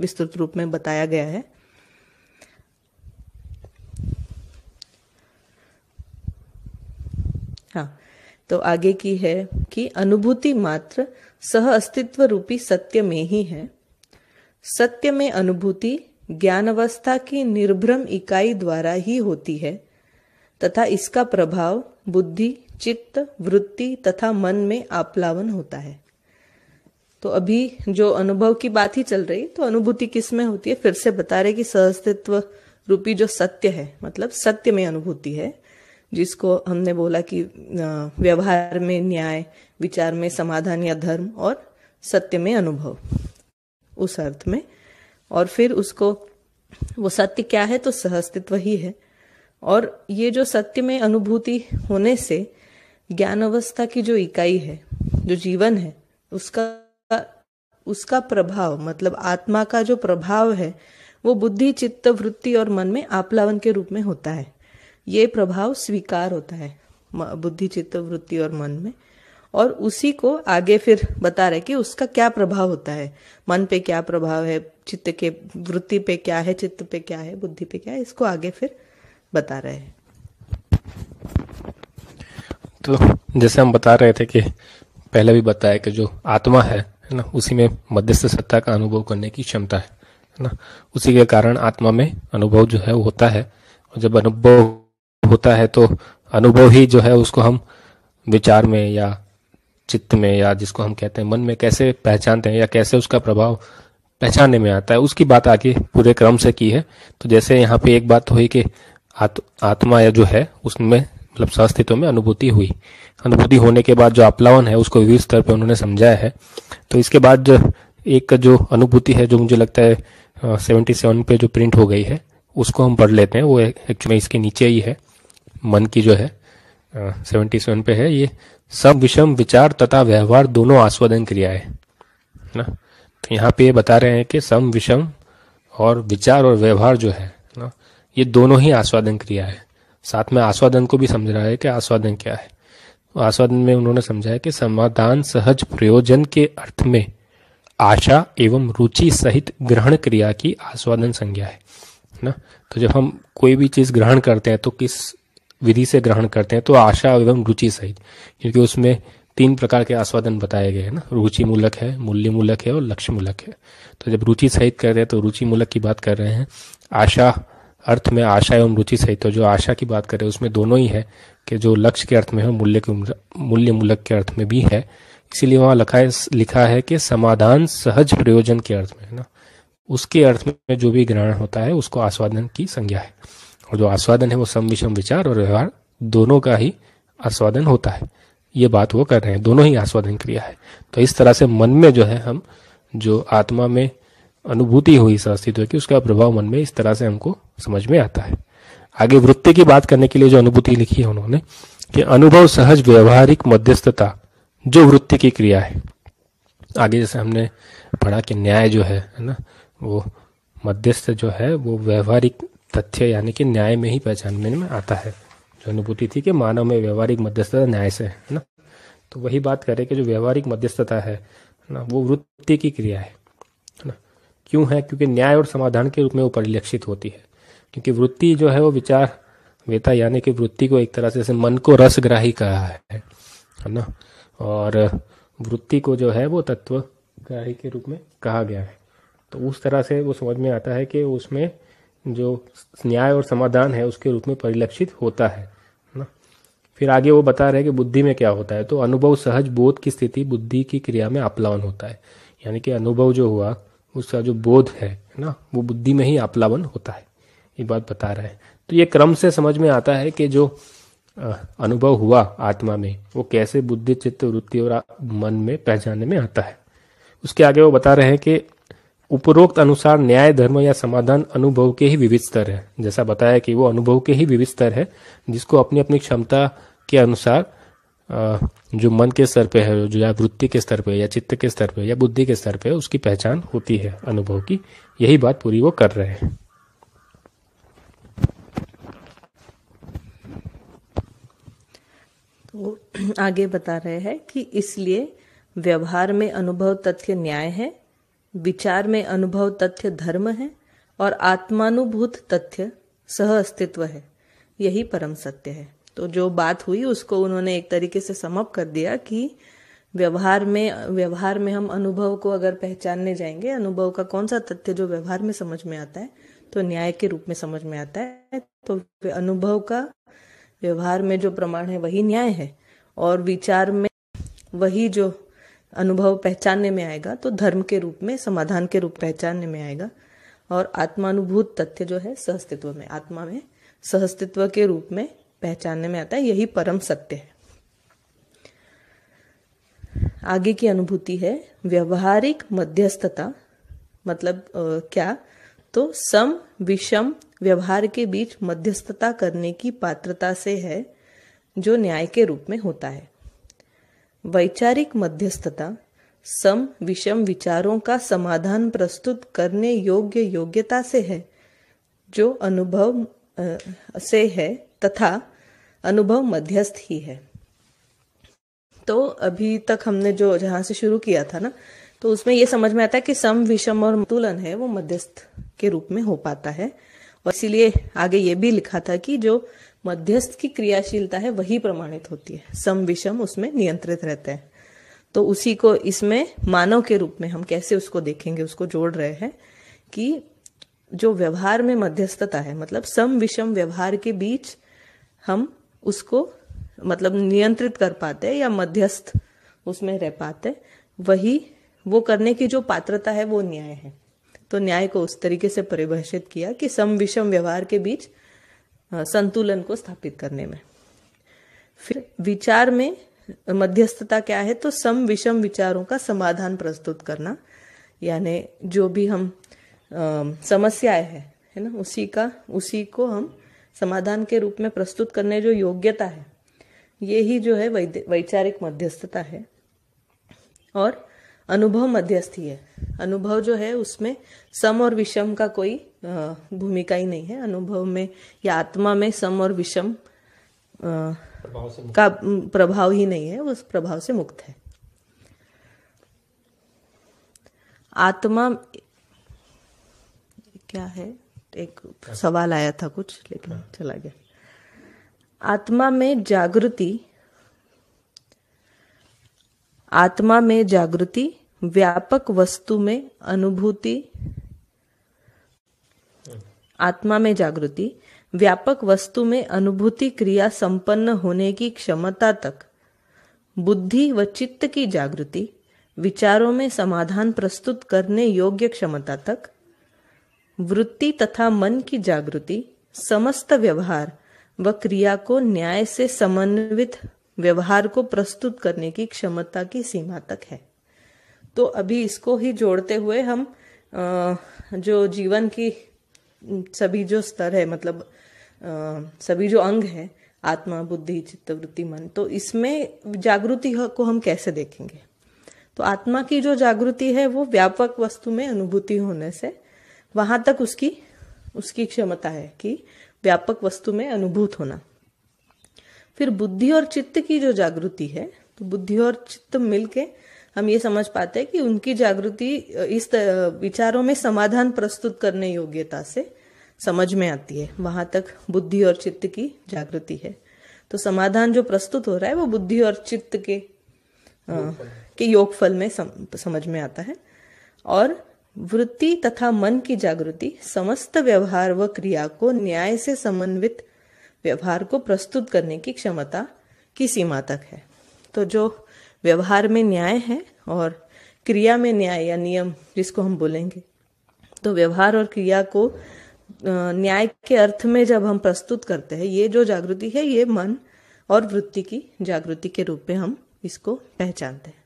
विस्तृत रूप में बताया गया है हाँ तो आगे की है कि अनुभूति मात्र सह अस्तित्व रूपी सत्य में ही है सत्य में अनुभूति ज्ञान अवस्था की निर्भ्रम इकाई द्वारा ही होती है तथा इसका प्रभाव बुद्धि चित्त वृत्ति तथा मन में आप्लावन होता है तो अभी जो अनुभव की बात ही चल रही तो अनुभूति किस में होती है फिर से बता रहे कि सहस्तित्व रूपी जो सत्य है मतलब सत्य में अनुभूति है जिसको हमने बोला कि व्यवहार में न्याय विचार में समाधान या धर्म और सत्य में अनुभव उस अर्थ में और फिर उसको वो सत्य क्या है तो सहअस्तित्व ही है और ये जो सत्य में अनुभूति होने से ज्ञान अवस्था की जो इकाई है जो जीवन है उसका उसका प्रभाव मतलब आत्मा का जो प्रभाव है वो बुद्धि चित्त वृत्ति और मन में आप्लावन के रूप में होता है ये प्रभाव स्वीकार होता है बुद्धि चित्त वृत्ति और मन में और उसी को आगे फिर बता रहे कि उसका क्या प्रभाव होता है मन पे क्या प्रभाव है चित्त के वृत्ति पे क्या है चित्त पे क्या है बुद्धि पे क्या है इसको आगे फिर बता रहे हैं
तो जैसे हम बता रहे थे कि पहले भी बताया कि जो आत्मा है ना उसी में मध्यस्थ सत्ता का अनुभव करने की क्षमता है है ना उसी के कारण आत्मा में अनुभव जो है वो होता है और जब अनुभव होता है तो अनुभव ही जो है उसको हम विचार में या चित्त में या जिसको हम कहते हैं मन में कैसे पहचानते हैं या कैसे उसका प्रभाव पहचानने में आता है उसकी बात आगे पूरे क्रम से की है तो जैसे यहाँ पे एक बात हुई कि आत, आत्मा या जो है उसमें मतलब सस्तित्व में अनुभूति हुई अनुभूति होने के बाद जो अपलावन है उसको विविध स्तर पर उन्होंने समझाया है तो इसके बाद जो एक जो अनुभूति है जो मुझे लगता है सेवेंटी सेवन पे जो प्रिंट हो गई है उसको हम पढ़ लेते हैं वो एक्चुअली इसके नीचे ही है मन की जो है सेवेंटी सेवन पे है ये सब विषम विचार तथा व्यवहार दोनों आस्वादन क्रिया है ना तो यहाँ पे ये बता रहे हैं कि सम विषम और विचार और व्यवहार जो है ना ये दोनों ही आस्वादन क्रिया है साथ में आस्वादन को भी समझ रहा है कि आस्वादन क्या है तो आस्वादन में उन्होंने समझाया कि समाधान सहज प्रयोजन के अर्थ में आशा एवं रुचि सहित ग्रहण क्रिया की आस्वादन संज्ञा है ना तो जब हम कोई भी चीज़ ग्रहण करते हैं तो किस विधि से ग्रहण करते हैं तो आशा एवं रुचि सहित क्योंकि उसमें तीन प्रकार के आस्वादन बताए गए हैं ना रुचि मूलक है मूल्य मूलक है और लक्ष्य मूलक है तो जब रुचि सहित कर रहे हैं तो रुचि मूलक की बात कर रहे हैं आशा अर्थ में आशा एवं रुचि सहित तो जो आशा की बात कर रहे हैं उसमें दोनों ही है कि जो लक्ष्य के अर्थ में है मूल्य के मूल्य मूलक के अर्थ में भी है इसीलिए वहां लिखा है लिखा है कि समाधान सहज प्रयोजन के अर्थ में है ना उसके अर्थ में जो भी ग्रहण होता है उसको आस्वादन की संज्ञा है और जो आस्वादन है वो सम विषम विचार और व्यवहार दोनों का ही आस्वादन होता है ये बात वो कर रहे हैं दोनों ही आस्वादन क्रिया है तो इस तरह से मन में जो है हम जो आत्मा में अनुभूति हुई सस्तित्व की उसका प्रभाव मन में इस तरह से हमको समझ में आता है आगे वृत्ति की बात करने के लिए जो अनुभूति लिखी है उन्होंने कि अनुभव सहज व्यवहारिक मध्यस्थता जो वृत्ति की क्रिया है आगे जैसे हमने पढ़ा कि न्याय जो है है ना वो मध्यस्थ जो है वो व्यवहारिक तथ्य यानी कि न्याय में ही पहचानने में आता है जो अनुभूति थी कि मानव में व्यवहारिक मध्यस्थता न्याय से है ना तो वही बात करें कि जो व्यवहारिक मध्यस्थता है ना वो वृत्ति की क्रिया है ना क्यों है क्योंकि न्याय और समाधान के रूप में वो परिलक्षित होती है क्योंकि वृत्ति जो है वो विचार वेता यानी कि वृत्ति को एक तरह से जैसे मन को रसग्राही कहा है है ना और वृत्ति को जो है वो तत्वग्राही के रूप में कहा गया है तो उस तरह से वो समझ में आता है कि उसमें जो न्याय और समाधान है उसके रूप में परिलक्षित होता है ना फिर आगे वो बता रहे हैं कि बुद्धि में क्या होता है तो अनुभव सहज बोध की स्थिति बुद्धि की क्रिया में अपलावन होता है यानी कि अनुभव जो हुआ उसका जो बोध है ना वो बुद्धि में ही अपलावन होता है ये बात बता रहे हैं तो ये क्रम से समझ में आता है कि जो अनुभव हुआ आत्मा में वो कैसे बुद्धि चित्त वृत्ति और मन में पहचानने में आता है उसके आगे वो बता रहे हैं कि उपरोक्त अनुसार न्याय धर्म या समाधान अनुभव के ही विविध स्तर है जैसा बताया कि वो अनुभव के ही विविध स्तर है जिसको अपनी अपनी क्षमता के अनुसार जो मन के स्तर पे है जो या वृत्ति के स्तर पे या चित्त के स्तर पे या बुद्धि के स्तर पे उसकी पहचान होती है अनुभव की यही बात पूरी वो कर रहे हैं
तो आगे बता रहे हैं कि इसलिए व्यवहार में अनुभव तथ्य न्याय है विचार में अनुभव तथ्य धर्म है और आत्मानुभूत तथ्य सह अस्तित्व है यही परम सत्य है तो जो बात हुई उसको उन्होंने एक तरीके से समप कर दिया कि व्यवहार में व्यवहार में हम अनुभव को अगर पहचानने जाएंगे अनुभव का कौन सा तथ्य जो व्यवहार में समझ में आता है तो न्याय के रूप में समझ में आता है तो अनुभव का व्यवहार में जो प्रमाण है वही न्याय है और विचार में वही जो अनुभव पहचानने में आएगा तो धर्म के रूप में समाधान के रूप पहचानने में आएगा और आत्मानुभूत तथ्य जो है सहस्तित्व में आत्मा में सहस्तित्व के रूप में पहचानने में आता है यही परम सत्य है आगे की अनुभूति है व्यवहारिक मध्यस्थता मतलब आ, क्या तो सम विषम व्यवहार के बीच मध्यस्थता करने की पात्रता से है जो न्याय के रूप में होता है वैचारिक मध्यस्थता सम विषम विचारों का समाधान प्रस्तुत करने योग्य योग्यता से है जो अनुभव से है तथा अनुभव मध्यस्थ ही है तो अभी तक हमने जो जहां से शुरू किया था ना तो उसमें यह समझ में आता है कि सम विषम और तुलन है वो मध्यस्थ के रूप में हो पाता है और इसीलिए आगे ये भी लिखा था कि जो मध्यस्थ की क्रियाशीलता है वही प्रमाणित होती है सम विषम उसमें नियंत्रित रहते हैं तो उसी को इसमें मानव के रूप में हम कैसे उसको देखेंगे उसको जोड़ रहे हैं कि जो व्यवहार में मध्यस्थता है मतलब सम विषम व्यवहार के बीच हम उसको मतलब नियंत्रित कर पाते या मध्यस्थ उसमें रह पाते वही वो करने की जो पात्रता है वो न्याय है तो न्याय को उस तरीके से परिभाषित किया कि सम विषम व्यवहार के बीच संतुलन को स्थापित करने में फिर विचार में मध्यस्थता क्या है तो सम विषम विचारों का समाधान प्रस्तुत करना यानी जो भी हम समस्याएं है है ना उसी का उसी को हम समाधान के रूप में प्रस्तुत करने जो योग्यता है ये ही जो है वैचारिक मध्यस्थता है और अनुभव मध्यस्थी है अनुभव जो है उसमें सम और विषम का कोई भूमिका ही नहीं है अनुभव में या आत्मा में सम और विषम का प्रभाव ही नहीं है उस प्रभाव से मुक्त है आत्मा क्या है एक सवाल आया था कुछ लेकिन हाँ। चला गया आत्मा में जागृति आत्मा में जागृति व्यापक वस्तु में अनुभूति आत्मा में जागृति व्यापक वस्तु में अनुभूति क्रिया संपन्न होने की क्षमता तक बुद्धि व चित्त की जागृति विचारों में समाधान प्रस्तुत करने योग्य क्षमता तक वृत्ति तथा मन की जागृति समस्त व्यवहार व क्रिया को न्याय से समन्वित व्यवहार को प्रस्तुत करने की क्षमता की सीमा तक है तो अभी इसको ही जोड़ते हुए हम जो जीवन की सभी जो स्तर है मतलब सभी जो अंग है आत्मा बुद्धि चित्तवृत्ति मन तो इसमें जागृति को हम कैसे देखेंगे तो आत्मा की जो जागृति है वो व्यापक वस्तु में अनुभूति होने से वहां तक उसकी उसकी क्षमता है कि व्यापक वस्तु में अनुभूत होना फिर बुद्धि और चित्त की जो जागृति है तो बुद्धि और चित्त मिलके हम ये समझ पाते हैं कि उनकी जागृति इस विचारों में समाधान प्रस्तुत करने योग्यता से समझ में आती है वहां तक बुद्धि और चित्त की जागृति है तो समाधान जो प्रस्तुत हो रहा है वो बुद्धि और चित्त के आ, के योगफल में सम, समझ में आता है और वृत्ति तथा मन की जागृति समस्त व्यवहार व क्रिया को न्याय से समन्वित व्यवहार को प्रस्तुत करने की क्षमता की सीमा तक है तो जो व्यवहार में न्याय है और क्रिया में न्याय या नियम जिसको हम बोलेंगे तो व्यवहार और क्रिया को न्याय के अर्थ में जब हम प्रस्तुत करते हैं ये जो जागृति है ये मन और वृत्ति की जागृति के रूप में हम इसको पहचानते हैं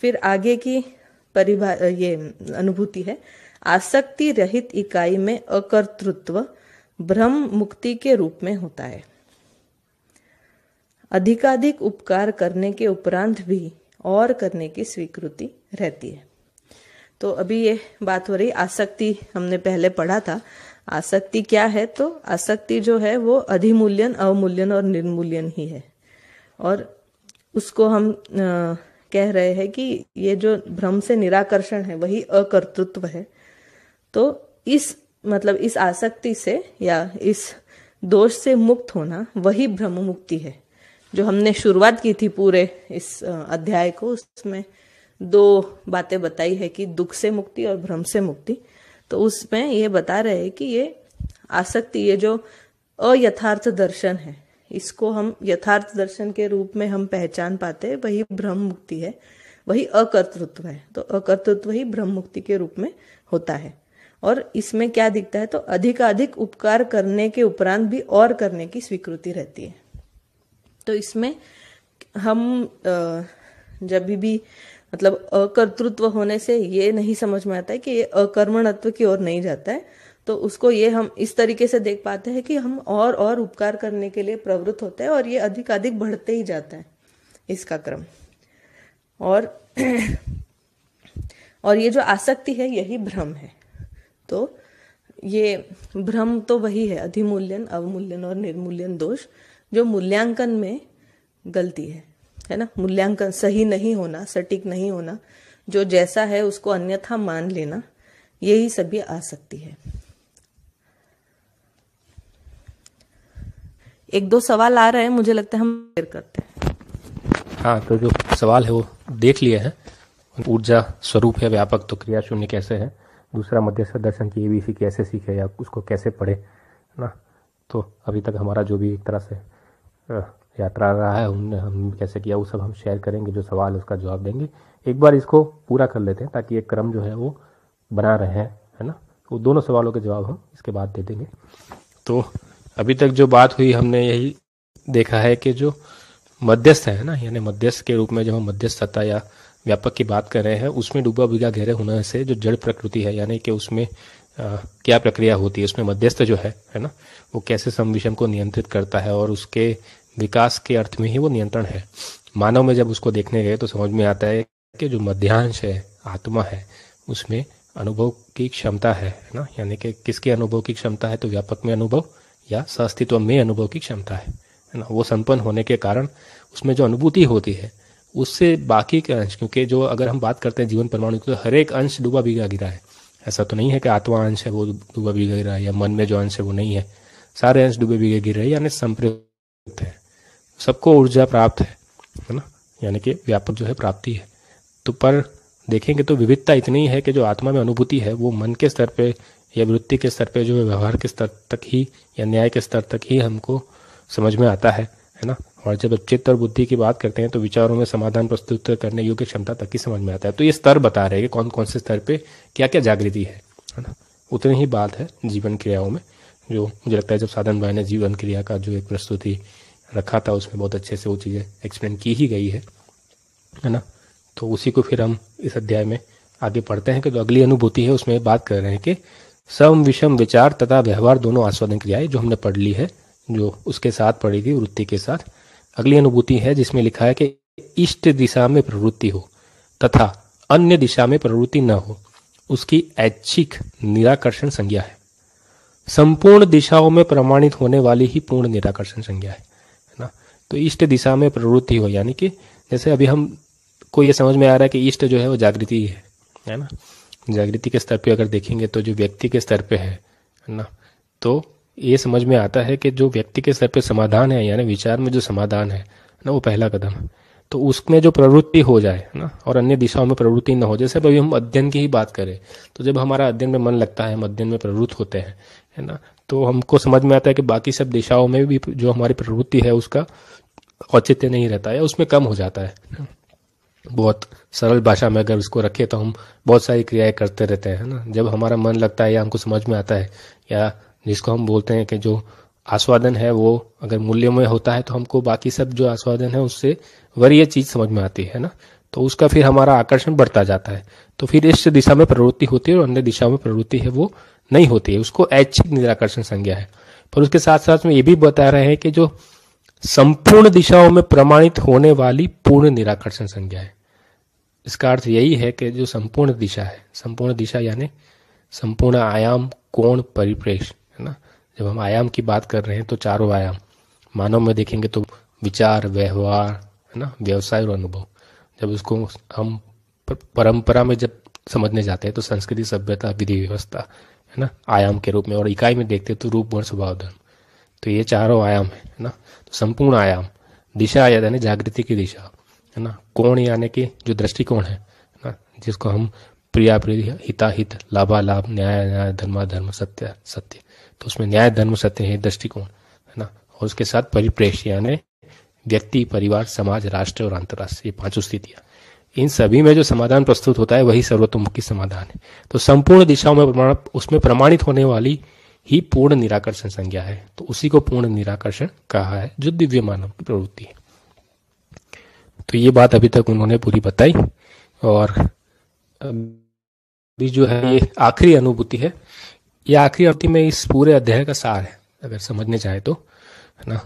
फिर आगे की परिभा ये अनुभूति है आसक्ति रहित इकाई में अकर्तृत्व भ्रम मुक्ति के रूप में होता है अधिकाधिक उपकार करने के उपरांत भी और करने की स्वीकृति रहती है तो अभी ये बात हो रही आसक्ति हमने पहले पढ़ा था आसक्ति क्या है तो आसक्ति जो है वो अधिमूल्यन अवमूल्यन और निर्मूल्यन ही है और उसको हम आ, कह रहे हैं कि ये जो भ्रम से निराकर्षण है वही अकर्तृत्व है तो इस मतलब इस आसक्ति से या इस दोष से मुक्त होना वही ब्रह्म मुक्ति है जो हमने शुरुआत की थी पूरे इस अध्याय को उसमें दो बातें बताई है कि दुख से मुक्ति और भ्रम से मुक्ति तो उसमें ये बता रहे हैं कि ये आसक्ति ये जो अयथार्थ दर्शन है इसको हम यथार्थ दर्शन के रूप में हम पहचान पाते हैं वही ब्रह्म मुक्ति है वही अकर्तृत्व है तो अकर्तृत्व ही ब्रह्म मुक्ति के रूप में होता है और इसमें क्या दिखता है तो अधिकाधिक उपकार करने के उपरांत भी और करने की स्वीकृति रहती है तो इसमें हम जब भी मतलब अकर्तृत्व होने से ये नहीं समझ में आता है कि ये अकर्मणत्व की ओर नहीं जाता है तो उसको ये हम इस तरीके से देख पाते हैं कि हम और और उपकार करने के लिए प्रवृत्त होते हैं और ये अधिकाधिक बढ़ते ही जाता है इसका क्रम और और ये जो आसक्ति है यही भ्रम है तो ये भ्रम तो वही है अधिमूल्यन अवमूल्यन और निर्मूल्यन दोष जो मूल्यांकन में गलती है है ना मूल्यांकन सही नहीं होना सटीक नहीं होना जो जैसा है उसको अन्यथा मान लेना यही सभी आ सकती है एक दो सवाल आ रहे हैं मुझे लगता है हम फिर करते हैं
हाँ तो जो सवाल है वो देख लिए हैं ऊर्जा स्वरूप है व्यापक तो क्रिया शून्य कैसे है दूसरा मध्यस्थ दर्शन की सी कैसे सीखे या उसको कैसे पढ़े है ना तो अभी तक हमारा जो भी एक तरह से यात्रा रहा है उनने हम कैसे किया वो सब हम शेयर करेंगे जो सवाल उसका जवाब देंगे एक बार इसको पूरा कर लेते हैं ताकि एक क्रम जो है वो बना रहे हैं है ना वो दोनों सवालों के जवाब हम इसके बाद दे देंगे तो अभी तक जो बात हुई हमने यही देखा है कि जो मध्यस्थ है ना यानी मध्यस्थ के रूप में जब हम मध्यस्थता या व्यापक की बात कर रहे हैं उसमें डूबा बिगा गहरे होने से जो जड़ प्रकृति है यानी कि उसमें आ, क्या प्रक्रिया होती है उसमें मध्यस्थ जो है है ना वो कैसे संविषम को नियंत्रित करता है और उसके विकास के अर्थ में ही वो नियंत्रण है मानव में जब उसको देखने गए तो समझ में आता है कि जो मध्यांश है आत्मा है उसमें अनुभव की क्षमता है ना यानी कि किसके अनुभव की क्षमता है तो व्यापक में अनुभव या सअस्तित्व में अनुभव की क्षमता है ना वो संपन्न होने के कारण उसमें जो अनुभूति होती है उससे बाकी के अंश क्योंकि जो अगर हम बात करते हैं जीवन परमाणु की तो हर एक अंश डूबा भीगा गिरा है ऐसा तो नहीं है कि आत्मा अंश है वो डूबा भीगा गिरा है या मन में जो अंश है वो नहीं है सारे अंश डूबे भीगे गिर रहे हैं यानी संप्रयुक्त है सबको ऊर्जा प्राप्त है है ना यानी कि व्यापक जो है प्राप्ति है तो पर देखेंगे तो विविधता इतनी है कि जो आत्मा में अनुभूति है वो मन के स्तर पे या वृत्ति के स्तर पे जो व्यवहार के स्तर तक ही या न्याय के स्तर तक ही हमको समझ में आता है है ना और जब चित्त और बुद्धि की बात करते हैं तो विचारों में समाधान प्रस्तुत करने योग्य क्षमता तक ही समझ में आता है तो ये स्तर बता रहे हैं कि कौन कौन से स्तर पे क्या क्या जागृति है है ना उतनी ही बात है जीवन क्रियाओं में जो मुझे लगता है जब साधन भाई ने जीवन क्रिया का जो एक प्रस्तुति रखा था उसमें बहुत अच्छे से वो चीज़ें एक्सप्लेन की ही गई है है ना तो उसी को फिर हम इस अध्याय में आगे पढ़ते हैं कि जो अगली अनुभूति है उसमें बात कर रहे हैं कि सम विषम विचार तथा व्यवहार दोनों आस्वादन क्रियाएं जो हमने पढ़ ली है जो उसके साथ पढ़ी थी वृत्ति के साथ अगली अनुभूति है जिसमें लिखा है कि इष्ट दिशा में प्रवृत्ति हो तथा अन्य दिशा में प्रवृत्ति न हो उसकी ऐच्छिक निराकर्षण संज्ञा है संपूर्ण दिशाओं में प्रमाणित होने वाली ही पूर्ण निराकर्षण संज्ञा है ना तो इष्ट दिशा में प्रवृत्ति हो यानी कि जैसे अभी हम को ये समझ में आ रहा है कि इष्ट जो है वो जागृति है है ना जागृति के स्तर पे अगर देखेंगे तो जो व्यक्ति के स्तर पे है ना तो ये समझ में आता है कि जो व्यक्ति के स्तर पे समाधान है यानी विचार में जो समाधान है ना वो पहला कदम तो उसमें जो प्रवृत्ति हो जाए ना और अन्य दिशाओं में प्रवृत्ति न हो जैसे अभी हम अध्ययन की ही बात करें तो जब हमारा अध्ययन में मन लगता है हम अध्ययन में प्रवृत्त होते हैं है ना तो हमको समझ में आता है कि बाकी सब दिशाओं में भी जो हमारी प्रवृत्ति है उसका औचित्य नहीं रहता है उसमें कम हो जाता है बहुत सरल भाषा में अगर उसको रखे तो हम बहुत सारी क्रियाएं करते रहते हैं ना जब हमारा मन लगता है या हमको समझ में आता है या जिसको हम बोलते हैं कि जो आस्वादन है वो अगर मूल्य में होता है तो हमको बाकी सब जो आस्वादन है उससे वरीय चीज समझ में आती है ना तो उसका फिर हमारा आकर्षण बढ़ता जाता है तो फिर इस दिशा में प्रवृत्ति होती है और अन्य दिशा में प्रवृत्ति है वो नहीं होती है उसको ऐच्छिक निराकर्षण संज्ञा है पर उसके साथ साथ में ये भी बता रहे हैं कि जो संपूर्ण दिशाओं में प्रमाणित होने वाली पूर्ण निराकर्षण संज्ञा है इसका अर्थ यही है कि जो संपूर्ण दिशा है संपूर्ण दिशा यानी संपूर्ण आयाम कोण परिप्रेक्ष्य है ना जब हम आयाम की बात कर रहे हैं तो चारों आयाम मानव में देखेंगे तो विचार व्यवहार है ना व्यवसाय और अनुभव जब उसको हम परंपरा में जब समझने जाते हैं तो संस्कृति सभ्यता विधि व्यवस्था है ना आयाम के रूप में और इकाई में देखते हैं तो रूप वर्ण स्वभाव धर्म तो ये चारों आयाम है ना तो संपूर्ण आयाम दिशा यानी जागृति की दिशा है ना कोण यानी कि जो दृष्टिकोण है ना जिसको हम प्रिया प्रिय हिताहित लाभालाभ न्याय न्याय धर्माधर्म धर्म सत्य सत्य तो उसमें न्याय धर्म सत्य है दृष्टिकोण है ना और उसके साथ परिप्रेक्ष्य यानी व्यक्ति परिवार समाज राष्ट्र और अंतर्राष्ट्रीय ये पांचों स्थितियां इन सभी में जो समाधान प्रस्तुत होता है वही सर्वतोमुखी समाधान है तो संपूर्ण दिशाओं में प्रमाण उसमें प्रमाणित होने वाली ही पूर्ण निराकर्षण संज्ञा है तो उसी को पूर्ण निराकर्षण कहा है जो दिव्य मानव की प्रवृत्ति है तो ये बात अभी तक उन्होंने पूरी बताई और अभी जो है ये आखिरी अनुभूति है ये आखिरी अवधि में इस पूरे अध्याय का सार है अगर समझने चाहे तो है ना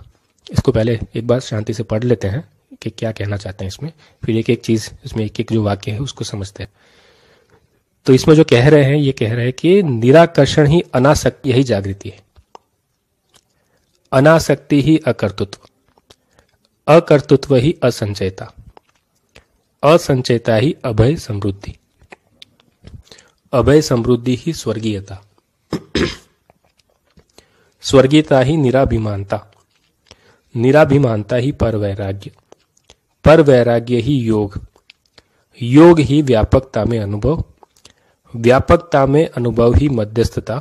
इसको पहले एक बार शांति से पढ़ लेते हैं कि क्या कहना चाहते हैं इसमें फिर एक एक चीज़ इसमें एक एक जो वाक्य है उसको समझते हैं तो इसमें जो कह रहे हैं ये कह रहे हैं कि निराकर्षण ही अनासक्ति यही जागृति है अनासक्ति ही अकर्तृत्व अकर्तृत्व ही असंचयता असंचयता ही अभय समृद्धि अभय समृद्धि ही स्वर्गीयता स्वर्गीयता ही निराभिमानता निराभिमानता ही पर वैराग्य पर वैराग्य ही योग योग ही व्यापकता में अनुभव व्यापकता में अनुभव ही मध्यस्थता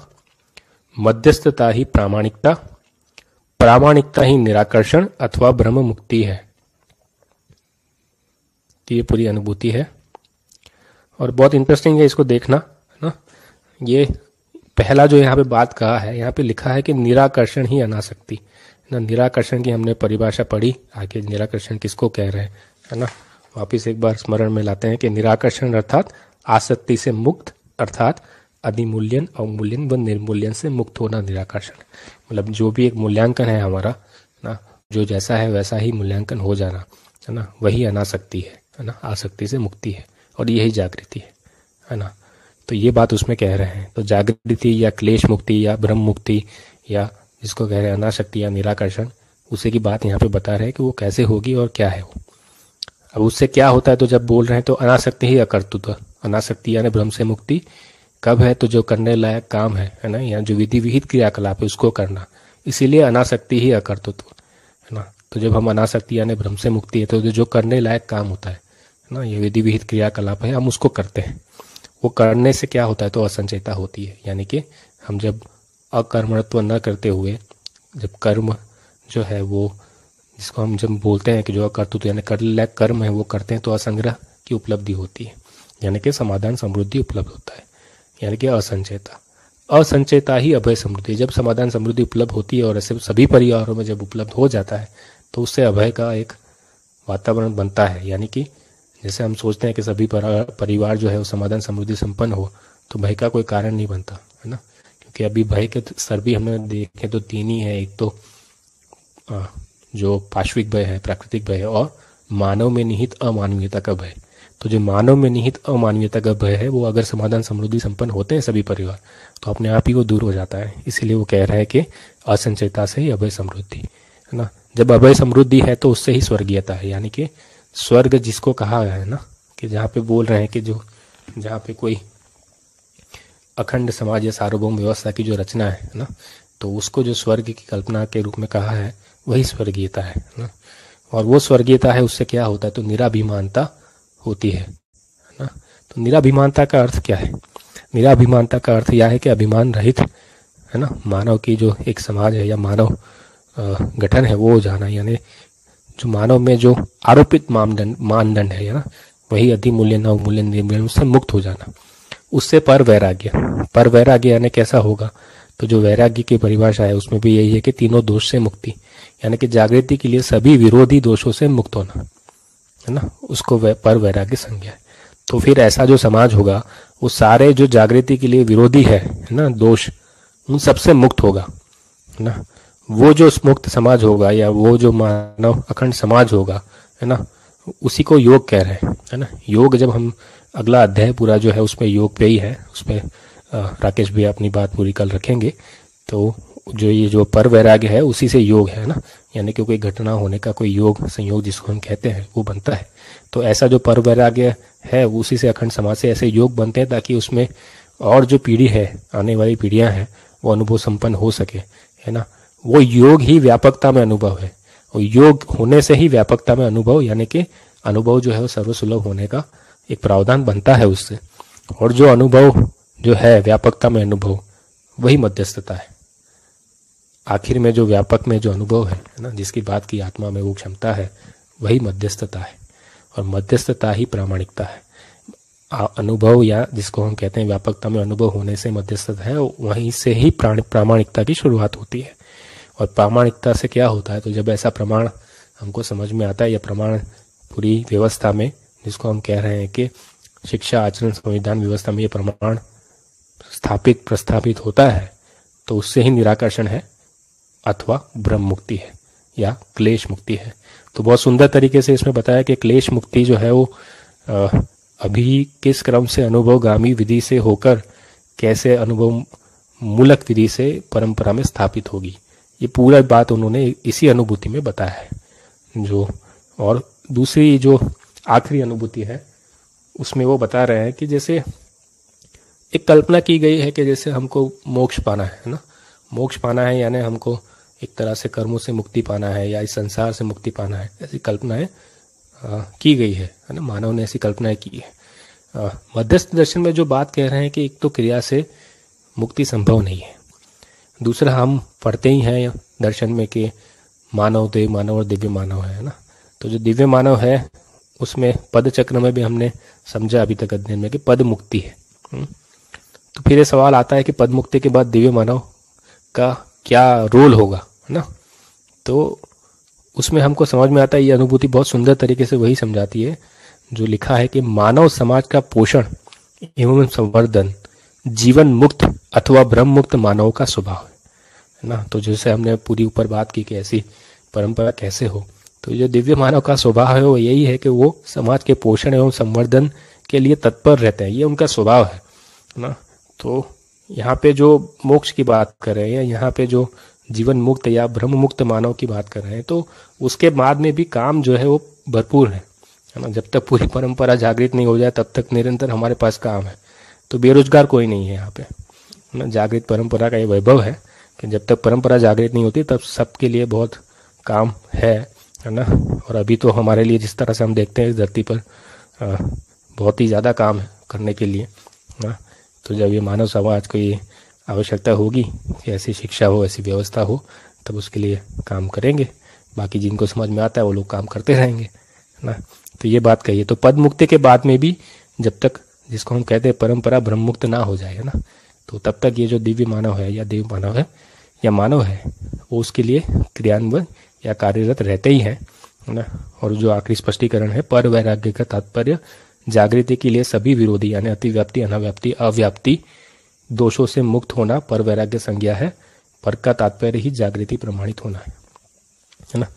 मध्यस्थता ही प्रामाणिकता प्रामाणिकता ही निराकर्षण अथवा ब्रह्म मुक्ति है तो ये पूरी अनुभूति है और बहुत इंटरेस्टिंग है इसको देखना है ना ये पहला जो यहाँ पे बात कहा है यहाँ पे लिखा है कि निराकर्षण ही अनासक्ति ना निराकर्षण की हमने परिभाषा पढ़ी आगे निराकर्षण किसको कह रहे हैं है ना वापिस एक बार स्मरण में लाते हैं कि निराकर्षण अर्थात आसक्ति से मुक्त अर्थात अधिमूल्यन अवमूल्यन व निर्मूल्यन से मुक्त होना निराकर्षण मतलब जो भी एक मूल्यांकन है हमारा ना जो जैसा है वैसा ही मूल्यांकन हो जाना है ना वही अनासक्ति है है ना आसक्ति से मुक्ति है और यही जागृति है है ना तो ये बात उसमें कह रहे हैं तो जागृति या क्लेश मुक्ति या ब्रह्म मुक्ति या जिसको कह रहे हैं अनाशक्ति या निराकर्षण उसी की बात यहाँ पे बता रहे हैं कि वो कैसे होगी और क्या है वो अब उससे क्या होता है तो जब बोल रहे हैं तो अनाशक्ति ही अकर्तुत्व अनाशक्ति यानी भ्रम से मुक्ति कब है तो जो करने लायक काम है है ना या जो विधि विहित क्रियाकलाप है उसको करना इसीलिए अनाशक्ति ही अकर्तुत्व है ना तो जब हम अनाशक्ति यानी भ्रम से मुक्ति है तो जो करने लायक काम होता है ना ये विधि विहित क्रियाकलाप है हम उसको करते हैं वो करने से क्या होता है तो असंचयता होती है यानी कि हम जब अकर्मणत्व न करते हुए जब कर्म जो है वो जिसको हम जब बोलते हैं कि जो अकर्तृत्व यानी कर लैक कर्म है वो करते हैं तो असंग्रह की उपलब्धि होती है यानी कि समाधान समृद्धि उपलब्ध होता है यानी कि असंचयता असंचयता ही अभय समृद्धि जब समाधान समृद्धि उपलब्ध होती है और ऐसे सभी परिवारों में जब उपलब्ध हो जाता है तो उससे अभय का एक वातावरण बनता है यानी कि जैसे हम सोचते हैं कि सभी परिवार जो है वो समाधान समृद्धि संपन्न हो तो भय का कोई कारण नहीं बनता है ना क्योंकि अभी भय के स्तर भी हमने देखे तो तीन ही है एक तो जो पार्श्विक भय है प्राकृतिक भय है और मानव में निहित अमानवीयता का भय तो जो मानव में निहित अमानवीयता का भय है वो अगर समाधान समृद्धि संपन्न होते हैं सभी परिवार तो अपने आप ही वो दूर हो जाता है इसीलिए वो कह रहा है कि असंचयता से ही अभय समृद्धि है ना जब अभय समृद्धि है तो उससे ही स्वर्गीयता है यानी कि स्वर्ग जिसको कहा गया है ना कि जहाँ पे बोल रहे हैं कि जो जहाँ पे कोई अखंड समाज या सार्वभौम व्यवस्था की जो रचना है ना तो उसको जो स्वर्ग की कल्पना के रूप में कहा है वही स्वर्गीयता है ना और वो स्वर्गीयता है उससे क्या होता है तो निराभिमानता होती है ना तो निराभिमानता का अर्थ क्या है निराभिमानता का अर्थ यह है कि अभिमान रहित है ना मानव की जो एक समाज है या मानव गठन है वो जाना यानी जो मानव में जो आरोपित मानदंड मानदंड है ना वही अधि मूल्य न मूल्य से मुक्त हो जाना उससे पर वैराग्य पर वैराग्य यानी कैसा होगा तो जो वैराग्य की परिभाषा है उसमें भी यही है कि तीनों दोष से मुक्ति यानी कि जागृति के लिए सभी विरोधी दोषों से मुक्त होना है ना उसको पर वैराग्य संज्ञा है तो फिर ऐसा जो समाज होगा वो सारे जो जागृति के लिए विरोधी है ना दोष उन सबसे मुक्त होगा है ना वो जो मुक्त समाज होगा या वो जो मानव अखंड समाज होगा है ना उसी को योग कह रहे हैं है ना योग जब हम अगला अध्याय पूरा जो है उसमें योग पे ही है उसमें राकेश भैया अपनी बात पूरी कल रखेंगे तो जो ये जो पर वैराग्य है उसी से योग है ना यानी कि कोई घटना होने का कोई योग संयोग जिसको हम कहते हैं वो बनता है तो ऐसा जो पर वैराग्य है उसी से अखंड समाज से ऐसे योग बनते हैं ताकि उसमें और जो पीढ़ी है आने वाली पीढ़ियां हैं वो अनुभव संपन्न हो सके है ना वो योग ही व्यापकता में अनुभव है और योग होने से ही व्यापकता में अनुभव यानी कि अनुभव जो है वो सर्वसुलभ होने का एक प्रावधान बनता है उससे और जो अनुभव जो है व्यापकता में अनुभव वही मध्यस्थता है आखिर में जो व्यापक में जो अनुभव है ना जिसकी बात की आत्मा में वो क्षमता है वही मध्यस्थता है और मध्यस्थता ही प्रामाणिकता है अनुभव या जिसको हम कहते हैं व्यापकता में अनुभव होने से मध्यस्थता है वहीं से ही प्राण प्रामाणिकता की शुरुआत होती है और प्रामाणिकता से क्या होता है तो जब ऐसा प्रमाण हमको समझ में आता है या प्रमाण पूरी व्यवस्था में जिसको हम कह रहे हैं कि शिक्षा आचरण संविधान व्यवस्था में ये प्रमाण स्थापित प्रस्थापित होता है तो उससे ही निराकर्षण है अथवा ब्रह्म मुक्ति है या क्लेश मुक्ति है तो बहुत सुंदर तरीके से इसमें बताया कि क्लेश मुक्ति जो है वो अभी किस क्रम से अनुभवगामी विधि से होकर कैसे अनुभव मूलक विधि से परंपरा में स्थापित होगी ये पूरा बात उन्होंने इसी अनुभूति में बताया है जो और दूसरी जो आखिरी अनुभूति है उसमें वो बता रहे हैं कि जैसे एक कल्पना की गई है कि जैसे हमको मोक्ष पाना है ना मोक्ष पाना है यानी हमको एक तरह से कर्मों से मुक्ति पाना है या इस संसार से मुक्ति पाना है ऐसी कल्पनाएं की गई है है ना मानव ने ऐसी कल्पनाएं की है मध्यस्थ दर्शन में जो बात कह रहे हैं कि एक तो क्रिया से मुक्ति संभव नहीं है दूसरा हम पढ़ते ही हैं दर्शन में कि मानव देव मानव और दिव्य मानव है ना तो जो दिव्य मानव है उसमें पद चक्र में भी हमने समझा अभी तक अध्ययन में कि पद मुक्ति है हम्म? तो फिर ये सवाल आता है कि पद मुक्ति के बाद दिव्य मानव का क्या रोल होगा है ना तो उसमें हमको समझ में आता है ये अनुभूति बहुत सुंदर तरीके से वही समझाती है जो लिखा है कि मानव समाज का पोषण एवं संवर्धन जीवन मुक्त अथवा ब्रह्म मुक्त मानव का स्वभाव है ना तो जैसे हमने पूरी ऊपर बात की कि ऐसी परंपरा कैसे हो तो जो दिव्य मानव का स्वभाव है वो यही है कि वो समाज के पोषण एवं संवर्धन के लिए तत्पर रहते हैं ये उनका स्वभाव है ना तो यहाँ पे जो मोक्ष की बात कर रहे हैं यहाँ पे जो जीवन मुक्त या ब्रह्म मुक्त मानव की बात कर रहे हैं तो उसके बाद में भी काम जो है वो भरपूर है है ना जब तक पूरी परंपरा जागृत नहीं हो जाए तब तक निरंतर हमारे पास काम है तो बेरोजगार कोई नहीं है यहाँ पे ना जागृत परंपरा का ये वैभव है कि जब तक परंपरा जागृत नहीं होती तब सबके लिए बहुत काम है है ना और अभी तो हमारे लिए जिस तरह से हम देखते हैं इस धरती पर आ, बहुत ही ज़्यादा काम है करने के लिए ना तो जब ये मानव समाज को ये आवश्यकता होगी कि ऐसी शिक्षा हो ऐसी व्यवस्था हो तब उसके लिए काम करेंगे बाकी जिनको समझ में आता है वो लोग काम करते रहेंगे ना तो ये बात कही तो पद मुक्ति के बाद में भी जब तक जिसको हम कहते हैं परंपरा ब्रह्ममुक्त ना हो जाए है ना तो तब तक ये जो दिव्य मानव है या देव मानव है या मानव है वो उसके लिए क्रियान्वयन या कार्यरत रहते ही हैं है ना और जो आखिरी स्पष्टीकरण है पर वैराग्य का तात्पर्य जागृति के लिए सभी विरोधी यानी अतिव्याप्ति अनाव्याप्ति अव्याप्ति दोषों से मुक्त होना पर वैराग्य संज्ञा है पर का तात्पर्य ही जागृति प्रमाणित होना है है ना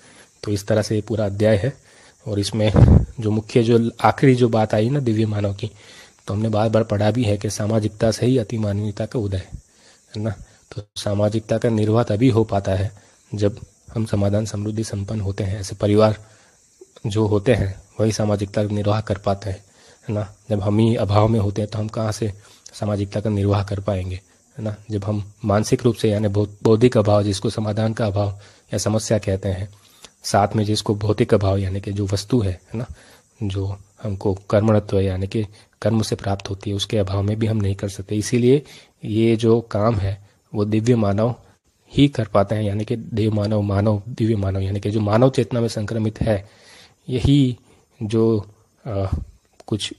तो इस तरह से ये पूरा अध्याय है और इसमें जो मुख्य जो आखिरी जो बात आई ना दिव्य मानव की तो हमने बार बार पढ़ा भी है कि सामाजिकता से ही अति मानवीयता का उदय है ना तो सामाजिकता का निर्वाह तभी हो पाता है जब हम समाधान समृद्धि संपन्न होते हैं ऐसे परिवार जो होते हैं वही सामाजिकता का निर्वाह कर पाते हैं है ना जब हम ही अभाव में होते हैं तो हम कहाँ से सामाजिकता का निर्वाह कर पाएंगे है ना जब हम मानसिक रूप से यानी बौद्धिक अभाव जिसको समाधान का अभाव या समस्या कहते हैं साथ में जिसको भौतिक अभाव यानी कि जो वस्तु है है ना जो हमको कर्मणत्व यानी कि कर्म से प्राप्त होती है उसके अभाव में भी हम नहीं कर सकते इसीलिए ये जो काम है वो दिव्य मानव ही कर पाते हैं यानी कि देव मानव मानव दिव्य मानव यानी कि जो मानव चेतना में संक्रमित है यही जो आ, कुछ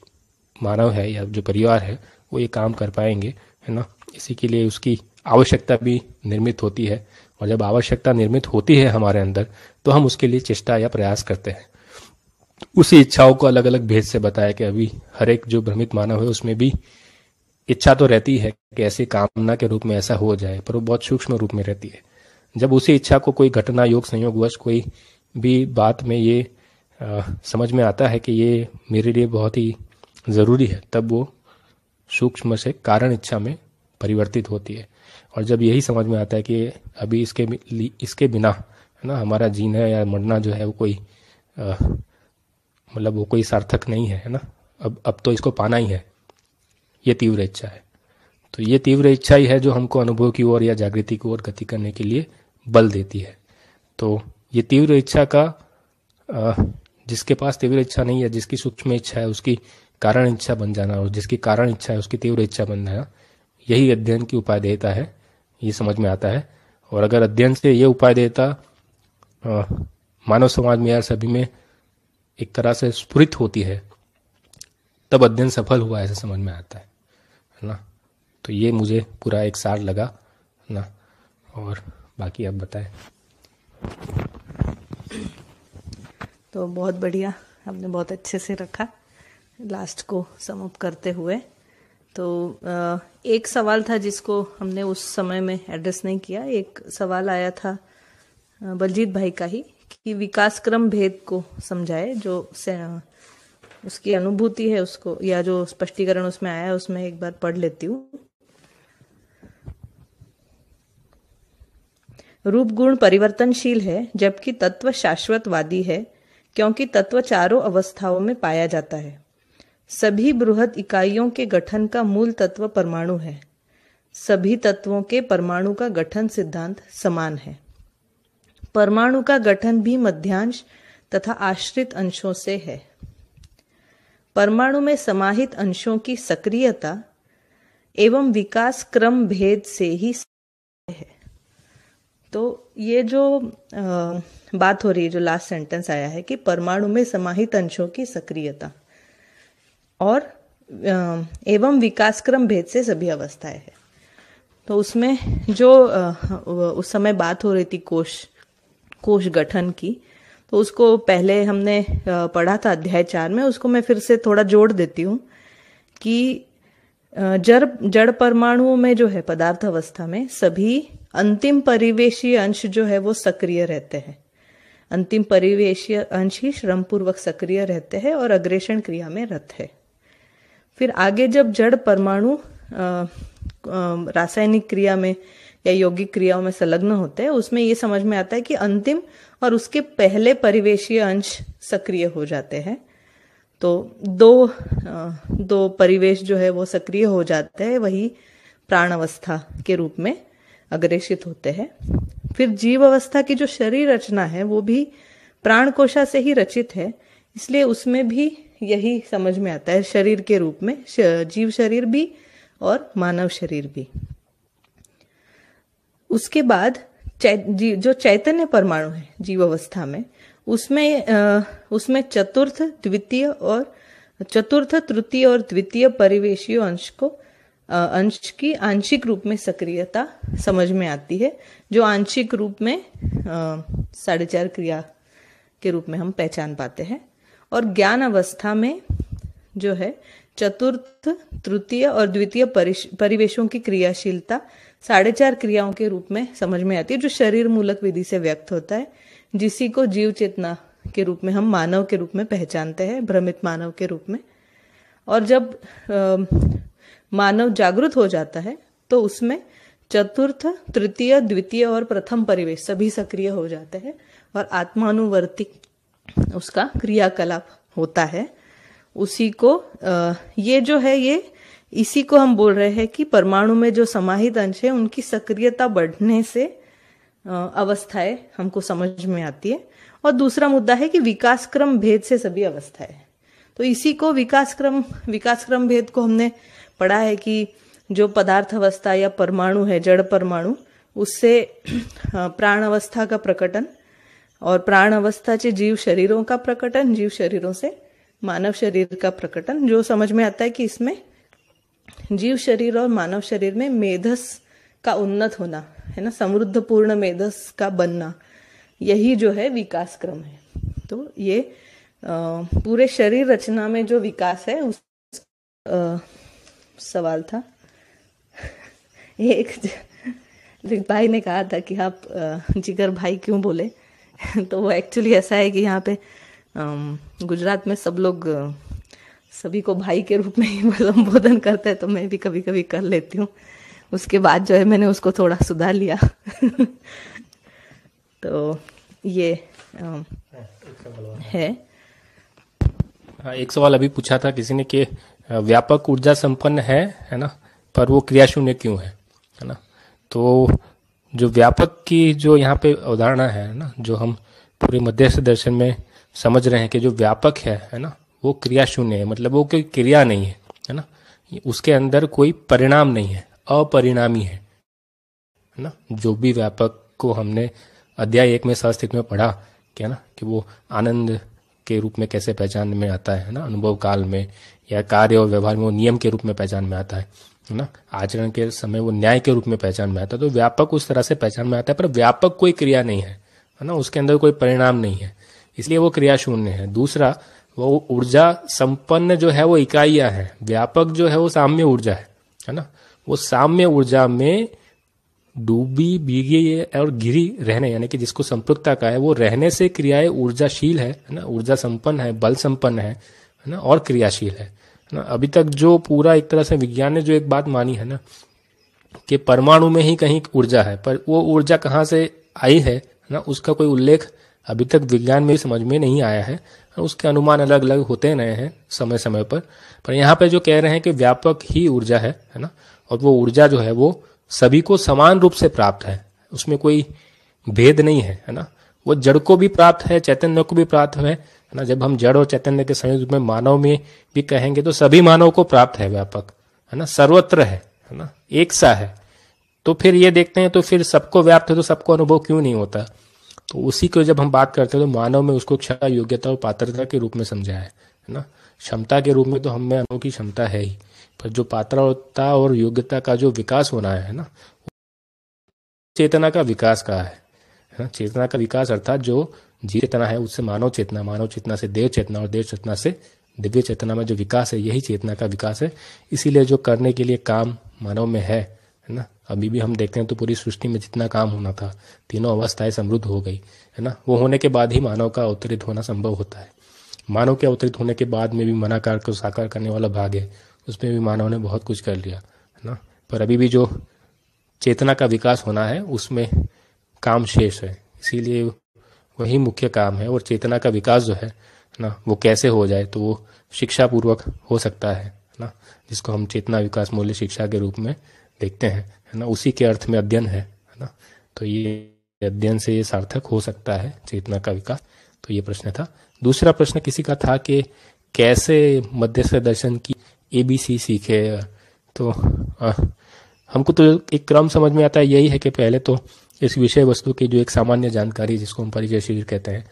मानव है या जो परिवार है वो ये काम कर पाएंगे है ना इसी के लिए उसकी आवश्यकता भी निर्मित होती है और जब आवश्यकता निर्मित होती है हमारे अंदर तो हम उसके लिए चेष्टा या प्रयास करते हैं उसी इच्छाओं को अलग अलग भेद से बताया कि अभी हर एक जो भ्रमित मानव है उसमें भी इच्छा तो रहती है कि ऐसी कामना के रूप में ऐसा हो जाए पर वो बहुत सूक्ष्म रूप में रहती है जब उसी इच्छा को कोई घटना योग संयोगवश कोई भी बात में ये आ, समझ में आता है कि ये मेरे लिए बहुत ही ज़रूरी है तब वो सूक्ष्म से कारण इच्छा में परिवर्तित होती है और जब यही समझ में आता है कि अभी इसके इसके बिना है ना हमारा जीना या मरना जो है वो कोई आ, मतलब वो कोई सार्थक नहीं है है ना अब अब तो इसको पाना ही है ये तीव्र इच्छा है तो ये तीव्र इच्छा ही है जो हमको अनुभव की ओर या जागृति की ओर गति करने के लिए बल देती है तो ये तीव्र इच्छा का जिसके पास तीव्र इच्छा नहीं है जिसकी सूक्ष्म इच्छा है उसकी कारण इच्छा बन जाना और जिसकी कारण इच्छा है उसकी तीव्र इच्छा बन जाना यही अध्ययन की उपाय देता है ये समझ में आता है और अगर अध्ययन से ये उपाय देता मानव समाज में या सभी में एक तरह से स्फुरित होती है तब अध्ययन सफल हुआ ऐसा समझ में आता है है ना तो ये मुझे पूरा एक सार लगा ना और बाकी आप बताएं
तो बहुत बढ़िया आपने बहुत अच्छे से रखा लास्ट को समअप करते हुए तो एक सवाल था जिसको हमने उस समय में एड्रेस नहीं किया एक सवाल आया था बलजीत भाई का ही कि विकासक्रम भेद को समझाए जो उसकी अनुभूति है उसको या जो स्पष्टीकरण उसमें आया है उसमें एक बार पढ़ लेती हूँ रूप गुण परिवर्तनशील है जबकि तत्व शाश्वतवादी है क्योंकि तत्व चारों अवस्थाओं में पाया जाता है सभी बृहद इकाइयों के गठन का मूल तत्व परमाणु है सभी तत्वों के परमाणु का गठन सिद्धांत समान है परमाणु का गठन भी मध्यांश तथा आश्रित अंशों से है परमाणु में समाहित अंशों की सक्रियता एवं विकास क्रम भेद से ही है तो ये जो आ, बात हो रही है जो लास्ट सेंटेंस आया है कि परमाणु में समाहित अंशों की सक्रियता और आ, एवं विकास क्रम भेद से सभी अवस्थाएं है तो उसमें जो आ, उस समय बात हो रही थी कोश कोश गठन की तो उसको पहले हमने पढ़ा था अध्याय चार में उसको मैं फिर से थोड़ा जोड़ देती हूँ कि जड़ जड़ परमाणुओं में जो है पदार्थ अवस्था में सभी अंतिम परिवेशीय अंश जो है वो सक्रिय रहते हैं अंतिम परिवेशीय अंश ही श्रमपूर्वक सक्रिय रहते हैं और अग्रेषण क्रिया में रत है फिर आगे जब जड़ परमाणु रासायनिक क्रिया में या यौगिक क्रियाओं में संलग्न होते हैं उसमें ये समझ में आता है कि अंतिम और उसके पहले परिवेशीय अंश सक्रिय हो जाते हैं तो दो दो परिवेश जो है वो सक्रिय हो जाते हैं वही प्राण अवस्था के रूप में अग्रेषित होते हैं फिर जीव अवस्था की जो शरीर रचना है वो भी प्राण कोशा से ही रचित है इसलिए उसमें भी यही समझ में आता है शरीर के रूप में जीव शरीर भी और मानव शरीर भी उसके बाद चै, जो चैतन्य परमाणु है जीव अवस्था में उसमें उसमें चतुर्थ द्वितीय और चतुर्थ तृतीय और द्वितीय परिवेशीय अंश को अंश की आंशिक रूप में सक्रियता समझ में आती है जो आंशिक रूप में साढ़े चार क्रिया के रूप में हम पहचान पाते हैं और ज्ञान अवस्था में जो है चतुर्थ तृतीय और द्वितीय परिवेशों की क्रियाशीलता साढ़े चार क्रियाओं के रूप में समझ में आती है जो शरीर मूलक विधि से व्यक्त होता है जिसी को जीव चेतना के रूप में हम मानव के रूप में पहचानते हैं भ्रमित मानव के रूप में और जब आ, मानव जागृत हो जाता है तो उसमें चतुर्थ तृतीय द्वितीय और प्रथम परिवेश सभी सक्रिय हो जाते हैं और आत्मानुवर्ती उसका क्रियाकलाप होता है उसी को ये जो है ये इसी को हम बोल रहे हैं कि परमाणु में जो समाहित अंश है उनकी सक्रियता बढ़ने से अवस्थाएं हमको समझ में आती है और दूसरा मुद्दा है कि विकास क्रम भेद से सभी अवस्थाएं तो इसी को विकास क्रम विकास क्रम भेद को हमने पढ़ा है कि जो पदार्थ अवस्था या परमाणु है जड़ परमाणु उससे प्राण अवस्था का प्रकटन और प्राण अवस्था से जीव शरीरों का प्रकटन जीव शरीरों से मानव शरीर का प्रकटन जो समझ में आता है कि इसमें जीव शरीर और मानव शरीर में मेधस का उन्नत होना है ना समृद्ध पूर्ण मेधस का बनना यही जो है विकास क्रम है तो ये पूरे शरीर रचना में जो विकास है उस सवाल था ये एक भाई ने कहा था कि आप जिगर भाई क्यों बोले तो वो एक्चुअली ऐसा है कि यहाँ पे गुजरात में सब लोग सभी को भाई के रूप में ही संबोधन करता है तो मैं भी कभी कभी कर लेती हूँ उसके बाद जो है मैंने उसको थोड़ा सुधार लिया तो ये है
हाँ, एक सवाल अभी पूछा था किसी ने कि व्यापक ऊर्जा संपन्न है है ना पर वो क्रिया शून्य क्यों है है ना तो जो व्यापक की जो यहाँ पे अवधारणा है ना जो हम पूरे मध्य दर्शन में समझ रहे हैं कि जो व्यापक है है ना वो क्रिया शून्य है मतलब वो कोई क्रिया नहीं है है ना उसके अंदर कोई परिणाम नहीं है अपरिणामी है है ना जो भी व्यापक को हमने अध्याय एक में सहस्तित्व में पढ़ा क्या ना कि वो आनंद के रूप में कैसे पहचान में आता है ना अनुभव काल में या कार्य और व्यवहार में वो नियम के रूप में पहचान में आता है ना आचरण के समय वो न्याय के रूप में पहचान में आता है तो व्यापक उस तरह से पहचान में आता है पर व्यापक कोई क्रिया नहीं है ना उसके अंदर कोई परिणाम नहीं है इसलिए वो क्रिया शून्य है दूसरा वो ऊर्जा संपन्न जो है वो इकाइयां हैं व्यापक जो है वो साम्य ऊर्जा है है ना वो साम्य ऊर्जा में डूबी भीगी और घिरी रहने यानी कि जिसको संपृक्तता का है वो रहने से क्रियाएं ऊर्जाशील है ना ऊर्जा संपन्न है बल संपन्न है है ना और क्रियाशील है ना अभी तक जो पूरा एक तरह से विज्ञान ने जो एक बात मानी है ना कि परमाणु में ही कहीं ऊर्जा है पर वो ऊर्जा कहाँ से आई है ना उसका कोई उल्लेख अभी तक विज्ञान में समझ में नहीं आया है उसके अनुमान अलग अलग होते रहे हैं समय समय पर पर यहाँ पे जो कह रहे हैं कि व्यापक ही ऊर्जा है है ना और वो ऊर्जा जो है वो सभी को समान रूप से प्राप्त है उसमें कोई भेद नहीं है है ना वो जड़ को भी प्राप्त है चैतन्य को भी प्राप्त है है ना जब हम जड़ और चैतन्य के संयुक्त में मानव में भी कहेंगे तो सभी मानव को प्राप्त है व्यापक है ना सर्वत्र है है ना एक सा है तो फिर ये देखते हैं तो फिर सबको व्याप्त है तो सबको अनुभव क्यों नहीं होता तो उसी को जब हम बात करते हैं तो मानव में उसको क्षय योग्यता और पात्रता के रूप में समझा है ना क्षमता के रूप में तो हमें की क्षमता है ही पर जो पात्रता और योग्यता का जो विकास होना है ना चेतना का विकास कहा है ना चेतना का विकास अर्थात जो जीव चेतना है उससे मानव चेतना मानव चेतना से देव चेतना और देव चेतना से दिव्य चेतना में जो विकास है यही चेतना का विकास है इसीलिए जो करने के लिए काम मानव में है है ना अभी भी हम देखते हैं तो पूरी सृष्टि में जितना काम होना था तीनों अवस्थाएं समृद्ध हो गई है ना वो होने के बाद ही मानव का अवतरित होना संभव होता है मानव के अवतरित होने के बाद में भी मनाकार को साकार करने वाला भाग है उसमें भी मानव ने बहुत कुछ कर लिया है ना पर अभी भी जो चेतना का विकास होना है उसमें काम शेष है इसीलिए वही मुख्य काम है और चेतना का विकास जो है ना वो कैसे हो जाए तो वो शिक्षा पूर्वक हो सकता है ना जिसको हम चेतना विकास मूल्य शिक्षा के रूप में देखते हैं है ना उसी के अर्थ में अध्ययन है है ना तो ये अध्ययन से ये सार्थक हो सकता है चेतना का विकास तो ये प्रश्न था दूसरा प्रश्न किसी का था कि कैसे मध्यस्थ दर्शन की ए बी सी सीखे तो आ, हमको तो एक क्रम समझ में आता है यही है कि पहले तो इस विषय वस्तु की जो एक सामान्य जानकारी जिसको हम परिचय शिविर कहते हैं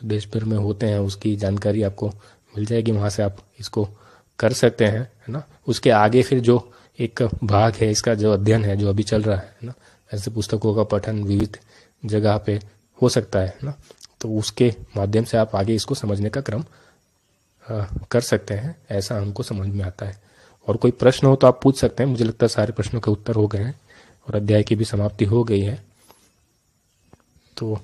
तो देश भर में होते हैं उसकी जानकारी आपको मिल जाएगी वहां से आप इसको कर सकते हैं है ना उसके आगे फिर जो एक भाग है इसका जो अध्ययन है जो अभी चल रहा है ना ऐसे पुस्तकों का पठन विविध जगह पे हो सकता है ना तो उसके माध्यम से आप आगे इसको समझने का क्रम आ, कर सकते हैं ऐसा हमको समझ में आता है और कोई प्रश्न हो तो आप पूछ सकते हैं मुझे लगता है सारे प्रश्नों के उत्तर हो गए हैं और अध्याय की भी समाप्ति हो गई है तो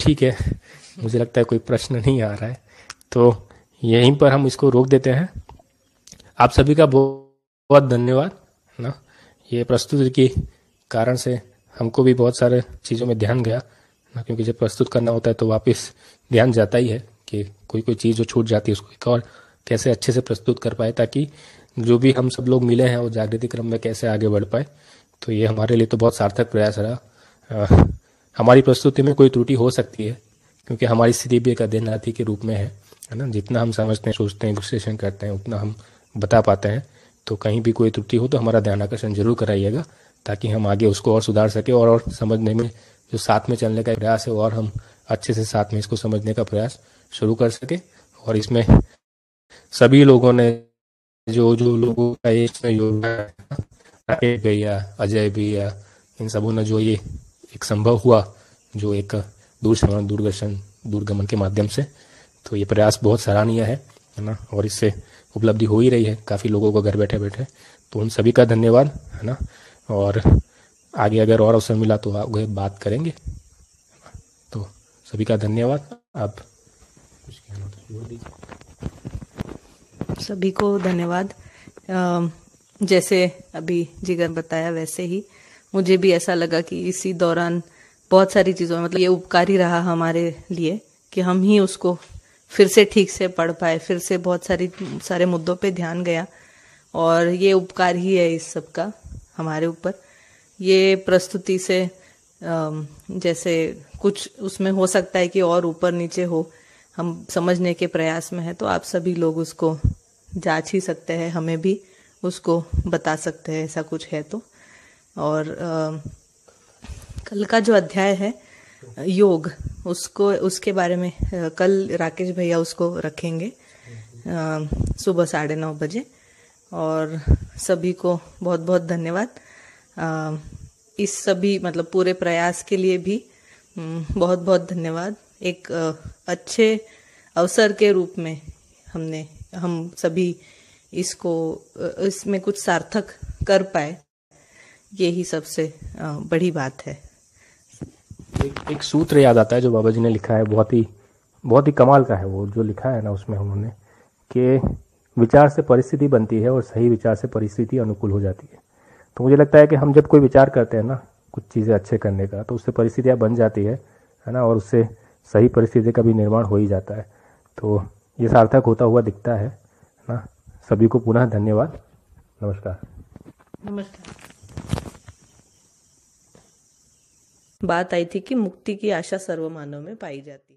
ठीक है मुझे लगता है कोई प्रश्न नहीं आ रहा है तो यहीं पर हम इसको रोक देते हैं आप सभी का बहुत धन्यवाद ना ये प्रस्तुत के कारण से हमको भी बहुत सारे चीज़ों में ध्यान गया ना क्योंकि जब प्रस्तुत करना होता है तो वापस ध्यान जाता ही है कि कोई कोई चीज़ जो छूट जाती है उसको एक और कैसे अच्छे से प्रस्तुत कर पाए ताकि जो भी हम सब लोग मिले हैं वो जागृति क्रम में कैसे आगे बढ़ पाए तो ये हमारे लिए तो बहुत सार्थक प्रयास रहा हमारी प्रस्तुति में कोई त्रुटि हो सकती है क्योंकि हमारी स्थिति भी एक अध्ययनार्थी के रूप में है है ना जितना हम समझते हैं सोचते हैं विश्लेषण करते हैं उतना हम बता पाते हैं तो कहीं भी कोई त्रुटि हो तो हमारा ध्यान आकर्षण जरूर कराइएगा ताकि हम आगे उसको और सुधार सके और और समझने में जो साथ में चलने का प्रयास है और हम अच्छे से साथ में इसको समझने का प्रयास शुरू कर सके और इसमें सभी लोगों ने जो जो लोगों का इसमें योगदान राकेश भैया अजय भैया इन सबों ने जो ये एक संभव हुआ जो एक दूर श्रवण दूरदर्शन दूरगमन के माध्यम से तो ये प्रयास बहुत सराहनीय है है ना और इससे उपलब्धि हो ही रही है काफ़ी लोगों को घर बैठे बैठे तो उन सभी का धन्यवाद है ना और आगे अगर और अवसर मिला तो आगे बात करेंगे तो सभी का धन्यवाद आप कुछ कहना जोड़ दीजिए
सभी को धन्यवाद जैसे अभी जिगर बताया वैसे ही मुझे भी ऐसा लगा कि इसी दौरान बहुत सारी चीज़ों में मतलब ये उपकार ही रहा हमारे लिए कि हम ही उसको फिर से ठीक से पढ़ पाए फिर से बहुत सारी सारे मुद्दों पे ध्यान गया और ये उपकार ही है इस सब का हमारे ऊपर ये प्रस्तुति से जैसे कुछ उसमें हो सकता है कि और ऊपर नीचे हो हम समझने के प्रयास में है तो आप सभी लोग उसको जांच ही सकते हैं हमें भी उसको बता सकते हैं ऐसा कुछ है तो और कल का जो अध्याय है योग उसको उसके बारे में कल राकेश भैया उसको रखेंगे सुबह साढ़े नौ बजे और सभी को बहुत बहुत धन्यवाद इस सभी मतलब पूरे प्रयास के लिए भी बहुत बहुत धन्यवाद एक अच्छे अवसर के रूप में हमने हम सभी इसको इसमें कुछ सार्थक कर पाए यही सबसे बड़ी बात है
एक एक सूत्र याद आता है जो बाबा जी ने लिखा है बहुत ही बहुत ही कमाल का है वो जो लिखा है ना उसमें उन्होंने कि विचार से परिस्थिति बनती है और सही विचार से परिस्थिति अनुकूल हो जाती है तो मुझे लगता है कि हम जब कोई विचार करते हैं ना कुछ चीज़ें अच्छे करने का तो उससे परिस्थितियाँ बन जाती है है ना और उससे सही परिस्थिति का भी निर्माण हो ही जाता है तो ये सार्थक होता हुआ दिखता है ना सभी को पुनः धन्यवाद नमस्कार
नमस्कार बात आई थी कि मुक्ति की आशा सर्व मानव में पाई जाती है